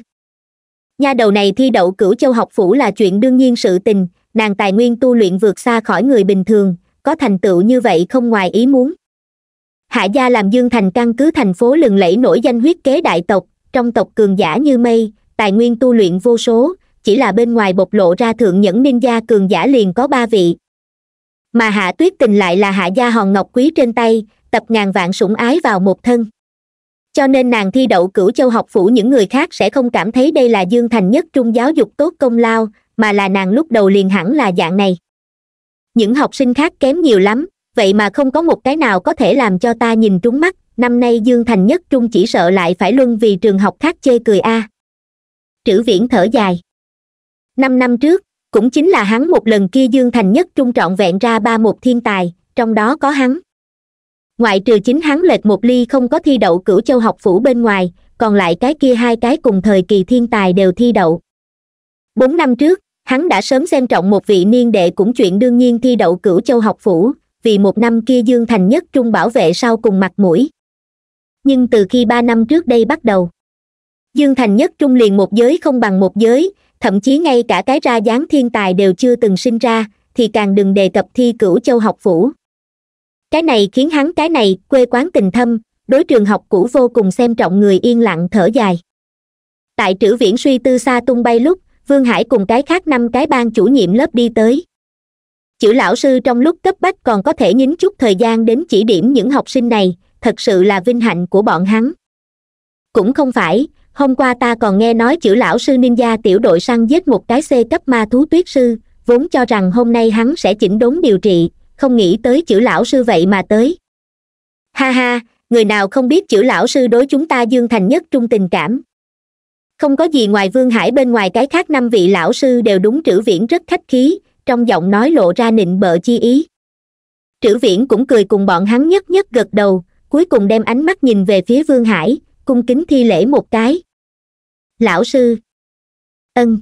nha đầu này thi đậu cửu châu học phủ là chuyện đương nhiên sự tình nàng tài nguyên tu luyện vượt xa khỏi người bình thường có thành tựu như vậy không ngoài ý muốn hạ gia làm dương thành căn cứ thành phố lừng lẫy nổi danh huyết kế đại tộc trong tộc cường giả như mây tài nguyên tu luyện vô số chỉ là bên ngoài bộc lộ ra thượng nhẫn ninja cường giả liền có ba vị mà hạ tuyết tình lại là hạ gia hòn ngọc quý trên tay tập ngàn vạn sủng ái vào một thân cho nên nàng thi đậu cửu châu học phủ những người khác sẽ không cảm thấy đây là dương thành nhất trung giáo dục tốt công lao mà là nàng lúc đầu liền hẳn là dạng này những học sinh khác kém nhiều lắm vậy mà không có một cái nào có thể làm cho ta nhìn trúng mắt năm nay dương thành nhất trung chỉ sợ lại phải luân vì trường học khác chê cười a à. trữ viễn thở dài năm năm trước cũng chính là hắn một lần kia dương thành nhất trung trọn vẹn ra ba một thiên tài trong đó có hắn ngoại trừ chính hắn lệch một ly không có thi đậu cửu châu học phủ bên ngoài còn lại cái kia hai cái cùng thời kỳ thiên tài đều thi đậu bốn năm trước hắn đã sớm xem trọng một vị niên đệ cũng chuyện đương nhiên thi đậu cửu châu học phủ vì một năm kia dương thành nhất trung bảo vệ sau cùng mặt mũi nhưng từ khi ba năm trước đây bắt đầu dương thành nhất trung liền một giới không bằng một giới thậm chí ngay cả cái ra dáng thiên tài đều chưa từng sinh ra thì càng đừng đề cập thi cửu châu học phủ cái này khiến hắn cái này quê quán tình thâm đối trường học cũ vô cùng xem trọng người yên lặng thở dài tại trữ viễn suy tư xa tung bay lúc vương hải cùng cái khác năm cái ban chủ nhiệm lớp đi tới chữ lão sư trong lúc cấp bách còn có thể nhín chút thời gian đến chỉ điểm những học sinh này thật sự là vinh hạnh của bọn hắn cũng không phải hôm qua ta còn nghe nói chữ lão sư ninja tiểu đội săn giết một cái c cấp ma thú tuyết sư vốn cho rằng hôm nay hắn sẽ chỉnh đốn điều trị không nghĩ tới chữ lão sư vậy mà tới ha ha người nào không biết chữ lão sư đối chúng ta dương thành nhất trung tình cảm không có gì ngoài vương hải bên ngoài cái khác năm vị lão sư đều đúng trữ viễn rất khách khí trong giọng nói lộ ra nịnh bợ chi ý trữ viễn cũng cười cùng bọn hắn nhất nhất gật đầu cuối cùng đem ánh mắt nhìn về phía vương hải cung kính thi lễ một cái lão sư ân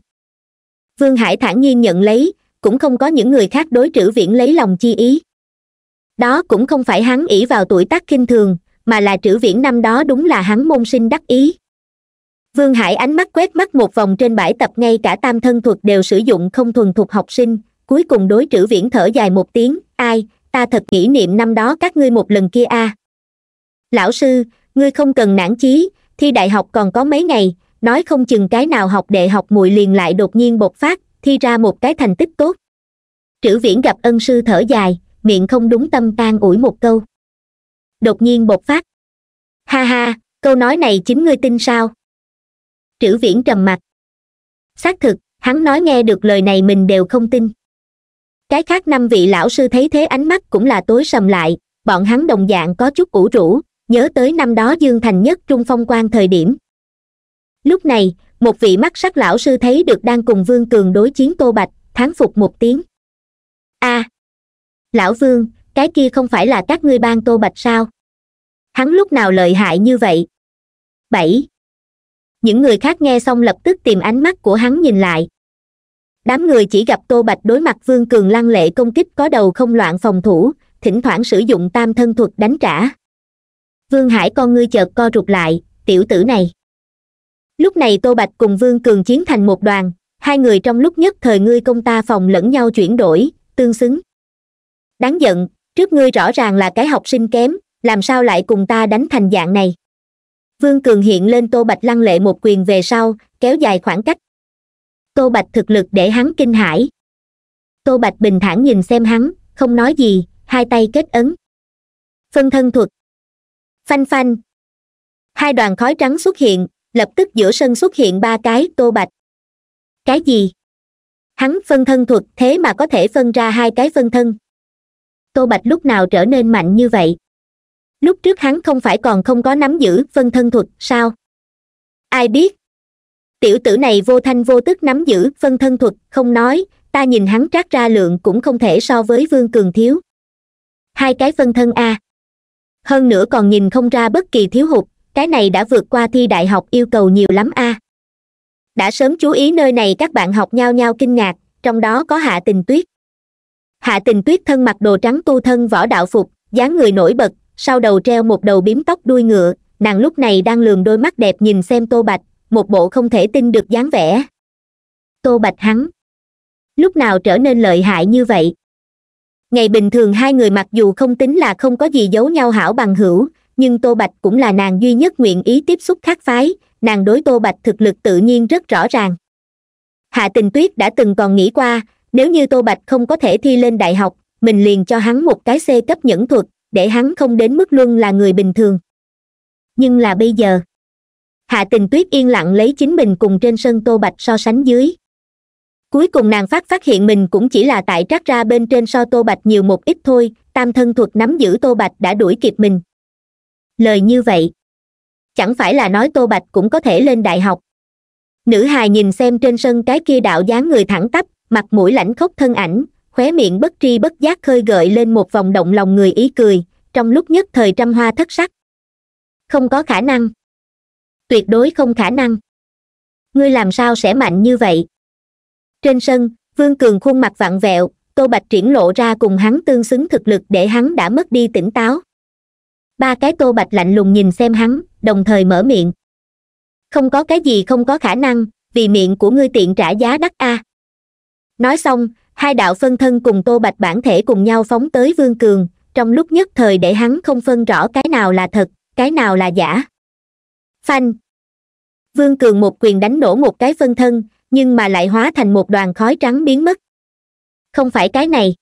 vương hải thản nhiên nhận lấy cũng không có những người khác đối trữ viễn lấy lòng chi ý đó cũng không phải hắn ỷ vào tuổi tác kinh thường mà là trữ viễn năm đó đúng là hắn môn sinh đắc ý vương hải ánh mắt quét mắt một vòng trên bãi tập ngay cả tam thân thuật đều sử dụng không thuần thuộc học sinh cuối cùng đối trữ viễn thở dài một tiếng ai ta thật kỷ niệm năm đó các ngươi một lần kia a à. lão sư ngươi không cần nản chí thi đại học còn có mấy ngày nói không chừng cái nào học đệ học muội liền lại đột nhiên bộc phát thi ra một cái thành tích tốt trữ viễn gặp ân sư thở dài miệng không đúng tâm tan ủi một câu đột nhiên bộc phát ha ha câu nói này chính ngươi tin sao triệu viễn trầm mặc xác thực hắn nói nghe được lời này mình đều không tin cái khác năm vị lão sư thấy thế ánh mắt cũng là tối sầm lại bọn hắn đồng dạng có chút ủ rũ nhớ tới năm đó dương thành nhất trung phong quan thời điểm lúc này một vị mắt sắc lão sư thấy được đang cùng vương cường đối chiến tô bạch thán phục một tiếng a à, lão vương cái kia không phải là các ngươi ban tô bạch sao hắn lúc nào lợi hại như vậy bảy những người khác nghe xong lập tức tìm ánh mắt của hắn nhìn lại đám người chỉ gặp tô bạch đối mặt vương cường lăng lệ công kích có đầu không loạn phòng thủ thỉnh thoảng sử dụng tam thân thuật đánh trả vương hải con ngươi chợt co rụt lại tiểu tử này lúc này tô bạch cùng vương cường chiến thành một đoàn hai người trong lúc nhất thời ngươi công ta phòng lẫn nhau chuyển đổi tương xứng đáng giận trước ngươi rõ ràng là cái học sinh kém làm sao lại cùng ta đánh thành dạng này vương cường hiện lên tô bạch lăng lệ một quyền về sau kéo dài khoảng cách tô bạch thực lực để hắn kinh hãi tô bạch bình thản nhìn xem hắn không nói gì hai tay kết ấn phân thân thuật phanh phanh hai đoàn khói trắng xuất hiện lập tức giữa sân xuất hiện ba cái tô bạch cái gì hắn phân thân thuật thế mà có thể phân ra hai cái phân thân tô bạch lúc nào trở nên mạnh như vậy lúc trước hắn không phải còn không có nắm giữ phân thân thuật sao ai biết tiểu tử này vô thanh vô tức nắm giữ phân thân thuật không nói ta nhìn hắn trát ra lượng cũng không thể so với vương cường thiếu hai cái phân thân a hơn nữa còn nhìn không ra bất kỳ thiếu hụt cái này đã vượt qua thi đại học yêu cầu nhiều lắm a đã sớm chú ý nơi này các bạn học nhau nhau kinh ngạc trong đó có hạ tình tuyết hạ tình tuyết thân mặc đồ trắng tu thân võ đạo phục dáng người nổi bật sau đầu treo một đầu biếm tóc đuôi ngựa nàng lúc này đang lườm đôi mắt đẹp nhìn xem tô bạch một bộ không thể tin được dáng vẻ tô bạch hắn lúc nào trở nên lợi hại như vậy ngày bình thường hai người mặc dù không tính là không có gì giấu nhau hảo bằng hữu nhưng tô bạch cũng là nàng duy nhất nguyện ý tiếp xúc khác phái nàng đối tô bạch thực lực tự nhiên rất rõ ràng hạ tình tuyết đã từng còn nghĩ qua nếu như tô bạch không có thể thi lên đại học mình liền cho hắn một cái c cấp nhẫn thuật để hắn không đến mức luân là người bình thường nhưng là bây giờ hạ tình tuyết yên lặng lấy chính mình cùng trên sân tô bạch so sánh dưới cuối cùng nàng phát phát hiện mình cũng chỉ là tại trắc ra bên trên so tô bạch nhiều một ít thôi tam thân thuật nắm giữ tô bạch đã đuổi kịp mình lời như vậy chẳng phải là nói tô bạch cũng có thể lên đại học nữ hài nhìn xem trên sân cái kia đạo dáng người thẳng tắp mặt mũi lãnh khốc thân ảnh khóe miệng bất tri bất giác khơi gợi lên một vòng động lòng người ý cười trong lúc nhất thời trăm hoa thất sắc không có khả năng tuyệt đối không khả năng ngươi làm sao sẽ mạnh như vậy trên sân vương cường khuôn mặt vặn vẹo tô bạch triển lộ ra cùng hắn tương xứng thực lực để hắn đã mất đi tỉnh táo ba cái tô bạch lạnh lùng nhìn xem hắn đồng thời mở miệng không có cái gì không có khả năng vì miệng của ngươi tiện trả giá đắt a à. nói xong hai đạo phân thân cùng tô bạch bản thể cùng nhau phóng tới vương cường trong lúc nhất thời để hắn không phân rõ cái nào là thật cái nào là giả phanh vương cường một quyền đánh nổ một cái phân thân nhưng mà lại hóa thành một đoàn khói trắng biến mất không phải cái này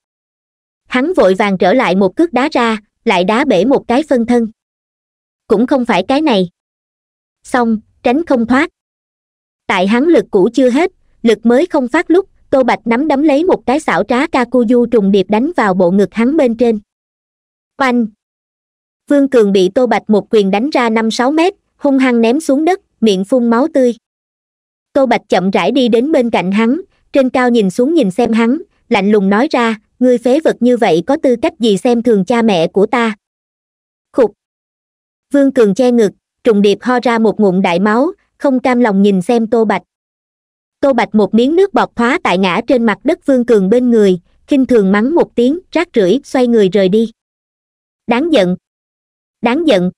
hắn vội vàng trở lại một cước đá ra lại đá bể một cái phân thân cũng không phải cái này xong tránh không thoát tại hắn lực cũ chưa hết lực mới không phát lúc tô bạch nắm đấm lấy một cái xảo trá kakuzu trùng điệp đánh vào bộ ngực hắn bên trên oanh vương cường bị tô bạch một quyền đánh ra năm sáu mét hung hăng ném xuống đất miệng phun máu tươi tô bạch chậm rãi đi đến bên cạnh hắn trên cao nhìn xuống nhìn xem hắn lạnh lùng nói ra ngươi phế vật như vậy có tư cách gì xem thường cha mẹ của ta khục vương cường che ngực trùng điệp ho ra một ngụm đại máu không cam lòng nhìn xem tô bạch tô bạch một miếng nước bọt thoá tại ngã trên mặt đất vương cường bên người khinh thường mắng một tiếng rác rưởi xoay người rời đi đáng giận đáng giận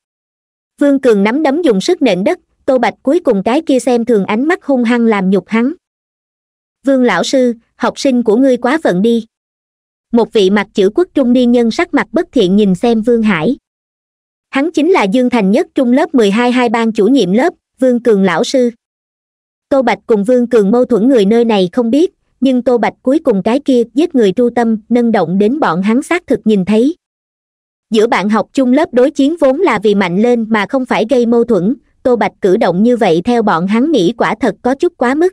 vương cường nắm đấm dùng sức nện đất tô bạch cuối cùng cái kia xem thường ánh mắt hung hăng làm nhục hắn vương lão sư học sinh của ngươi quá phận đi một vị mặt chữ quốc trung niên nhân sắc mặt bất thiện nhìn xem vương hải hắn chính là dương thành nhất trung lớp mười hai hai ban chủ nhiệm lớp vương cường lão sư tô bạch cùng vương cường mâu thuẫn người nơi này không biết nhưng tô bạch cuối cùng cái kia giết người tru tâm nâng động đến bọn hắn xác thực nhìn thấy giữa bạn học chung lớp đối chiến vốn là vì mạnh lên mà không phải gây mâu thuẫn tô bạch cử động như vậy theo bọn hắn nghĩ quả thật có chút quá mức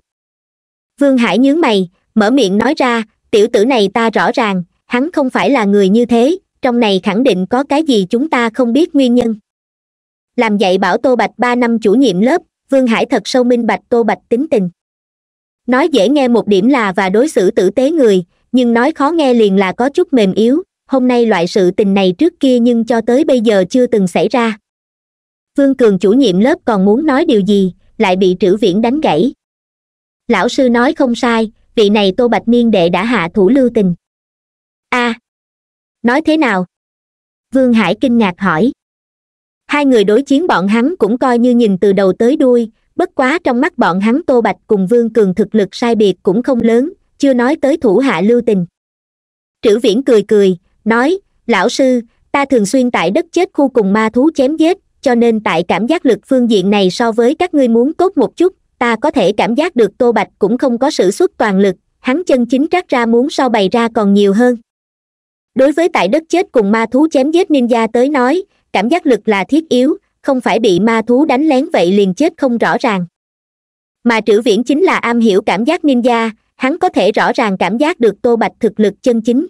vương hải nhướng mày mở miệng nói ra tiểu tử này ta rõ ràng hắn không phải là người như thế trong này khẳng định có cái gì chúng ta không biết nguyên nhân làm dạy bảo tô bạch ba năm chủ nhiệm lớp vương hải thật sâu minh bạch tô bạch tính tình nói dễ nghe một điểm là và đối xử tử tế người nhưng nói khó nghe liền là có chút mềm yếu hôm nay loại sự tình này trước kia nhưng cho tới bây giờ chưa từng xảy ra vương cường chủ nhiệm lớp còn muốn nói điều gì lại bị trữ viễn đánh gãy lão sư nói không sai vị này tô bạch niên đệ đã hạ thủ lưu tình a à, nói thế nào vương hải kinh ngạc hỏi hai người đối chiến bọn hắn cũng coi như nhìn từ đầu tới đuôi bất quá trong mắt bọn hắn tô bạch cùng vương cường thực lực sai biệt cũng không lớn chưa nói tới thủ hạ lưu tình trữ viễn cười cười nói lão sư ta thường xuyên tại đất chết khu cùng ma thú chém giết cho nên tại cảm giác lực phương diện này so với các ngươi muốn tốt một chút ta có thể cảm giác được tô bạch cũng không có sự xuất toàn lực hắn chân chính trát ra muốn so bày ra còn nhiều hơn đối với tại đất chết cùng ma thú chém giết ninja tới nói cảm giác lực là thiết yếu không phải bị ma thú đánh lén vậy liền chết không rõ ràng mà trữ viễn chính là am hiểu cảm giác ninja hắn có thể rõ ràng cảm giác được tô bạch thực lực chân chính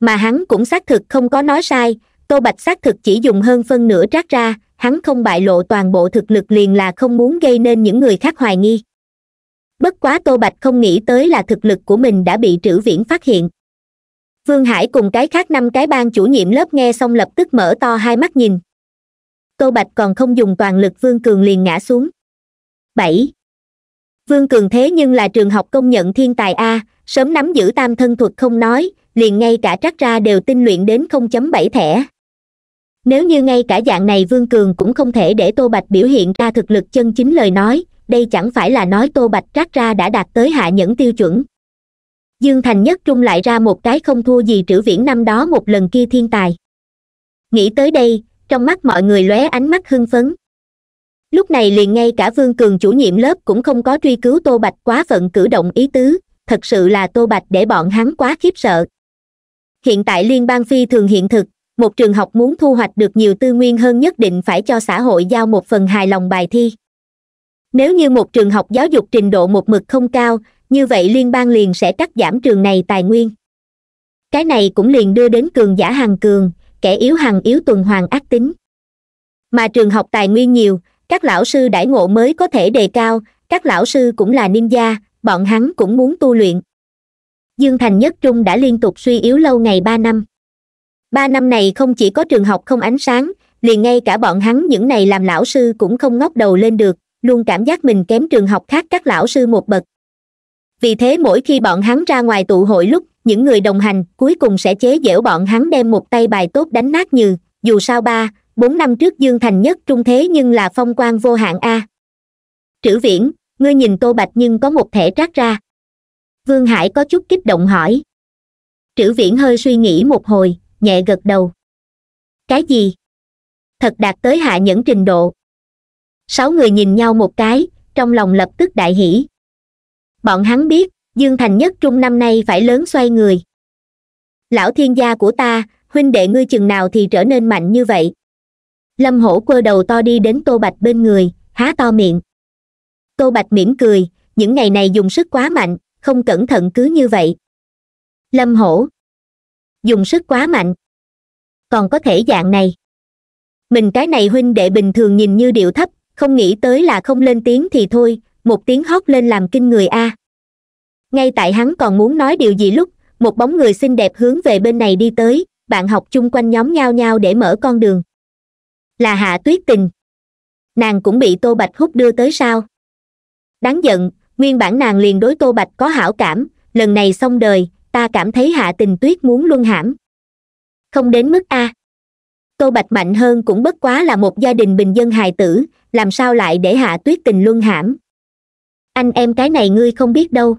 mà hắn cũng xác thực không có nói sai tô bạch xác thực chỉ dùng hơn phân nửa trát ra hắn không bại lộ toàn bộ thực lực liền là không muốn gây nên những người khác hoài nghi bất quá tô bạch không nghĩ tới là thực lực của mình đã bị trữ viễn phát hiện vương hải cùng cái khác năm cái ban chủ nhiệm lớp nghe xong lập tức mở to hai mắt nhìn tô bạch còn không dùng toàn lực vương cường liền ngã xuống bảy vương cường thế nhưng là trường học công nhận thiên tài a sớm nắm giữ tam thân thuật không nói liền ngay cả trắc ra đều tinh luyện đến không chấm bảy thẻ nếu như ngay cả dạng này vương cường cũng không thể để tô bạch biểu hiện ra thực lực chân chính lời nói đây chẳng phải là nói tô bạch trắc ra đã đạt tới hạ nhẫn tiêu chuẩn dương thành nhất trung lại ra một cái không thua gì trữ viễn năm đó một lần kia thiên tài nghĩ tới đây trong mắt mọi người lóe ánh mắt hưng phấn lúc này liền ngay cả vương cường chủ nhiệm lớp cũng không có truy cứu tô bạch quá phận cử động ý tứ thật sự là tô bạch để bọn hắn quá khiếp sợ hiện tại liên bang phi thường hiện thực một trường học muốn thu hoạch được nhiều tư nguyên hơn nhất định phải cho xã hội giao một phần hài lòng bài thi nếu như một trường học giáo dục trình độ một mực không cao như vậy liên bang liền sẽ cắt giảm trường này tài nguyên cái này cũng liền đưa đến cường giả hàng cường kẻ yếu hàng yếu tuần hoàn ác tính mà trường học tài nguyên nhiều các lão sư đãi ngộ mới có thể đề cao các lão sư cũng là ninja bọn hắn cũng muốn tu luyện dương thành nhất trung đã liên tục suy yếu lâu ngày ba năm ba năm này không chỉ có trường học không ánh sáng liền ngay cả bọn hắn những này làm lão sư cũng không ngóc đầu lên được luôn cảm giác mình kém trường học khác các lão sư một bậc vì thế mỗi khi bọn hắn ra ngoài tụ hội lúc những người đồng hành cuối cùng sẽ chế dẻo bọn hắn đem một tay bài tốt đánh nát như dù sao ba bốn năm trước dương thành nhất trung thế nhưng là phong quan vô hạn a trữ viễn ngươi nhìn tô bạch nhưng có một thẻ trát ra vương hải có chút kích động hỏi trữ viễn hơi suy nghĩ một hồi nhẹ gật đầu cái gì thật đạt tới hạ nhẫn trình độ sáu người nhìn nhau một cái trong lòng lập tức đại hỷ bọn hắn biết dương thành nhất trung năm nay phải lớn xoay người lão thiên gia của ta huynh đệ ngươi chừng nào thì trở nên mạnh như vậy lâm hổ quơ đầu to đi đến tô bạch bên người há to miệng tô bạch mỉm cười những ngày này dùng sức quá mạnh không cẩn thận cứ như vậy lâm hổ dùng sức quá mạnh còn có thể dạng này mình cái này huynh đệ bình thường nhìn như điệu thấp không nghĩ tới là không lên tiếng thì thôi một tiếng hót lên làm kinh người a ngay tại hắn còn muốn nói điều gì lúc một bóng người xinh đẹp hướng về bên này đi tới bạn học chung quanh nhóm nhao nhao để mở con đường là hạ tuyết tình nàng cũng bị tô bạch hút đưa tới sao đáng giận nguyên bản nàng liền đối tô bạch có hảo cảm lần này xong đời ta cảm thấy hạ tình tuyết muốn luân hãm không đến mức a tô bạch mạnh hơn cũng bất quá là một gia đình bình dân hài tử làm sao lại để hạ tuyết tình luân hãm anh em cái này ngươi không biết đâu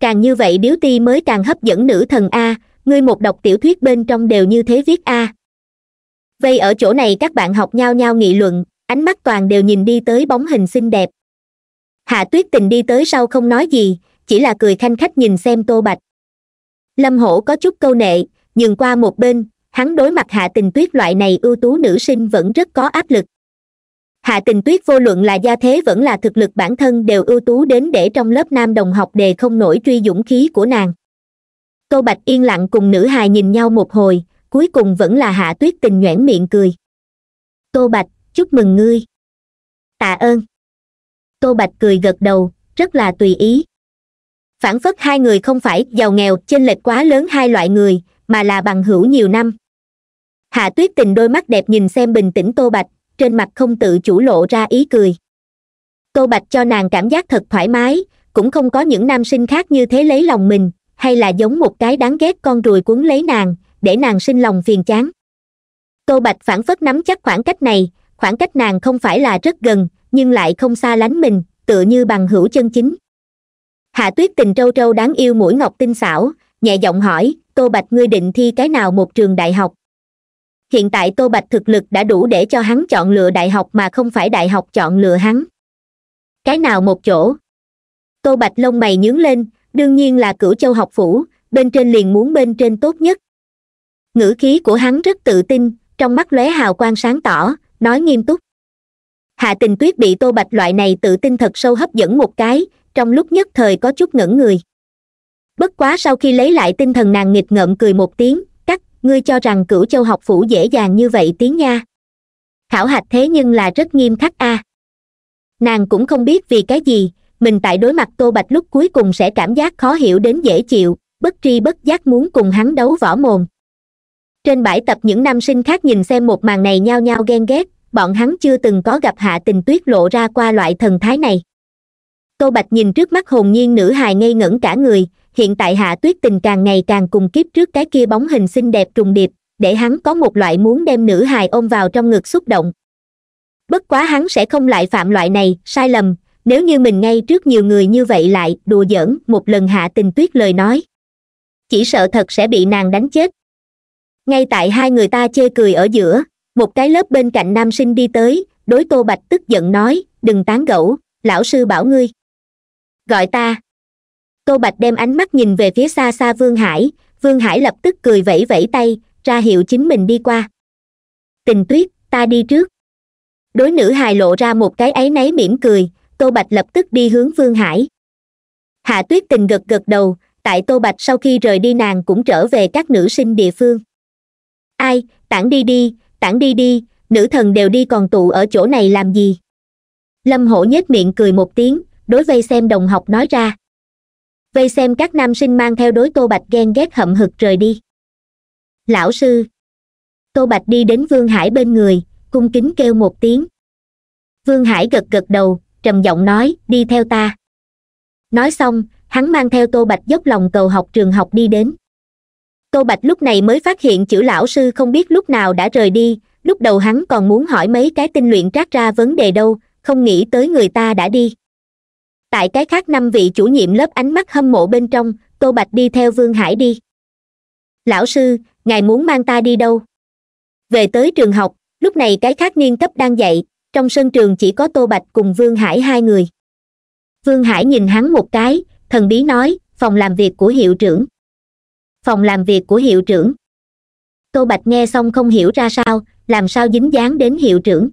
càng như vậy điếu ti mới càng hấp dẫn nữ thần a ngươi một đọc tiểu thuyết bên trong đều như thế viết a vây ở chỗ này các bạn học nhau nhau nghị luận ánh mắt toàn đều nhìn đi tới bóng hình xinh đẹp hạ tuyết tình đi tới sau không nói gì chỉ là cười thanh khách nhìn xem tô bạch lâm hổ có chút câu nệ nhường qua một bên hắn đối mặt hạ tình tuyết loại này ưu tú nữ sinh vẫn rất có áp lực hạ tình tuyết vô luận là gia thế vẫn là thực lực bản thân đều ưu tú đến để trong lớp nam đồng học đề không nổi truy dũng khí của nàng tô bạch yên lặng cùng nữ hài nhìn nhau một hồi cuối cùng vẫn là hạ tuyết tình nhoẻn miệng cười tô bạch chúc mừng ngươi tạ ơn tô bạch cười gật đầu rất là tùy ý phản phất hai người không phải giàu nghèo chênh lệch quá lớn hai loại người mà là bằng hữu nhiều năm hạ tuyết tình đôi mắt đẹp nhìn xem bình tĩnh tô bạch trên mặt không tự chủ lộ ra ý cười tô bạch cho nàng cảm giác thật thoải mái cũng không có những nam sinh khác như thế lấy lòng mình hay là giống một cái đáng ghét con ruồi cuốn lấy nàng để nàng sinh lòng phiền chán tô bạch phản phất nắm chắc khoảng cách này khoảng cách nàng không phải là rất gần nhưng lại không xa lánh mình tựa như bằng hữu chân chính hạ tuyết tình trâu trâu đáng yêu mũi ngọc tinh xảo nhẹ giọng hỏi tô bạch ngươi định thi cái nào một trường đại học hiện tại tô bạch thực lực đã đủ để cho hắn chọn lựa đại học mà không phải đại học chọn lựa hắn cái nào một chỗ tô bạch lông mày nhướng lên đương nhiên là cửu châu học phủ bên trên liền muốn bên trên tốt nhất ngữ khí của hắn rất tự tin trong mắt lóe hào quang sáng tỏ nói nghiêm túc hạ tình tuyết bị tô bạch loại này tự tin thật sâu hấp dẫn một cái trong lúc nhất thời có chút ngẩn người bất quá sau khi lấy lại tinh thần nàng nghịch ngợm cười một tiếng ngươi cho rằng cửu châu học phủ dễ dàng như vậy tiếng nha khảo hạch thế nhưng là rất nghiêm khắc a à. nàng cũng không biết vì cái gì mình tại đối mặt tô bạch lúc cuối cùng sẽ cảm giác khó hiểu đến dễ chịu bất tri bất giác muốn cùng hắn đấu võ mồm trên bãi tập những nam sinh khác nhìn xem một màn này nhao nhao ghen ghét bọn hắn chưa từng có gặp hạ tình tuyết lộ ra qua loại thần thái này tô bạch nhìn trước mắt hồn nhiên nữ hài ngây ngẩn cả người hiện tại hạ tuyết tình càng ngày càng cùng kiếp trước cái kia bóng hình xinh đẹp trùng điệp để hắn có một loại muốn đem nữ hài ôm vào trong ngực xúc động bất quá hắn sẽ không lại phạm loại này sai lầm nếu như mình ngay trước nhiều người như vậy lại đùa giỡn một lần hạ tình tuyết lời nói chỉ sợ thật sẽ bị nàng đánh chết ngay tại hai người ta chê cười ở giữa một cái lớp bên cạnh nam sinh đi tới đối tô bạch tức giận nói đừng tán gẫu lão sư bảo ngươi gọi ta tô bạch đem ánh mắt nhìn về phía xa xa vương hải vương hải lập tức cười vẫy vẫy tay ra hiệu chính mình đi qua tình tuyết ta đi trước đối nữ hài lộ ra một cái áy náy mỉm cười tô bạch lập tức đi hướng vương hải hạ tuyết tình gật gật đầu tại tô bạch sau khi rời đi nàng cũng trở về các nữ sinh địa phương ai tản đi đi tản đi đi nữ thần đều đi còn tụ ở chỗ này làm gì lâm hổ nhếch miệng cười một tiếng đối vây xem đồng học nói ra vây xem các nam sinh mang theo đối tô bạch ghen ghét hậm hực rời đi lão sư tô bạch đi đến vương hải bên người cung kính kêu một tiếng vương hải gật gật đầu trầm giọng nói đi theo ta nói xong hắn mang theo tô bạch dốc lòng cầu học trường học đi đến tô bạch lúc này mới phát hiện chữ lão sư không biết lúc nào đã rời đi lúc đầu hắn còn muốn hỏi mấy cái tinh luyện trát ra vấn đề đâu không nghĩ tới người ta đã đi tại cái khác năm vị chủ nhiệm lớp ánh mắt hâm mộ bên trong tô bạch đi theo vương hải đi lão sư ngài muốn mang ta đi đâu về tới trường học lúc này cái khác niên cấp đang dạy trong sân trường chỉ có tô bạch cùng vương hải hai người vương hải nhìn hắn một cái thần bí nói phòng làm việc của hiệu trưởng phòng làm việc của hiệu trưởng tô bạch nghe xong không hiểu ra sao làm sao dính dáng đến hiệu trưởng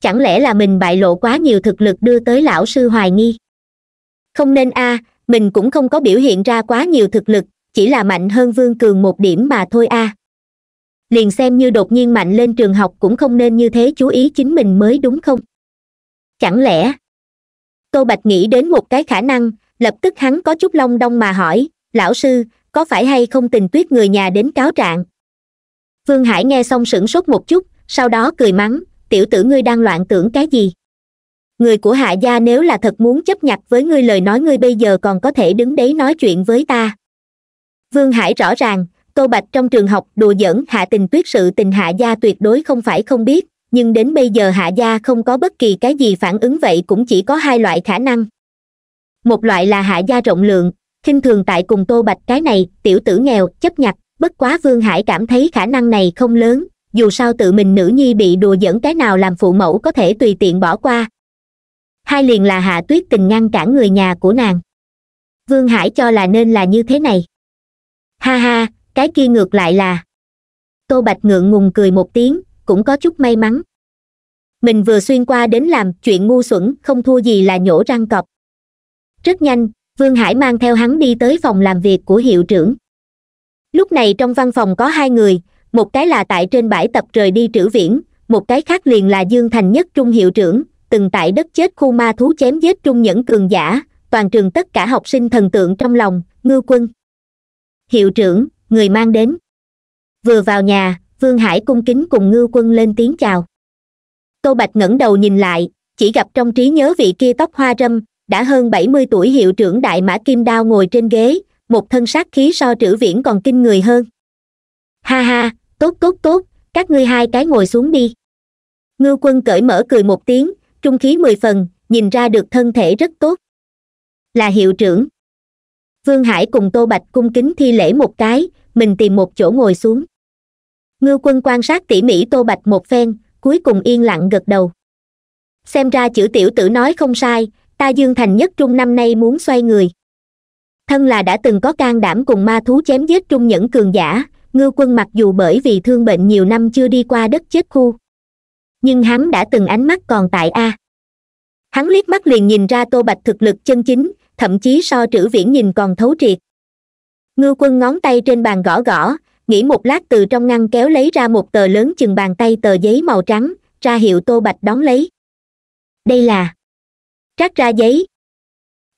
chẳng lẽ là mình bại lộ quá nhiều thực lực đưa tới lão sư hoài nghi không nên a à, mình cũng không có biểu hiện ra quá nhiều thực lực chỉ là mạnh hơn vương cường một điểm mà thôi a à. liền xem như đột nhiên mạnh lên trường học cũng không nên như thế chú ý chính mình mới đúng không chẳng lẽ tô bạch nghĩ đến một cái khả năng lập tức hắn có chút long đong mà hỏi lão sư có phải hay không tình tuyết người nhà đến cáo trạng vương hải nghe xong sửng sốt một chút sau đó cười mắng tiểu tử ngươi đang loạn tưởng cái gì người của hạ gia nếu là thật muốn chấp nhặt với ngươi lời nói ngươi bây giờ còn có thể đứng đấy nói chuyện với ta vương hải rõ ràng tô bạch trong trường học đùa giỡn hạ tình tuyết sự tình hạ gia tuyệt đối không phải không biết nhưng đến bây giờ hạ gia không có bất kỳ cái gì phản ứng vậy cũng chỉ có hai loại khả năng một loại là hạ gia rộng lượng khinh thường tại cùng tô bạch cái này tiểu tử nghèo chấp nhặt bất quá vương hải cảm thấy khả năng này không lớn dù sao tự mình nữ nhi bị đùa dẫn cái nào làm phụ mẫu có thể tùy tiện bỏ qua hai liền là hạ tuyết tình ngăn cản người nhà của nàng vương hải cho là nên là như thế này ha ha cái kia ngược lại là tô bạch ngượng ngùng cười một tiếng cũng có chút may mắn mình vừa xuyên qua đến làm chuyện ngu xuẩn không thua gì là nhổ răng cọp rất nhanh vương hải mang theo hắn đi tới phòng làm việc của hiệu trưởng lúc này trong văn phòng có hai người một cái là tại trên bãi tập trời đi trữ viễn một cái khác liền là dương thành nhất trung hiệu trưởng từng tại đất chết khu ma thú chém giết trung nhẫn cường giả toàn trường tất cả học sinh thần tượng trong lòng ngư quân hiệu trưởng người mang đến vừa vào nhà vương hải cung kính cùng ngư quân lên tiếng chào câu bạch ngẩng đầu nhìn lại chỉ gặp trong trí nhớ vị kia tóc hoa râm đã hơn bảy mươi tuổi hiệu trưởng đại mã kim đao ngồi trên ghế một thân sát khí so trữ viễn còn kinh người hơn ha ha tốt tốt tốt các ngươi hai cái ngồi xuống đi ngư quân cởi mở cười một tiếng trung khí mười phần nhìn ra được thân thể rất tốt là hiệu trưởng vương hải cùng tô bạch cung kính thi lễ một cái mình tìm một chỗ ngồi xuống ngư quân quan sát tỉ mỉ tô bạch một phen cuối cùng yên lặng gật đầu xem ra chữ tiểu tử nói không sai ta dương thành nhất trung năm nay muốn xoay người thân là đã từng có can đảm cùng ma thú chém giết trung nhẫn cường giả ngư quân mặc dù bởi vì thương bệnh nhiều năm chưa đi qua đất chết khu nhưng hắn đã từng ánh mắt còn tại a hắn liếc mắt liền nhìn ra tô bạch thực lực chân chính thậm chí so trữ viễn nhìn còn thấu triệt ngư quân ngón tay trên bàn gõ gõ nghĩ một lát từ trong ngăn kéo lấy ra một tờ lớn chừng bàn tay tờ giấy màu trắng ra hiệu tô bạch đón lấy đây là trát ra giấy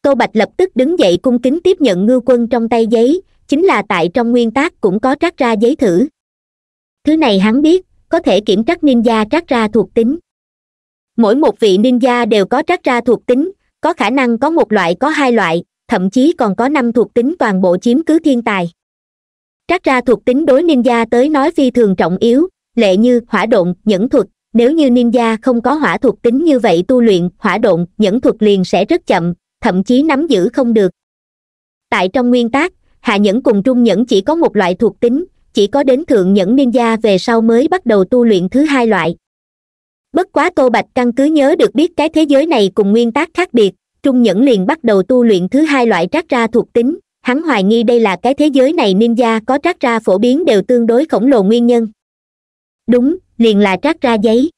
tô bạch lập tức đứng dậy cung kính tiếp nhận ngư quân trong tay giấy chính là tại trong nguyên tác cũng có trắc ra giấy thử thứ này hắn biết có thể kiểm trắc ninja trắc ra thuộc tính mỗi một vị ninja đều có trắc ra thuộc tính có khả năng có một loại có hai loại thậm chí còn có năm thuộc tính toàn bộ chiếm cứ thiên tài trắc ra thuộc tính đối ninja tới nói phi thường trọng yếu lệ như hỏa độn nhẫn thuật nếu như ninja không có hỏa thuộc tính như vậy tu luyện hỏa độn nhẫn thuật liền sẽ rất chậm thậm chí nắm giữ không được tại trong nguyên tác hạ nhẫn cùng trung nhẫn chỉ có một loại thuộc tính chỉ có đến thượng nhẫn niên gia về sau mới bắt đầu tu luyện thứ hai loại bất quá tô bạch căn cứ nhớ được biết cái thế giới này cùng nguyên tắc khác biệt trung nhẫn liền bắt đầu tu luyện thứ hai loại trác ra thuộc tính hắn hoài nghi đây là cái thế giới này niên gia có trác ra phổ biến đều tương đối khổng lồ nguyên nhân đúng liền là trác ra giấy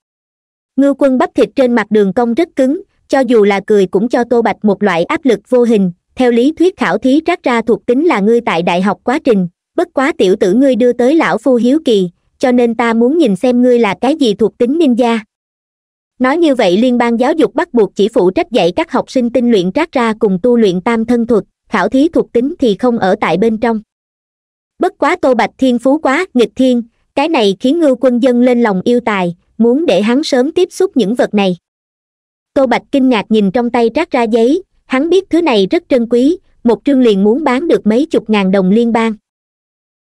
ngư quân bắp thịt trên mặt đường cong rất cứng cho dù là cười cũng cho tô bạch một loại áp lực vô hình theo lý thuyết khảo thí trác ra thuộc tính là ngươi tại đại học quá trình bất quá tiểu tử ngươi đưa tới lão phu hiếu kỳ cho nên ta muốn nhìn xem ngươi là cái gì thuộc tính ninja nói như vậy liên bang giáo dục bắt buộc chỉ phụ trách dạy các học sinh tinh luyện trác ra cùng tu luyện tam thân thuật khảo thí thuộc tính thì không ở tại bên trong bất quá tô bạch thiên phú quá nghịch thiên cái này khiến ngưu quân dân lên lòng yêu tài muốn để hắn sớm tiếp xúc những vật này tô bạch kinh ngạc nhìn trong tay trác ra giấy hắn biết thứ này rất trân quý một trương liền muốn bán được mấy chục ngàn đồng liên bang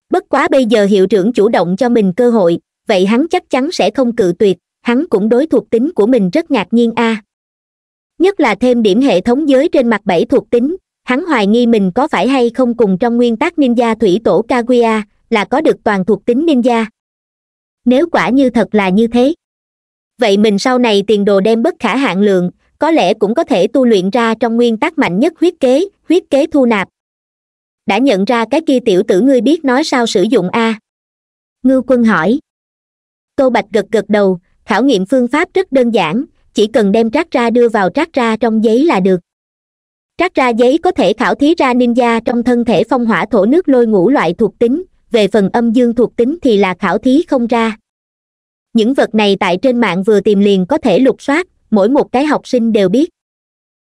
bất quá bây giờ hiệu trưởng chủ động cho mình cơ hội vậy hắn chắc chắn sẽ không cự tuyệt hắn cũng đối thuộc tính của mình rất ngạc nhiên a à. nhất là thêm điểm hệ thống giới trên mặt bảy thuộc tính hắn hoài nghi mình có phải hay không cùng trong nguyên tắc ninja thủy tổ kaguya là có được toàn thuộc tính ninja nếu quả như thật là như thế vậy mình sau này tiền đồ đem bất khả hạn lượng có lẽ cũng có thể tu luyện ra trong nguyên tắc mạnh nhất huyết kế huyết kế thu nạp đã nhận ra cái kia tiểu tử ngươi biết nói sao sử dụng a ngư quân hỏi tô bạch gật gật đầu khảo nghiệm phương pháp rất đơn giản chỉ cần đem trác ra đưa vào trác ra trong giấy là được trác ra giấy có thể khảo thí ra ninja trong thân thể phong hỏa thổ nước lôi ngũ loại thuộc tính về phần âm dương thuộc tính thì là khảo thí không ra những vật này tại trên mạng vừa tìm liền có thể lục soát mỗi một cái học sinh đều biết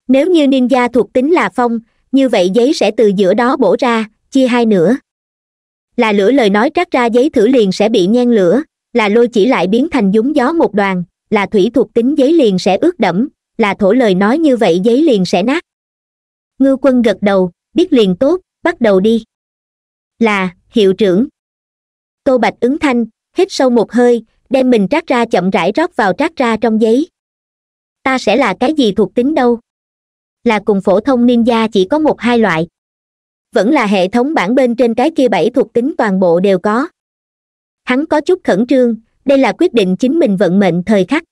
nếu như ninja thuộc tính là phong như vậy giấy sẽ từ giữa đó bổ ra chia hai nửa là lửa lời nói trát ra giấy thử liền sẽ bị nhen lửa là lôi chỉ lại biến thành dúng gió một đoàn là thủy thuộc tính giấy liền sẽ ướt đẫm là thổ lời nói như vậy giấy liền sẽ nát ngư quân gật đầu biết liền tốt bắt đầu đi là hiệu trưởng tô bạch ứng thanh hít sâu một hơi đem mình trát ra chậm rãi rót vào trát ra trong giấy ta sẽ là cái gì thuộc tính đâu là cùng phổ thông ninja chỉ có một hai loại vẫn là hệ thống bản bên trên cái kia bảy thuộc tính toàn bộ đều có hắn có chút khẩn trương đây là quyết định chính mình vận mệnh thời khắc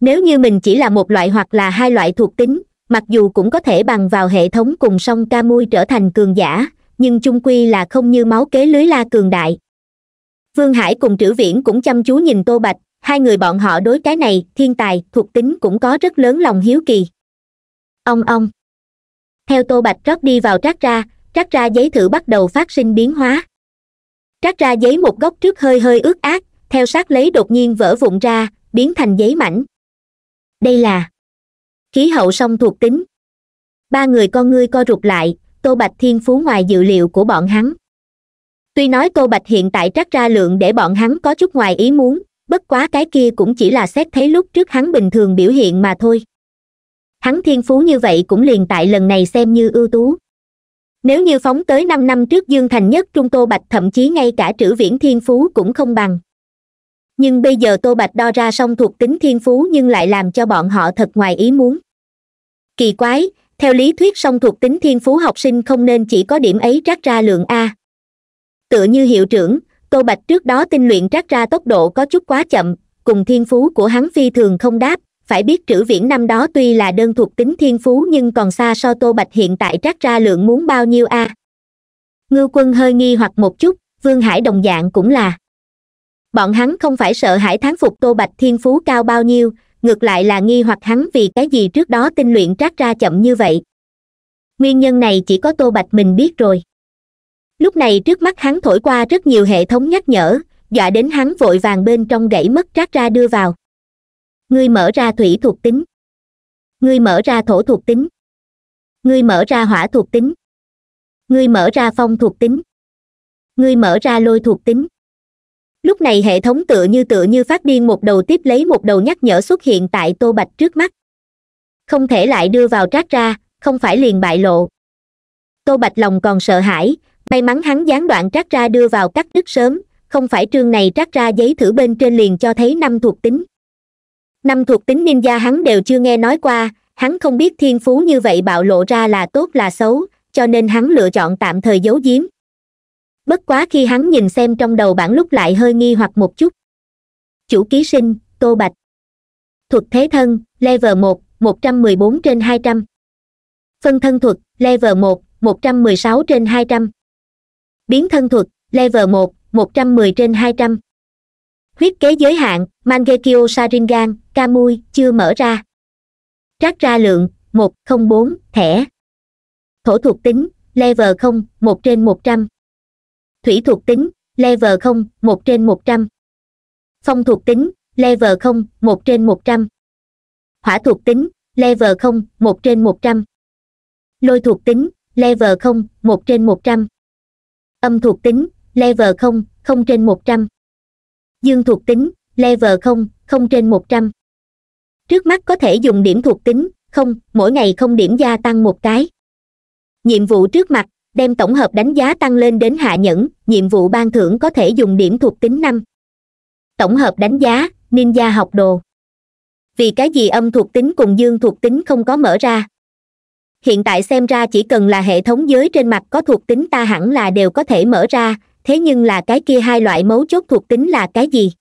nếu như mình chỉ là một loại hoặc là hai loại thuộc tính mặc dù cũng có thể bằng vào hệ thống cùng song ca mui trở thành cường giả nhưng chung quy là không như máu kế lưới la cường đại vương hải cùng trữ viễn cũng chăm chú nhìn tô bạch hai người bọn họ đối cái này thiên tài thuộc tính cũng có rất lớn lòng hiếu kỳ ông ông theo tô bạch rót đi vào trác ra trác ra giấy thử bắt đầu phát sinh biến hóa trác ra giấy một góc trước hơi hơi ướt át theo sát lấy đột nhiên vỡ vụn ra biến thành giấy mảnh đây là khí hậu song thuộc tính ba người con ngươi co rụt lại tô bạch thiên phú ngoài dự liệu của bọn hắn tuy nói tô bạch hiện tại trắc ra lượng để bọn hắn có chút ngoài ý muốn bất quá cái kia cũng chỉ là xét thấy lúc trước hắn bình thường biểu hiện mà thôi hắn thiên phú như vậy cũng liền tại lần này xem như ưu tú nếu như phóng tới năm năm trước dương thành nhất trung tô bạch thậm chí ngay cả trữ viễn thiên phú cũng không bằng nhưng bây giờ tô bạch đo ra song thuộc tính thiên phú nhưng lại làm cho bọn họ thật ngoài ý muốn kỳ quái theo lý thuyết song thuộc tính thiên phú học sinh không nên chỉ có điểm ấy rác ra lượng a tựa như hiệu trưởng Tô bạch trước đó tinh luyện trác ra tốc độ có chút quá chậm cùng thiên phú của hắn phi thường không đáp phải biết trữ viễn năm đó tuy là đơn thuộc tính thiên phú nhưng còn xa so tô bạch hiện tại trác ra lượng muốn bao nhiêu a à? ngư quân hơi nghi hoặc một chút vương hải đồng dạng cũng là bọn hắn không phải sợ hải thán phục tô bạch thiên phú cao bao nhiêu ngược lại là nghi hoặc hắn vì cái gì trước đó tinh luyện trác ra chậm như vậy nguyên nhân này chỉ có tô bạch mình biết rồi lúc này trước mắt hắn thổi qua rất nhiều hệ thống nhắc nhở dọa đến hắn vội vàng bên trong gãy mất rác ra đưa vào ngươi mở ra thủy thuộc tính ngươi mở ra thổ thuộc tính ngươi mở ra hỏa thuộc tính ngươi mở ra phong thuộc tính ngươi mở ra lôi thuộc tính lúc này hệ thống tựa như tựa như phát điên một đầu tiếp lấy một đầu nhắc nhở xuất hiện tại tô bạch trước mắt không thể lại đưa vào trát ra không phải liền bại lộ tô bạch lòng còn sợ hãi may mắn hắn gián đoạn trác ra đưa vào cắt đứt sớm không phải trương này trác ra giấy thử bên trên liền cho thấy năm thuộc tính năm thuộc tính ninja hắn đều chưa nghe nói qua hắn không biết thiên phú như vậy bạo lộ ra là tốt là xấu cho nên hắn lựa chọn tạm thời giấu giếm bất quá khi hắn nhìn xem trong đầu bản lúc lại hơi nghi hoặc một chút chủ ký sinh tô bạch thuật thế thân level một một trăm mười bốn trên hai trăm phân thân thuật level một một trăm mười sáu trên hai trăm biến thân thuật level một một trăm mười trên hai trăm huyết kế giới hạn mangekyo saringan kamui chưa mở ra trác ra lượng một không bốn thẻ thổ thuộc tính level không một trên một trăm thủy thuộc tính level không một trên một trăm phong thuộc tính level không một trên một trăm hỏa thuộc tính level không một trên một trăm lôi thuộc tính level không một trên một trăm âm thuộc tính level không không trên một trăm dương thuộc tính level không không trên một trăm trước mắt có thể dùng điểm thuộc tính không mỗi ngày không điểm gia tăng một cái nhiệm vụ trước mặt đem tổng hợp đánh giá tăng lên đến hạ nhẫn nhiệm vụ ban thưởng có thể dùng điểm thuộc tính năm tổng hợp đánh giá ninja học đồ vì cái gì âm thuộc tính cùng dương thuộc tính không có mở ra hiện tại xem ra chỉ cần là hệ thống giới trên mặt có thuộc tính ta hẳn là đều có thể mở ra thế nhưng là cái kia hai loại mấu chốt thuộc tính là cái gì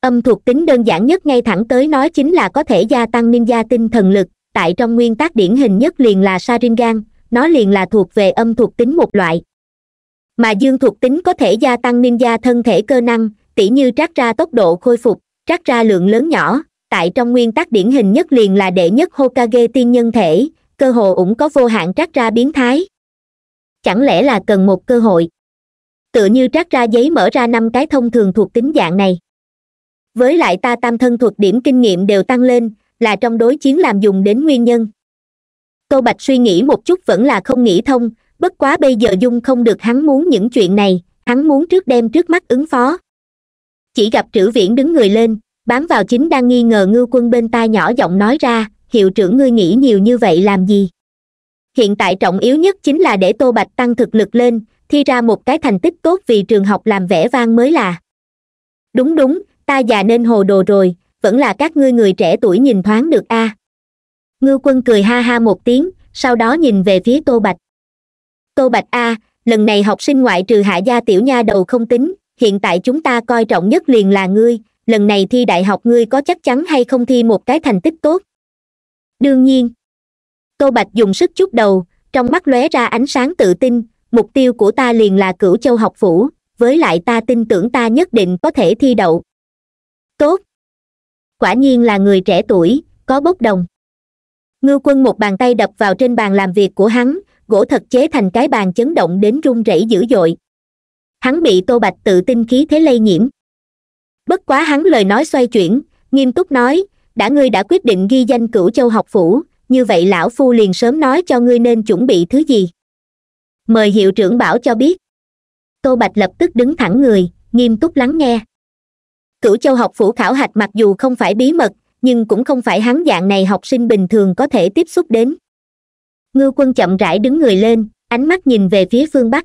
âm thuộc tính đơn giản nhất ngay thẳng tới nói chính là có thể gia tăng ninja tinh thần lực tại trong nguyên tắc điển hình nhất liền là saringan nó liền là thuộc về âm thuộc tính một loại mà dương thuộc tính có thể gia tăng ninja thân thể cơ năng tỉ như trát ra tốc độ khôi phục trát ra lượng lớn nhỏ tại trong nguyên tắc điển hình nhất liền là đệ nhất hokage tiên nhân thể cơ hồ ủng có vô hạn trắc ra biến thái chẳng lẽ là cần một cơ hội tựa như trắc ra giấy mở ra năm cái thông thường thuộc tính dạng này với lại ta tam thân thuộc điểm kinh nghiệm đều tăng lên là trong đối chiến làm dùng đến nguyên nhân Câu bạch suy nghĩ một chút vẫn là không nghĩ thông bất quá bây giờ dung không được hắn muốn những chuyện này hắn muốn trước đem trước mắt ứng phó chỉ gặp trữ viễn đứng người lên bám vào chính đang nghi ngờ ngưu quân bên tai nhỏ giọng nói ra hiệu trưởng ngươi nghĩ nhiều như vậy làm gì hiện tại trọng yếu nhất chính là để tô bạch tăng thực lực lên thi ra một cái thành tích tốt vì trường học làm vẻ vang mới là đúng đúng ta già nên hồ đồ rồi vẫn là các ngươi người trẻ tuổi nhìn thoáng được a à. ngư quân cười ha ha một tiếng sau đó nhìn về phía tô bạch tô bạch a lần này học sinh ngoại trừ hạ gia tiểu nha đầu không tính hiện tại chúng ta coi trọng nhất liền là ngươi lần này thi đại học ngươi có chắc chắn hay không thi một cái thành tích tốt đương nhiên tô bạch dùng sức chút đầu trong mắt lóe ra ánh sáng tự tin mục tiêu của ta liền là cửu châu học phủ với lại ta tin tưởng ta nhất định có thể thi đậu tốt quả nhiên là người trẻ tuổi có bốc đồng ngư quân một bàn tay đập vào trên bàn làm việc của hắn gỗ thật chế thành cái bàn chấn động đến run rẩy dữ dội hắn bị tô bạch tự tin khí thế lây nhiễm bất quá hắn lời nói xoay chuyển nghiêm túc nói đã ngươi đã quyết định ghi danh cửu châu học phủ như vậy lão phu liền sớm nói cho ngươi nên chuẩn bị thứ gì mời hiệu trưởng bảo cho biết tô bạch lập tức đứng thẳng người nghiêm túc lắng nghe cửu châu học phủ khảo hạch mặc dù không phải bí mật nhưng cũng không phải hắn dạng này học sinh bình thường có thể tiếp xúc đến ngư quân chậm rãi đứng người lên ánh mắt nhìn về phía phương bắc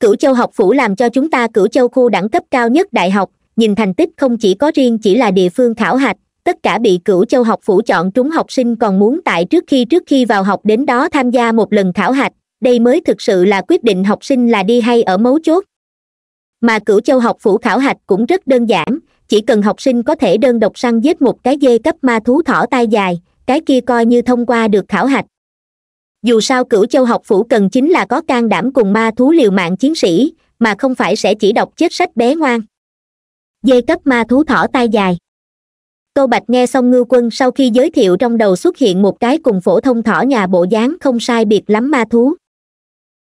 cửu châu học phủ làm cho chúng ta cửu châu khu đẳng cấp cao nhất đại học nhìn thành tích không chỉ có riêng chỉ là địa phương khảo hạch tất cả bị cửu châu học phủ chọn trúng học sinh còn muốn tại trước khi trước khi vào học đến đó tham gia một lần khảo hạch đây mới thực sự là quyết định học sinh là đi hay ở mấu chốt mà cửu châu học phủ khảo hạch cũng rất đơn giản chỉ cần học sinh có thể đơn độc săn giết một cái dê cấp ma thú thỏ tai dài cái kia coi như thông qua được khảo hạch dù sao cửu châu học phủ cần chính là có can đảm cùng ma thú liều mạng chiến sĩ mà không phải sẽ chỉ đọc chết sách bé ngoan dê cấp ma thú thỏ tai dài tô bạch nghe xong ngư quân sau khi giới thiệu trong đầu xuất hiện một cái cùng phổ thông thỏ nhà bộ dáng không sai biệt lắm ma thú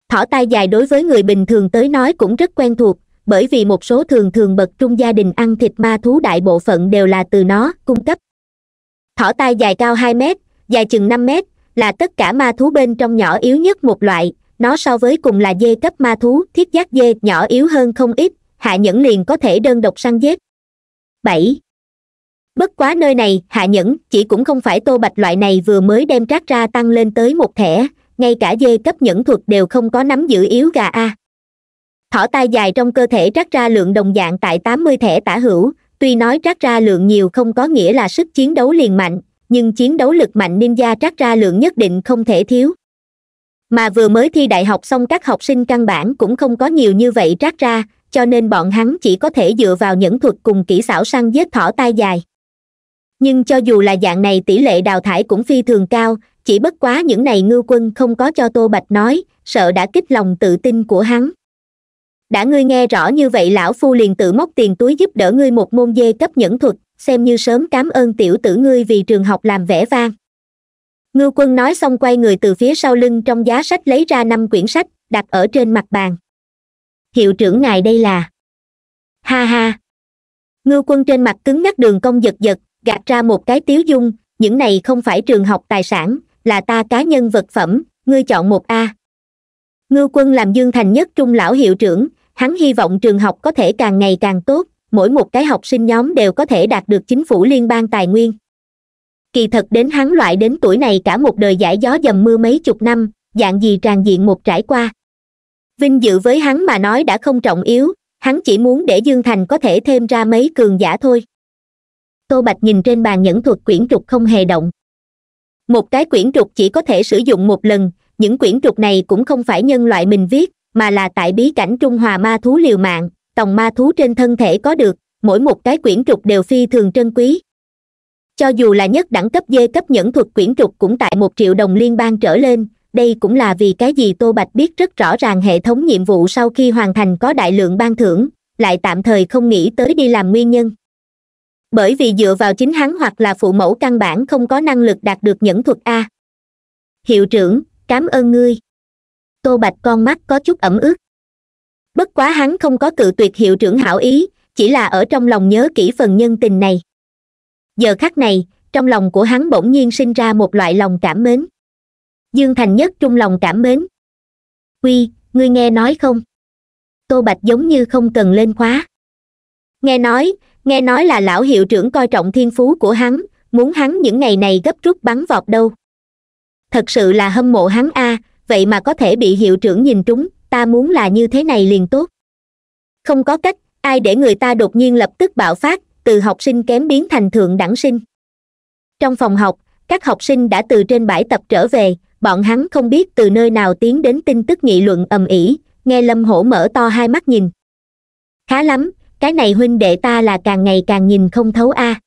thỏ tai dài đối với người bình thường tới nói cũng rất quen thuộc bởi vì một số thường thường bậc trung gia đình ăn thịt ma thú đại bộ phận đều là từ nó cung cấp thỏ tai dài cao hai mét dài chừng năm mét là tất cả ma thú bên trong nhỏ yếu nhất một loại nó so với cùng là dê cấp ma thú thiết giác dê nhỏ yếu hơn không ít hạ nhẫn liền có thể đơn độc săn giết bảy bất quá nơi này hạ nhẫn chỉ cũng không phải tô bạch loại này vừa mới đem trác ra tăng lên tới một thẻ ngay cả dê cấp nhẫn thuật đều không có nắm giữ yếu gà a thỏ tai dài trong cơ thể trác ra lượng đồng dạng tại tám mươi thẻ tả hữu tuy nói trác ra lượng nhiều không có nghĩa là sức chiến đấu liền mạnh nhưng chiến đấu lực mạnh ninja trác ra lượng nhất định không thể thiếu mà vừa mới thi đại học xong các học sinh căn bản cũng không có nhiều như vậy trác ra cho nên bọn hắn chỉ có thể dựa vào những thuật cùng kỹ xảo săn giết thỏ tai dài nhưng cho dù là dạng này tỷ lệ đào thải cũng phi thường cao chỉ bất quá những này ngư quân không có cho tô bạch nói sợ đã kích lòng tự tin của hắn đã ngươi nghe rõ như vậy lão phu liền tự móc tiền túi giúp đỡ ngươi một môn dê cấp nhẫn thuật xem như sớm cảm ơn tiểu tử ngươi vì trường học làm vẻ vang ngư quân nói xong quay người từ phía sau lưng trong giá sách lấy ra năm quyển sách đặt ở trên mặt bàn hiệu trưởng ngài đây là ha ha ngư quân trên mặt cứng ngắc đường cong giật giật gạt ra một cái tiếu dung những này không phải trường học tài sản là ta cá nhân vật phẩm ngươi chọn một a ngưu quân làm dương thành nhất trung lão hiệu trưởng hắn hy vọng trường học có thể càng ngày càng tốt mỗi một cái học sinh nhóm đều có thể đạt được chính phủ liên bang tài nguyên kỳ thật đến hắn loại đến tuổi này cả một đời giải gió dầm mưa mấy chục năm dạng gì tràn diện một trải qua vinh dự với hắn mà nói đã không trọng yếu hắn chỉ muốn để dương thành có thể thêm ra mấy cường giả thôi tô bạch nhìn trên bàn nhẫn thuật quyển trục không hề động một cái quyển trục chỉ có thể sử dụng một lần những quyển trục này cũng không phải nhân loại mình viết mà là tại bí cảnh trung hòa ma thú liều mạng tòng ma thú trên thân thể có được mỗi một cái quyển trục đều phi thường trân quý cho dù là nhất đẳng cấp dê cấp nhẫn thuật quyển trục cũng tại một triệu đồng liên bang trở lên đây cũng là vì cái gì tô bạch biết rất rõ ràng hệ thống nhiệm vụ sau khi hoàn thành có đại lượng ban thưởng lại tạm thời không nghĩ tới đi làm nguyên nhân bởi vì dựa vào chính hắn hoặc là phụ mẫu căn bản không có năng lực đạt được nhẫn thuật a hiệu trưởng cảm ơn ngươi tô bạch con mắt có chút ẩm ướt bất quá hắn không có cự tuyệt hiệu trưởng hảo ý chỉ là ở trong lòng nhớ kỹ phần nhân tình này giờ khắc này trong lòng của hắn bỗng nhiên sinh ra một loại lòng cảm mến dương thành nhất trung lòng cảm mến quy ngươi nghe nói không tô bạch giống như không cần lên khóa nghe nói nghe nói là lão hiệu trưởng coi trọng thiên phú của hắn muốn hắn những ngày này gấp rút bắn vọt đâu thật sự là hâm mộ hắn a à, vậy mà có thể bị hiệu trưởng nhìn trúng ta muốn là như thế này liền tốt không có cách ai để người ta đột nhiên lập tức bạo phát từ học sinh kém biến thành thượng đẳng sinh trong phòng học các học sinh đã từ trên bãi tập trở về bọn hắn không biết từ nơi nào tiến đến tin tức nghị luận ầm ĩ nghe lâm hổ mở to hai mắt nhìn khá lắm cái này huynh đệ ta là càng ngày càng nhìn không thấu a à.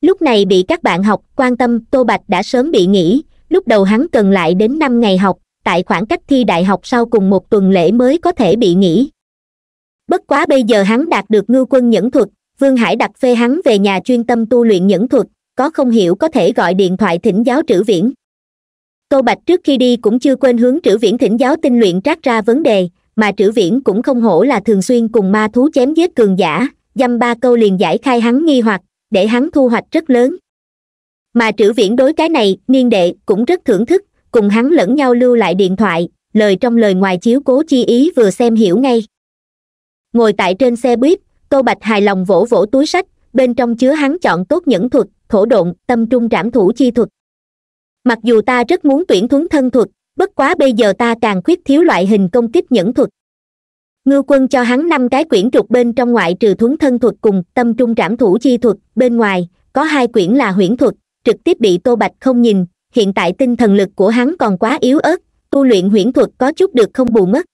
lúc này bị các bạn học quan tâm tô bạch đã sớm bị nghỉ lúc đầu hắn cần lại đến năm ngày học tại khoảng cách thi đại học sau cùng một tuần lễ mới có thể bị nghỉ bất quá bây giờ hắn đạt được ngư quân nhẫn thuật vương hải đặt phê hắn về nhà chuyên tâm tu luyện nhẫn thuật có không hiểu có thể gọi điện thoại thỉnh giáo trữ viễn tô bạch trước khi đi cũng chưa quên hướng trữ viễn thỉnh giáo tinh luyện trát ra vấn đề mà trữ viễn cũng không hổ là thường xuyên cùng ma thú chém giết cường giả dăm ba câu liền giải khai hắn nghi hoặc để hắn thu hoạch rất lớn mà trữ viễn đối cái này niên đệ cũng rất thưởng thức cùng hắn lẫn nhau lưu lại điện thoại lời trong lời ngoài chiếu cố chi ý vừa xem hiểu ngay ngồi tại trên xe buýt tô bạch hài lòng vỗ vỗ túi sách bên trong chứa hắn chọn tốt nhẫn thuật thổ độn tâm trung trảm thủ chi thuật mặc dù ta rất muốn tuyển thuấn thân thuật bất quá bây giờ ta càng khuyết thiếu loại hình công kích nhẫn thuật ngư quân cho hắn năm cái quyển trục bên trong ngoại trừ thuấn thân thuật cùng tâm trung trảm thủ chi thuật bên ngoài có hai quyển là huyễn thuật trực tiếp bị tô bạch không nhìn hiện tại tinh thần lực của hắn còn quá yếu ớt tu luyện huyễn thuật có chút được không bù mất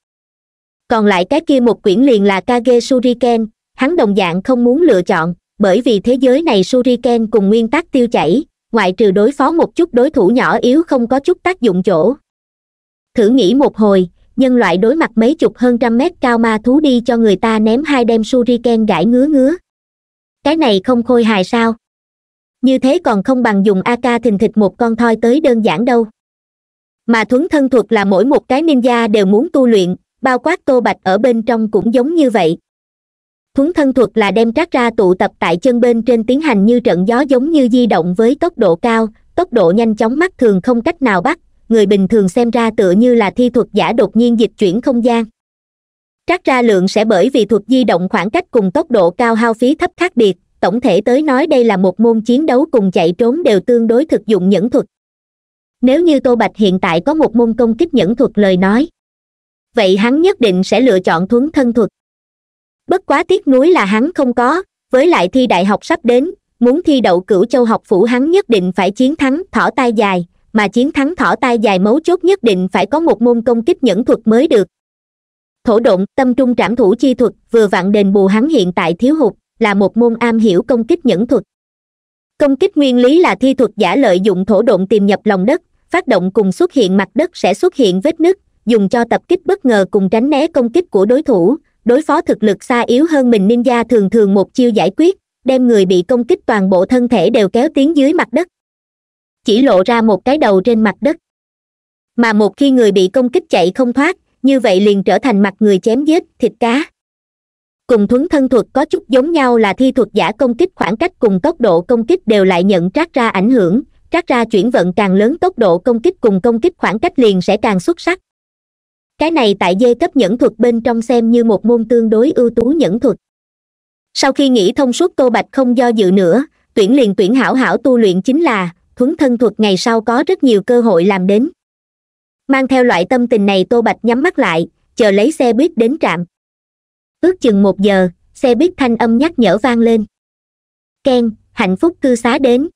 còn lại cái kia một quyển liền là kage shuriken hắn đồng dạng không muốn lựa chọn bởi vì thế giới này shuriken cùng nguyên tắc tiêu chảy ngoại trừ đối phó một chút đối thủ nhỏ yếu không có chút tác dụng chỗ thử nghĩ một hồi nhân loại đối mặt mấy chục hơn trăm mét cao ma thú đi cho người ta ném hai đem suriken gãi ngứa ngứa cái này không khôi hài sao như thế còn không bằng dùng ak thình thịch một con thoi tới đơn giản đâu mà thuấn thân thuật là mỗi một cái ninja đều muốn tu luyện bao quát tô bạch ở bên trong cũng giống như vậy thuấn thân thuật là đem trác ra tụ tập tại chân bên trên tiến hành như trận gió giống như di động với tốc độ cao tốc độ nhanh chóng mắt thường không cách nào bắt người bình thường xem ra tựa như là thi thuật giả đột nhiên dịch chuyển không gian trắc ra lượng sẽ bởi vì thuật di động khoảng cách cùng tốc độ cao hao phí thấp khác biệt tổng thể tới nói đây là một môn chiến đấu cùng chạy trốn đều tương đối thực dụng nhẫn thuật nếu như tô bạch hiện tại có một môn công kích nhẫn thuật lời nói vậy hắn nhất định sẽ lựa chọn thuấn thân thuật bất quá tiếc nuối là hắn không có với lại thi đại học sắp đến muốn thi đậu cửu châu học phủ hắn nhất định phải chiến thắng thỏ tai dài mà chiến thắng thỏ tai dài mấu chốt nhất định phải có một môn công kích nhẫn thuật mới được thổ động tâm trung trảm thủ chi thuật vừa vặn đền bù hắn hiện tại thiếu hụt là một môn am hiểu công kích nhẫn thuật công kích nguyên lý là thi thuật giả lợi dụng thổ động tìm nhập lòng đất phát động cùng xuất hiện mặt đất sẽ xuất hiện vết nứt dùng cho tập kích bất ngờ cùng tránh né công kích của đối thủ đối phó thực lực xa yếu hơn mình ninja thường thường một chiêu giải quyết đem người bị công kích toàn bộ thân thể đều kéo tiến dưới mặt đất chỉ lộ ra một cái đầu trên mặt đất mà một khi người bị công kích chạy không thoát như vậy liền trở thành mặt người chém giết thịt cá cùng thuấn thân thuật có chút giống nhau là thi thuật giả công kích khoảng cách cùng tốc độ công kích đều lại nhận trát ra ảnh hưởng trát ra chuyển vận càng lớn tốc độ công kích cùng công kích khoảng cách liền sẽ càng xuất sắc cái này tại dê cấp nhẫn thuật bên trong xem như một môn tương đối ưu tú nhẫn thuật sau khi nghĩ thông suốt tô bạch không do dự nữa tuyển liền tuyển hảo hảo tu luyện chính là thuấn thân thuật ngày sau có rất nhiều cơ hội làm đến mang theo loại tâm tình này tô bạch nhắm mắt lại chờ lấy xe buýt đến trạm ước chừng một giờ xe buýt thanh âm nhắc nhở vang lên keng hạnh phúc cư xá đến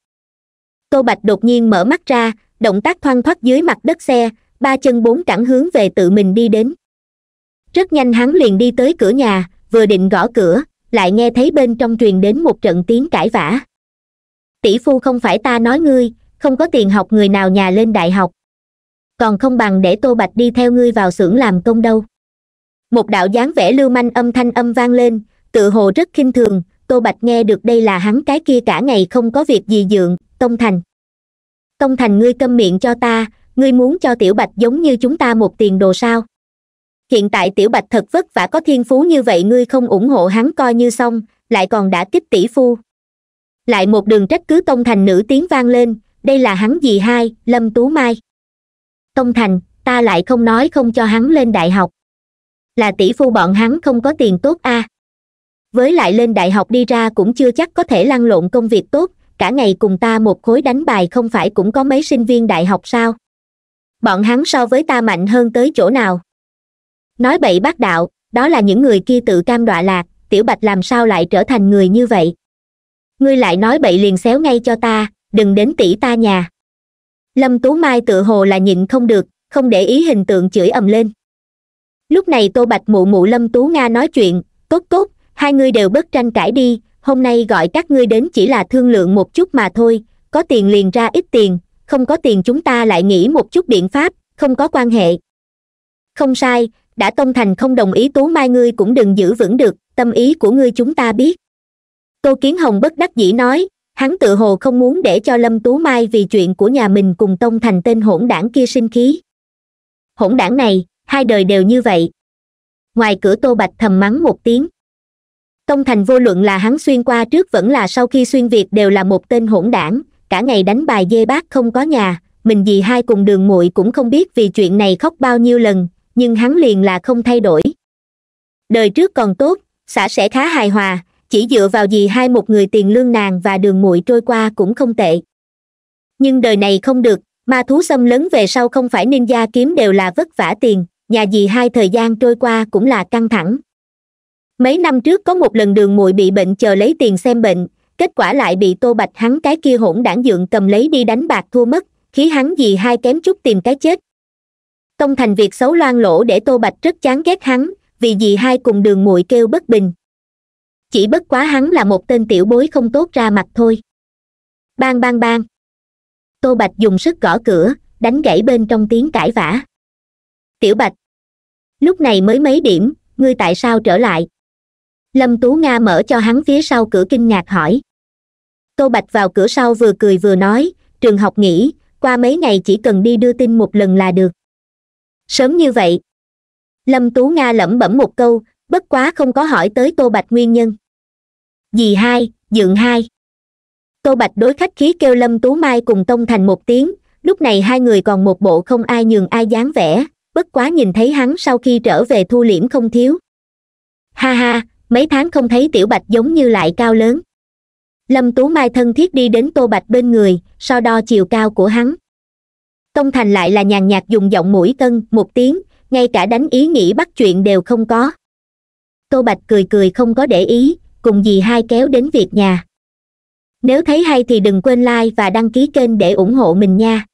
tô bạch đột nhiên mở mắt ra động tác thoăn thoắt dưới mặt đất xe ba chân bốn cẳng hướng về tự mình đi đến rất nhanh hắn liền đi tới cửa nhà vừa định gõ cửa lại nghe thấy bên trong truyền đến một trận tiếng cãi vã tỷ phu không phải ta nói ngươi không có tiền học người nào nhà lên đại học còn không bằng để tô bạch đi theo ngươi vào xưởng làm công đâu một đạo dáng vẻ lưu manh âm thanh âm vang lên tự hồ rất khinh thường tô bạch nghe được đây là hắn cái kia cả ngày không có việc gì dượng tông thành tông thành ngươi câm miệng cho ta ngươi muốn cho tiểu bạch giống như chúng ta một tiền đồ sao hiện tại tiểu bạch thật vất vả có thiên phú như vậy ngươi không ủng hộ hắn coi như xong lại còn đã kích tỷ phu lại một đường trách cứ tông thành nữ tiếng vang lên đây là hắn gì hai lâm tú mai tông thành ta lại không nói không cho hắn lên đại học là tỷ phu bọn hắn không có tiền tốt a à. với lại lên đại học đi ra cũng chưa chắc có thể lăn lộn công việc tốt cả ngày cùng ta một khối đánh bài không phải cũng có mấy sinh viên đại học sao bọn hắn so với ta mạnh hơn tới chỗ nào nói bậy bác đạo đó là những người kia tự cam đọa lạc tiểu bạch làm sao lại trở thành người như vậy ngươi lại nói bậy liền xéo ngay cho ta đừng đến tỷ ta nhà lâm tú mai tự hồ là nhịn không được không để ý hình tượng chửi ầm lên lúc này tô bạch mụ mụ lâm tú nga nói chuyện tốt tốt hai ngươi đều bất tranh cãi đi hôm nay gọi các ngươi đến chỉ là thương lượng một chút mà thôi có tiền liền ra ít tiền không có tiền chúng ta lại nghĩ một chút biện pháp không có quan hệ không sai đã tông thành không đồng ý tú mai ngươi cũng đừng giữ vững được tâm ý của ngươi chúng ta biết tô kiến hồng bất đắc dĩ nói hắn tự hồ không muốn để cho lâm tú mai vì chuyện của nhà mình cùng tông thành tên hỗn đảng kia sinh khí hỗn đảng này hai đời đều như vậy ngoài cửa tô bạch thầm mắng một tiếng tông thành vô luận là hắn xuyên qua trước vẫn là sau khi xuyên việt đều là một tên hỗn đảng cả ngày đánh bài dê bác không có nhà mình dì hai cùng đường muội cũng không biết vì chuyện này khóc bao nhiêu lần nhưng hắn liền là không thay đổi đời trước còn tốt xã sẽ khá hài hòa chỉ dựa vào gì hai một người tiền lương nàng và đường muội trôi qua cũng không tệ nhưng đời này không được ma thú xâm lấn về sau không phải nên gia kiếm đều là vất vả tiền nhà dì hai thời gian trôi qua cũng là căng thẳng mấy năm trước có một lần đường muội bị bệnh chờ lấy tiền xem bệnh kết quả lại bị tô bạch hắn cái kia hỗn đảng dượng cầm lấy đi đánh bạc thua mất khí hắn dì hai kém chút tìm cái chết công thành việc xấu loan lỗ để tô bạch rất chán ghét hắn vì dì hai cùng đường muội kêu bất bình chỉ bất quá hắn là một tên tiểu bối không tốt ra mặt thôi bang bang bang tô bạch dùng sức gõ cửa đánh gãy bên trong tiếng cãi vã tiểu bạch lúc này mới mấy điểm ngươi tại sao trở lại lâm tú nga mở cho hắn phía sau cửa kinh ngạc hỏi tô bạch vào cửa sau vừa cười vừa nói trường học nghỉ qua mấy ngày chỉ cần đi đưa tin một lần là được sớm như vậy lâm tú nga lẩm bẩm một câu bất quá không có hỏi tới tô bạch nguyên nhân dì hai dượng hai tô bạch đối khách khí kêu lâm tú mai cùng tông thành một tiếng lúc này hai người còn một bộ không ai nhường ai dáng vẻ bất quá nhìn thấy hắn sau khi trở về thu liễm không thiếu ha ha mấy tháng không thấy tiểu bạch giống như lại cao lớn lâm tú mai thân thiết đi đến tô bạch bên người so đo chiều cao của hắn tông thành lại là nhàn nhạt dùng giọng mũi cân một tiếng ngay cả đánh ý nghĩ bắt chuyện đều không có tô bạch cười cười không có để ý cùng dì hai kéo đến việc nhà nếu thấy hay thì đừng quên like và đăng ký kênh để ủng hộ mình nha